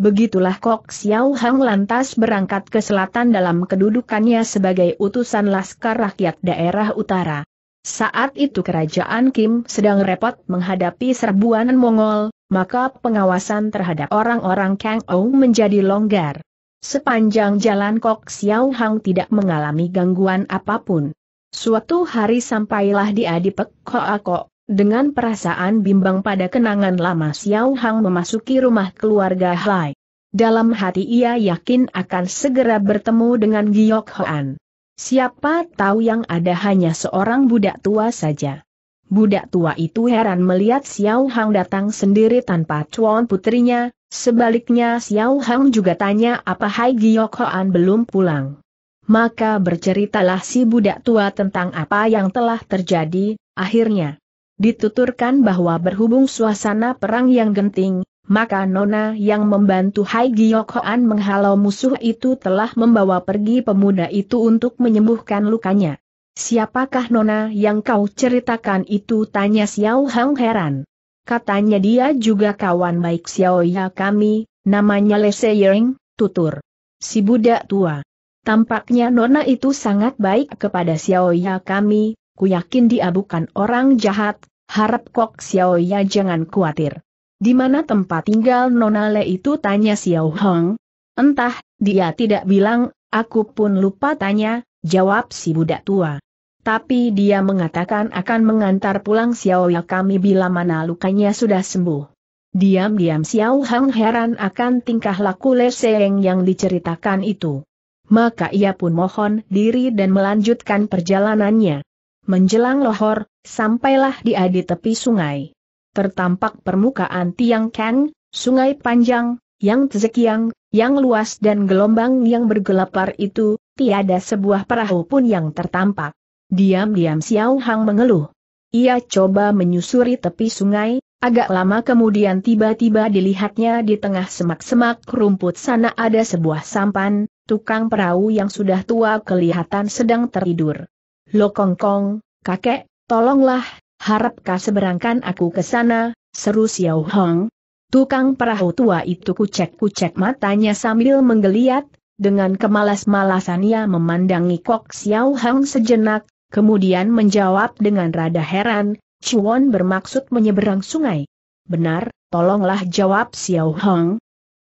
Begitulah Kok Xiao Hang lantas berangkat ke selatan dalam kedudukannya sebagai utusan Laskar Rakyat Daerah Utara. Saat itu kerajaan Kim sedang repot menghadapi serbuan Mongol, maka pengawasan terhadap orang-orang Kang Ou menjadi longgar. Sepanjang jalan Kok Xiao Hang tidak mengalami gangguan apapun. Suatu hari sampailah di Adipek, dengan perasaan bimbang pada kenangan lama Xiao Hang memasuki rumah keluarga Hai. Dalam hati ia yakin akan segera bertemu dengan Giyok Hoan. Siapa tahu yang ada hanya seorang budak tua saja. Budak tua itu heran melihat Xiao Hang datang sendiri tanpa cuan putrinya, sebaliknya Xiao Hang juga tanya apa Hai Giyok Hoan belum pulang maka berceritalah si budak tua tentang apa yang telah terjadi, akhirnya. Dituturkan bahwa berhubung suasana perang yang genting, maka Nona yang membantu Hai Giyokhoan menghalau musuh itu telah membawa pergi pemuda itu untuk menyembuhkan lukanya. Siapakah Nona yang kau ceritakan itu tanya Xiao Hang heran. Katanya dia juga kawan baik Xiao Ya kami, namanya Le Seyering, tutur. Si budak tua. Tampaknya Nona itu sangat baik kepada Xiaoya kami, ku yakin dia bukan orang jahat, harap Kok Xiaoya jangan khawatir. Di mana tempat tinggal Nona Le itu tanya Xiao Hong. Entah, dia tidak bilang, aku pun lupa tanya, jawab si budak tua. Tapi dia mengatakan akan mengantar pulang Xiaoya kami bila mana lukanya sudah sembuh. Diam-diam Xiao Hong heran akan tingkah laku Le Seng yang diceritakan itu maka ia pun mohon diri dan melanjutkan perjalanannya. Menjelang Lohor, sampailah dia di tepi sungai. Tertampak permukaan Tiang Kang, sungai panjang, yang tezekiang, yang luas dan gelombang yang bergelapar itu, tiada sebuah perahu pun yang tertampak. Diam-diam Xiao Hang mengeluh. Ia coba menyusuri tepi sungai, agak lama kemudian tiba-tiba dilihatnya di tengah semak-semak rumput sana ada sebuah sampan, tukang perahu yang sudah tua kelihatan sedang tertidur. kong kakek, tolonglah, harapkah seberangkan aku ke sana, seru Xiao Hong. Tukang perahu tua itu kucek-kucek matanya sambil menggeliat, dengan kemalas-malasan ia memandangi Kok Xiao Hong sejenak, kemudian menjawab dengan rada heran, Chuan bermaksud menyeberang sungai. Benar, tolonglah jawab Xiao Hong,